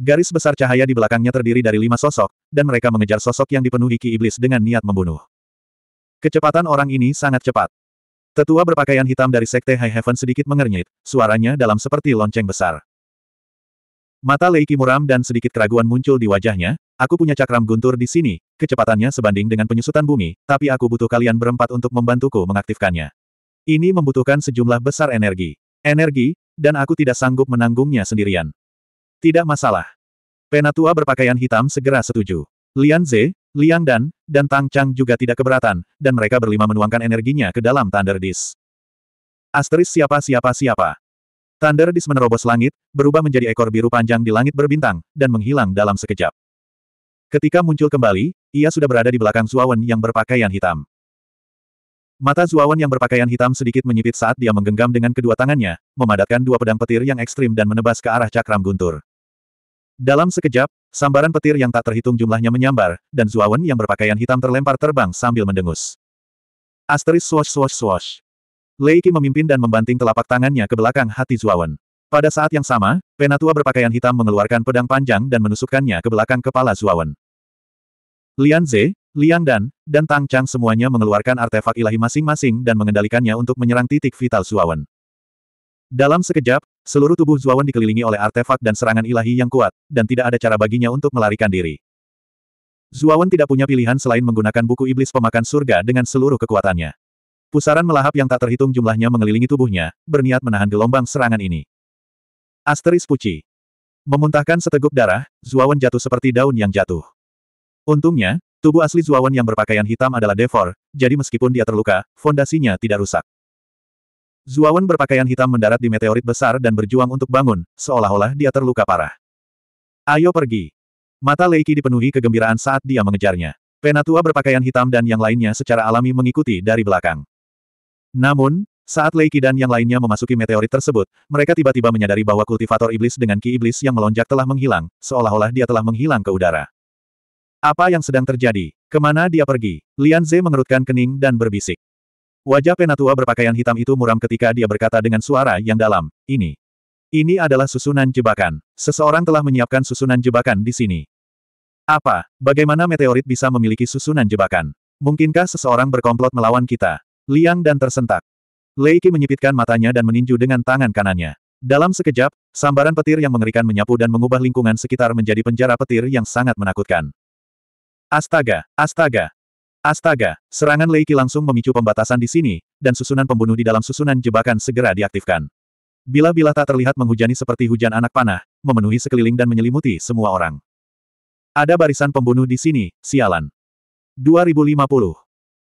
Garis besar cahaya di belakangnya terdiri dari lima sosok, dan mereka mengejar sosok yang dipenuhi ki iblis dengan niat membunuh. Kecepatan orang ini sangat cepat. Tetua berpakaian hitam dari Sekte High Heaven sedikit mengernyit, suaranya dalam seperti lonceng besar. Mata Lei muram dan sedikit keraguan muncul di wajahnya, Aku punya cakram guntur di sini, kecepatannya sebanding dengan penyusutan bumi, tapi aku butuh kalian berempat untuk membantuku mengaktifkannya. Ini membutuhkan sejumlah besar energi. Energi, dan aku tidak sanggup menanggungnya sendirian. Tidak masalah. Penatua berpakaian hitam segera setuju. Lian Ze, Liang Dan, dan Tang Chang juga tidak keberatan, dan mereka berlima menuangkan energinya ke dalam Thunder Dis. Asteris siapa-siapa-siapa. Thunder Dis menerobos langit, berubah menjadi ekor biru panjang di langit berbintang, dan menghilang dalam sekejap. Ketika muncul kembali, ia sudah berada di belakang Zuawan yang berpakaian hitam. Mata Zuawan yang berpakaian hitam sedikit menyipit saat dia menggenggam dengan kedua tangannya, memadatkan dua pedang petir yang ekstrim dan menebas ke arah cakram guntur. Dalam sekejap, sambaran petir yang tak terhitung jumlahnya menyambar, dan Zuawan yang berpakaian hitam terlempar terbang sambil mendengus. Asteris swash swash swash. Leiki memimpin dan membanting telapak tangannya ke belakang hati Zuawan. Pada saat yang sama, penatua berpakaian hitam mengeluarkan pedang panjang dan menusukkannya ke belakang kepala Zuawan. Lian Ze, Liang Dan, dan Tang Chang semuanya mengeluarkan artefak ilahi masing-masing dan mengendalikannya untuk menyerang titik vital Zuawan. Dalam sekejap, seluruh tubuh Zuawan dikelilingi oleh artefak dan serangan ilahi yang kuat, dan tidak ada cara baginya untuk melarikan diri. Zuawan tidak punya pilihan selain menggunakan buku iblis pemakan surga dengan seluruh kekuatannya. Pusaran melahap yang tak terhitung jumlahnya mengelilingi tubuhnya, berniat menahan gelombang serangan ini. Asteris Puci. Memuntahkan seteguk darah, Zuawan jatuh seperti daun yang jatuh. Untungnya, tubuh asli Zuawan yang berpakaian hitam adalah Devor, jadi meskipun dia terluka, fondasinya tidak rusak. Zuawan berpakaian hitam mendarat di meteorit besar dan berjuang untuk bangun, seolah-olah dia terluka parah. Ayo pergi. Mata Leiki dipenuhi kegembiraan saat dia mengejarnya. Penatua berpakaian hitam dan yang lainnya secara alami mengikuti dari belakang. Namun, saat Lei Qi dan yang lainnya memasuki meteorit tersebut, mereka tiba-tiba menyadari bahwa kultivator iblis dengan ki iblis yang melonjak telah menghilang, seolah-olah dia telah menghilang ke udara. Apa yang sedang terjadi? Kemana dia pergi? Lian Ze mengerutkan kening dan berbisik. Wajah penatua berpakaian hitam itu muram ketika dia berkata dengan suara yang dalam, ini. Ini adalah susunan jebakan. Seseorang telah menyiapkan susunan jebakan di sini. Apa? Bagaimana meteorit bisa memiliki susunan jebakan? Mungkinkah seseorang berkomplot melawan kita? Liang dan tersentak. Leiki menyipitkan matanya dan meninju dengan tangan kanannya. Dalam sekejap, sambaran petir yang mengerikan menyapu dan mengubah lingkungan sekitar menjadi penjara petir yang sangat menakutkan. Astaga, astaga, astaga, serangan Leiki langsung memicu pembatasan di sini, dan susunan pembunuh di dalam susunan jebakan segera diaktifkan. Bila-bila tak terlihat menghujani seperti hujan anak panah, memenuhi sekeliling dan menyelimuti semua orang. Ada barisan pembunuh di sini, sialan. 2050.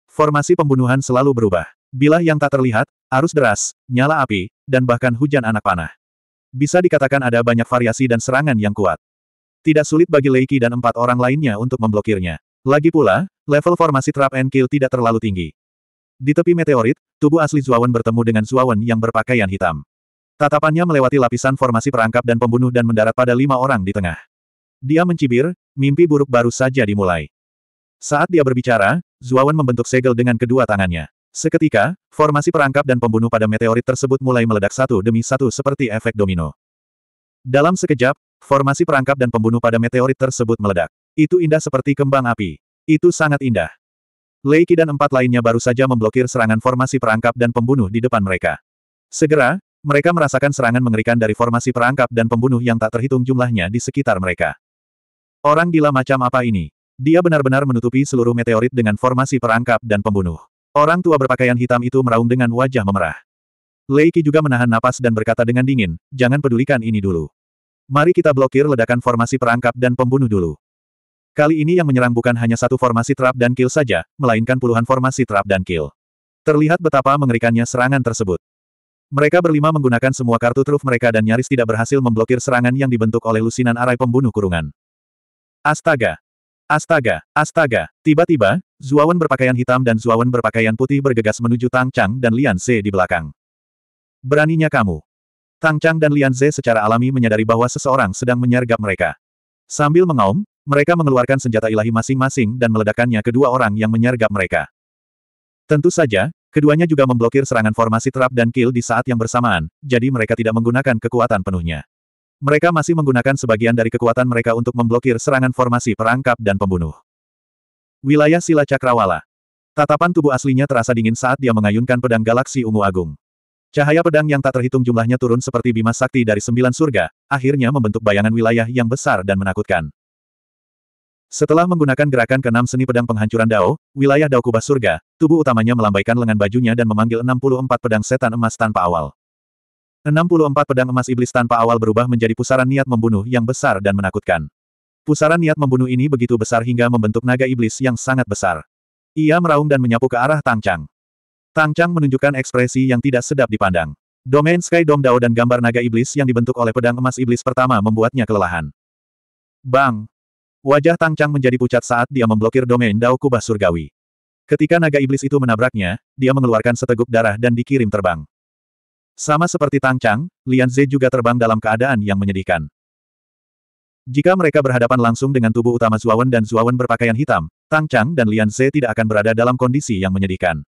Formasi pembunuhan selalu berubah. Bila yang tak terlihat, arus deras, nyala api, dan bahkan hujan anak panah. Bisa dikatakan ada banyak variasi dan serangan yang kuat. Tidak sulit bagi Leiki dan empat orang lainnya untuk memblokirnya. Lagi pula, level formasi trap and kill tidak terlalu tinggi. Di tepi meteorit, tubuh asli Zuawan bertemu dengan Zuawan yang berpakaian hitam. Tatapannya melewati lapisan formasi perangkap dan pembunuh dan mendarat pada lima orang di tengah. Dia mencibir, mimpi buruk baru saja dimulai. Saat dia berbicara, Zuawan membentuk segel dengan kedua tangannya. Seketika, formasi perangkap dan pembunuh pada meteorit tersebut mulai meledak satu demi satu seperti efek domino. Dalam sekejap, formasi perangkap dan pembunuh pada meteorit tersebut meledak. Itu indah seperti kembang api. Itu sangat indah. Leiki dan empat lainnya baru saja memblokir serangan formasi perangkap dan pembunuh di depan mereka. Segera, mereka merasakan serangan mengerikan dari formasi perangkap dan pembunuh yang tak terhitung jumlahnya di sekitar mereka. Orang gila macam apa ini? Dia benar-benar menutupi seluruh meteorit dengan formasi perangkap dan pembunuh. Orang tua berpakaian hitam itu meraung dengan wajah memerah. Leiki juga menahan napas dan berkata dengan dingin, jangan pedulikan ini dulu. Mari kita blokir ledakan formasi perangkap dan pembunuh dulu. Kali ini yang menyerang bukan hanya satu formasi trap dan kill saja, melainkan puluhan formasi trap dan kill. Terlihat betapa mengerikannya serangan tersebut. Mereka berlima menggunakan semua kartu truf mereka dan nyaris tidak berhasil memblokir serangan yang dibentuk oleh lusinan arai pembunuh kurungan. Astaga, Astaga, astaga, tiba-tiba, Zuawan berpakaian hitam dan Zuawan berpakaian putih bergegas menuju Tang Chang dan Lian Ze di belakang. Beraninya kamu. Tang Chang dan Lian Ze secara alami menyadari bahwa seseorang sedang menyergap mereka. Sambil mengaum, mereka mengeluarkan senjata ilahi masing-masing dan meledakannya kedua orang yang menyergap mereka. Tentu saja, keduanya juga memblokir serangan formasi terap dan kill di saat yang bersamaan, jadi mereka tidak menggunakan kekuatan penuhnya. Mereka masih menggunakan sebagian dari kekuatan mereka untuk memblokir serangan formasi perangkap dan pembunuh. Wilayah Sila Cakrawala. Tatapan tubuh aslinya terasa dingin saat dia mengayunkan pedang galaksi ungu agung. Cahaya pedang yang tak terhitung jumlahnya turun seperti bima sakti dari sembilan surga, akhirnya membentuk bayangan wilayah yang besar dan menakutkan. Setelah menggunakan gerakan keenam seni pedang penghancuran Dao, wilayah Dao Kubah Surga, tubuh utamanya melambaikan lengan bajunya dan memanggil 64 pedang setan emas tanpa awal. 64 pedang emas iblis tanpa awal berubah menjadi pusaran niat membunuh yang besar dan menakutkan. Pusaran niat membunuh ini begitu besar hingga membentuk naga iblis yang sangat besar. Ia meraung dan menyapu ke arah Tang Chang. Tang Chang menunjukkan ekspresi yang tidak sedap dipandang. Domain Sky dom Dao dan gambar naga iblis yang dibentuk oleh pedang emas iblis pertama membuatnya kelelahan. Bang! Wajah Tang Chang menjadi pucat saat dia memblokir domain Dao Kubah Surgawi. Ketika naga iblis itu menabraknya, dia mengeluarkan seteguk darah dan dikirim terbang. Sama seperti Tang Chang, Lian Ze juga terbang dalam keadaan yang menyedihkan. Jika mereka berhadapan langsung dengan tubuh utama Zuawan dan Zuawan berpakaian hitam, Tang Chang dan Lian Ze tidak akan berada dalam kondisi yang menyedihkan.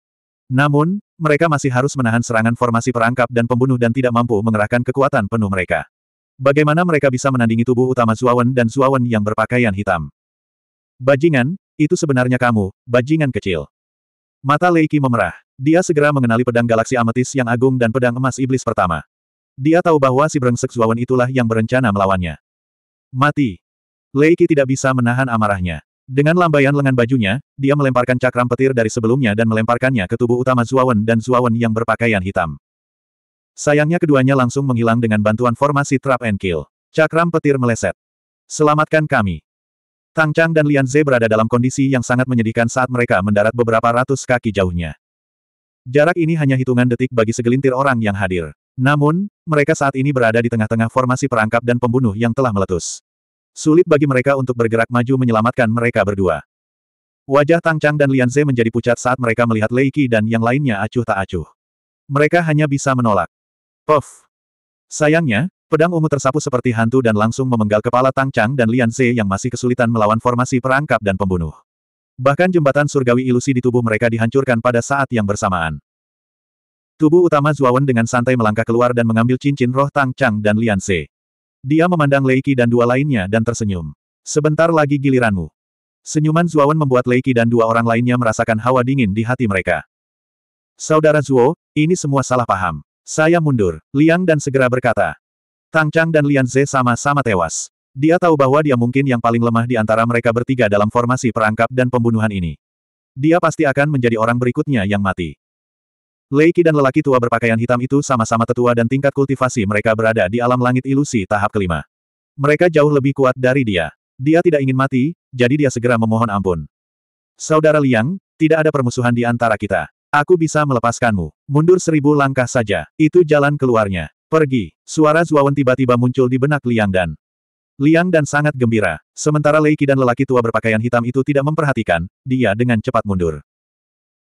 Namun, mereka masih harus menahan serangan formasi perangkap dan pembunuh dan tidak mampu mengerahkan kekuatan penuh mereka. Bagaimana mereka bisa menandingi tubuh utama Zuawan dan Zuawan yang berpakaian hitam? Bajingan, itu sebenarnya kamu, bajingan kecil. Mata Leiki memerah. Dia segera mengenali pedang galaksi ametis yang agung dan pedang emas iblis pertama. Dia tahu bahwa si brengsek Zuawan itulah yang berencana melawannya. Mati. Leiki tidak bisa menahan amarahnya. Dengan lambaian lengan bajunya, dia melemparkan cakram petir dari sebelumnya dan melemparkannya ke tubuh utama Zuawan dan Zuawan yang berpakaian hitam. Sayangnya keduanya langsung menghilang dengan bantuan formasi trap and kill. Cakram petir meleset. Selamatkan kami. Tang Chang dan Lian Ze berada dalam kondisi yang sangat menyedihkan saat mereka mendarat beberapa ratus kaki jauhnya. Jarak ini hanya hitungan detik bagi segelintir orang yang hadir. Namun, mereka saat ini berada di tengah-tengah formasi perangkap dan pembunuh yang telah meletus. Sulit bagi mereka untuk bergerak maju menyelamatkan mereka berdua. Wajah Tang Chang dan Lian Ze menjadi pucat saat mereka melihat Lei Qi dan yang lainnya acuh tak acuh. Mereka hanya bisa menolak. Puff. Sayangnya, Pedang ungu tersapu seperti hantu dan langsung memenggal kepala Tang Chang dan Lian Ze yang masih kesulitan melawan formasi perangkap dan pembunuh. Bahkan jembatan surgawi ilusi di tubuh mereka dihancurkan pada saat yang bersamaan. Tubuh utama Zuawan dengan santai melangkah keluar dan mengambil cincin roh Tang Chang dan Lian Ze. Dia memandang Leiki dan dua lainnya dan tersenyum. Sebentar lagi giliranmu. Senyuman Zuawan membuat Leiki dan dua orang lainnya merasakan hawa dingin di hati mereka. Saudara Zuo, ini semua salah paham. Saya mundur, Liang dan segera berkata. Tang Chang dan Lian Ze sama-sama tewas. Dia tahu bahwa dia mungkin yang paling lemah di antara mereka bertiga dalam formasi perangkap dan pembunuhan ini. Dia pasti akan menjadi orang berikutnya yang mati. Leiki dan lelaki tua berpakaian hitam itu sama-sama tetua dan tingkat kultivasi mereka berada di alam langit ilusi tahap kelima. Mereka jauh lebih kuat dari dia. Dia tidak ingin mati, jadi dia segera memohon ampun. Saudara Liang, tidak ada permusuhan di antara kita. Aku bisa melepaskanmu. Mundur seribu langkah saja. Itu jalan keluarnya. Pergi. Suara Zuawan tiba-tiba muncul di benak Liang Dan. Liang Dan sangat gembira, sementara Leiki dan lelaki tua berpakaian hitam itu tidak memperhatikan, dia dengan cepat mundur.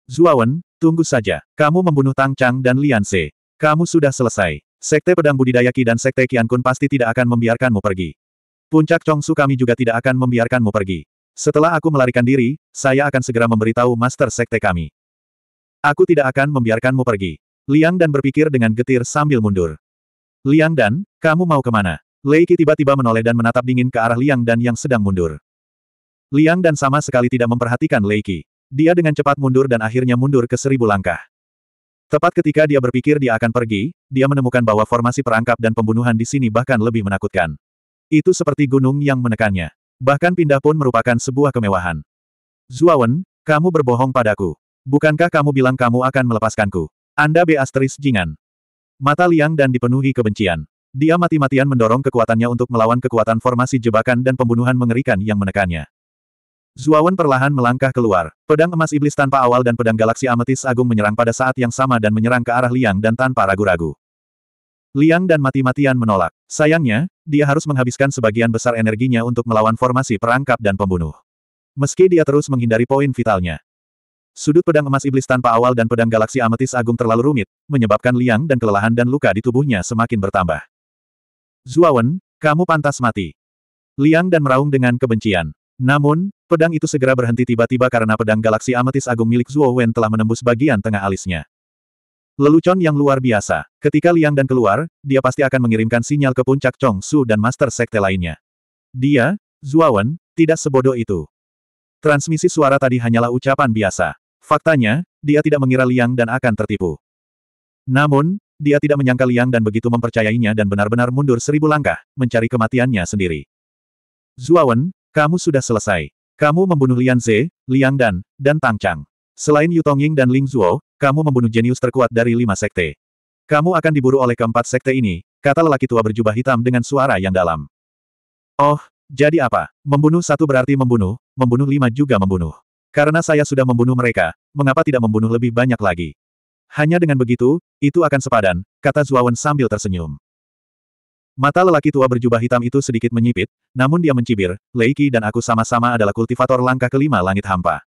Zuawan, tunggu saja. Kamu membunuh Tang Chang dan Lian Se. Kamu sudah selesai. Sekte Pedang Budidaya Ki dan Sekte Kian Kun pasti tidak akan membiarkanmu pergi. Puncak Chong Su kami juga tidak akan membiarkanmu pergi. Setelah aku melarikan diri, saya akan segera memberitahu Master Sekte kami. Aku tidak akan membiarkanmu pergi. Liang dan berpikir dengan getir sambil mundur. Liang Dan, kamu mau kemana? Lei Qi tiba-tiba menoleh dan menatap dingin ke arah Liang Dan yang sedang mundur. Liang Dan sama sekali tidak memperhatikan Lei Qi. Dia dengan cepat mundur dan akhirnya mundur ke seribu langkah. Tepat ketika dia berpikir dia akan pergi, dia menemukan bahwa formasi perangkap dan pembunuhan di sini bahkan lebih menakutkan. Itu seperti gunung yang menekannya. Bahkan pindah pun merupakan sebuah kemewahan. Zuawan, kamu berbohong padaku. Bukankah kamu bilang kamu akan melepaskanku? Anda B. Asteris Jingan. Mata Liang dan dipenuhi kebencian. Dia mati-matian mendorong kekuatannya untuk melawan kekuatan formasi jebakan dan pembunuhan mengerikan yang menekannya. Zuawan perlahan melangkah keluar. Pedang emas iblis tanpa awal dan pedang galaksi ametis agung menyerang pada saat yang sama dan menyerang ke arah Liang dan tanpa ragu-ragu. Liang dan mati-matian menolak. Sayangnya, dia harus menghabiskan sebagian besar energinya untuk melawan formasi perangkap dan pembunuh. Meski dia terus menghindari poin vitalnya, Sudut pedang emas iblis tanpa awal dan pedang galaksi ametis agung terlalu rumit, menyebabkan liang dan kelelahan dan luka di tubuhnya semakin bertambah. Zuawan, kamu pantas mati. Liang dan meraung dengan kebencian. Namun, pedang itu segera berhenti tiba-tiba karena pedang galaksi ametis agung milik Zuo telah menembus bagian tengah alisnya. Lelucon yang luar biasa. Ketika Liang dan keluar, dia pasti akan mengirimkan sinyal ke puncak Chong Su dan Master Sekte lainnya. Dia, Zuawan, tidak sebodoh itu. Transmisi suara tadi hanyalah ucapan biasa. Faktanya, dia tidak mengira Liang dan akan tertipu. Namun, dia tidak menyangka Liang dan begitu mempercayainya dan benar-benar mundur seribu langkah, mencari kematiannya sendiri. Zuawan, kamu sudah selesai. Kamu membunuh Lian Ze, Liang Dan, dan Tang Chang. Selain Yu Tongying dan Ling Zuo, kamu membunuh jenius terkuat dari lima sekte. Kamu akan diburu oleh keempat sekte ini, kata lelaki tua berjubah hitam dengan suara yang dalam. Oh, jadi apa? Membunuh satu berarti membunuh, membunuh lima juga membunuh. Karena saya sudah membunuh mereka, mengapa tidak membunuh lebih banyak lagi? Hanya dengan begitu, itu akan sepadan, kata Zuawan sambil tersenyum. Mata lelaki tua berjubah hitam itu sedikit menyipit, namun dia mencibir, Leiki dan aku sama-sama adalah kultivator langkah kelima langit hampa.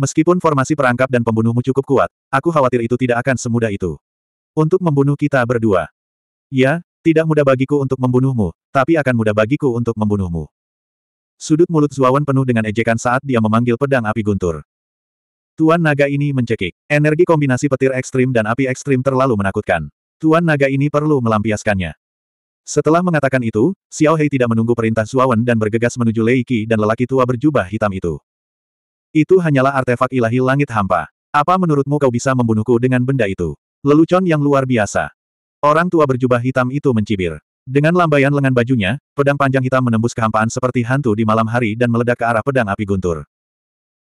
Meskipun formasi perangkap dan pembunuhmu cukup kuat, aku khawatir itu tidak akan semudah itu. Untuk membunuh kita berdua. Ya, tidak mudah bagiku untuk membunuhmu, tapi akan mudah bagiku untuk membunuhmu. Sudut mulut Zuawan penuh dengan ejekan saat dia memanggil pedang api guntur. Tuan naga ini mencekik. Energi kombinasi petir ekstrim dan api ekstrim terlalu menakutkan. Tuan naga ini perlu melampiaskannya. Setelah mengatakan itu, Xiao Hei tidak menunggu perintah Zuawan dan bergegas menuju Lei Qi dan lelaki tua berjubah hitam itu. Itu hanyalah artefak ilahi langit hampa. Apa menurutmu kau bisa membunuhku dengan benda itu? Lelucon yang luar biasa. Orang tua berjubah hitam itu mencibir. Dengan lambaian lengan bajunya, pedang panjang hitam menembus kehampaan seperti hantu di malam hari dan meledak ke arah pedang api guntur.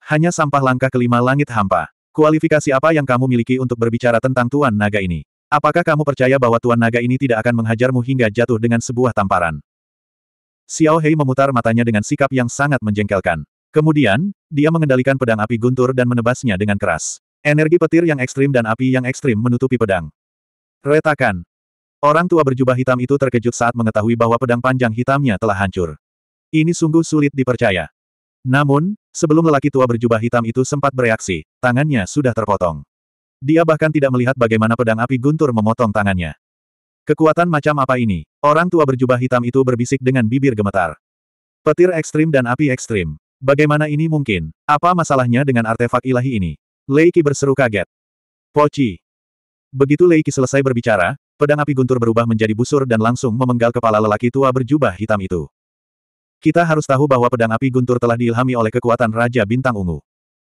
Hanya sampah langkah kelima langit hampa. Kualifikasi apa yang kamu miliki untuk berbicara tentang Tuan Naga ini? Apakah kamu percaya bahwa Tuan Naga ini tidak akan menghajarmu hingga jatuh dengan sebuah tamparan? Xiao Hei memutar matanya dengan sikap yang sangat menjengkelkan. Kemudian, dia mengendalikan pedang api guntur dan menebasnya dengan keras. Energi petir yang ekstrim dan api yang ekstrim menutupi pedang. Retakan, Orang tua berjubah hitam itu terkejut saat mengetahui bahwa pedang panjang hitamnya telah hancur. Ini sungguh sulit dipercaya. Namun, sebelum lelaki tua berjubah hitam itu sempat bereaksi, tangannya sudah terpotong. Dia bahkan tidak melihat bagaimana pedang api guntur memotong tangannya. Kekuatan macam apa ini? Orang tua berjubah hitam itu berbisik dengan bibir gemetar. Petir ekstrim dan api ekstrim. Bagaimana ini mungkin? Apa masalahnya dengan artefak ilahi ini? Leiki berseru kaget. Poci. Begitu Leiki selesai berbicara, Pedang api guntur berubah menjadi busur dan langsung memenggal kepala lelaki tua berjubah hitam itu. Kita harus tahu bahwa pedang api guntur telah diilhami oleh kekuatan Raja Bintang Ungu.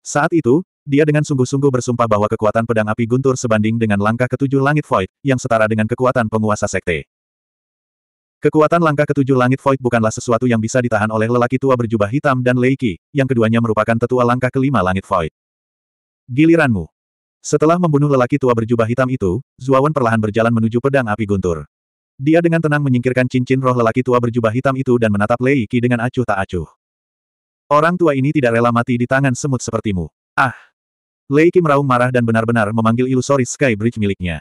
Saat itu, dia dengan sungguh-sungguh bersumpah bahwa kekuatan pedang api guntur sebanding dengan langkah ketujuh langit void, yang setara dengan kekuatan penguasa sekte. Kekuatan langkah ketujuh langit void bukanlah sesuatu yang bisa ditahan oleh lelaki tua berjubah hitam dan Leiki, yang keduanya merupakan tetua langkah kelima langit void. Giliranmu. Setelah membunuh lelaki tua berjubah hitam itu, Zuawan perlahan berjalan menuju pedang api guntur. Dia dengan tenang menyingkirkan cincin roh lelaki tua berjubah hitam itu dan menatap Lei Qi dengan acuh tak acuh. Orang tua ini tidak rela mati di tangan semut sepertimu. Ah! Lei Qi meraung marah dan benar-benar memanggil ilusori Sky Bridge miliknya.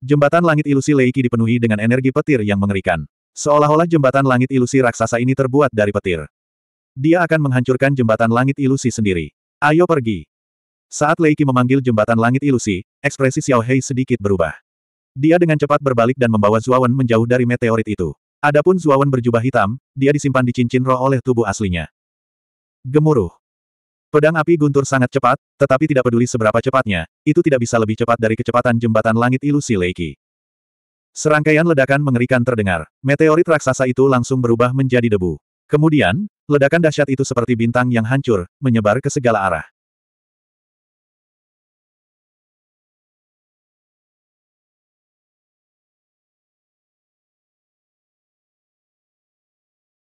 Jembatan langit ilusi Lei Qi dipenuhi dengan energi petir yang mengerikan. Seolah-olah jembatan langit ilusi raksasa ini terbuat dari petir. Dia akan menghancurkan jembatan langit ilusi sendiri. Ayo pergi. Saat Leiki memanggil jembatan langit ilusi, ekspresi Xiao Hei sedikit berubah. Dia dengan cepat berbalik dan membawa Zuawan menjauh dari meteorit itu. Adapun Zuawan berjubah hitam, dia disimpan di cincin roh oleh tubuh aslinya. Gemuruh. Pedang api guntur sangat cepat, tetapi tidak peduli seberapa cepatnya, itu tidak bisa lebih cepat dari kecepatan jembatan langit ilusi Leiki. Serangkaian ledakan mengerikan terdengar. Meteorit raksasa itu langsung berubah menjadi debu. Kemudian, ledakan dahsyat itu seperti bintang yang hancur, menyebar ke segala arah.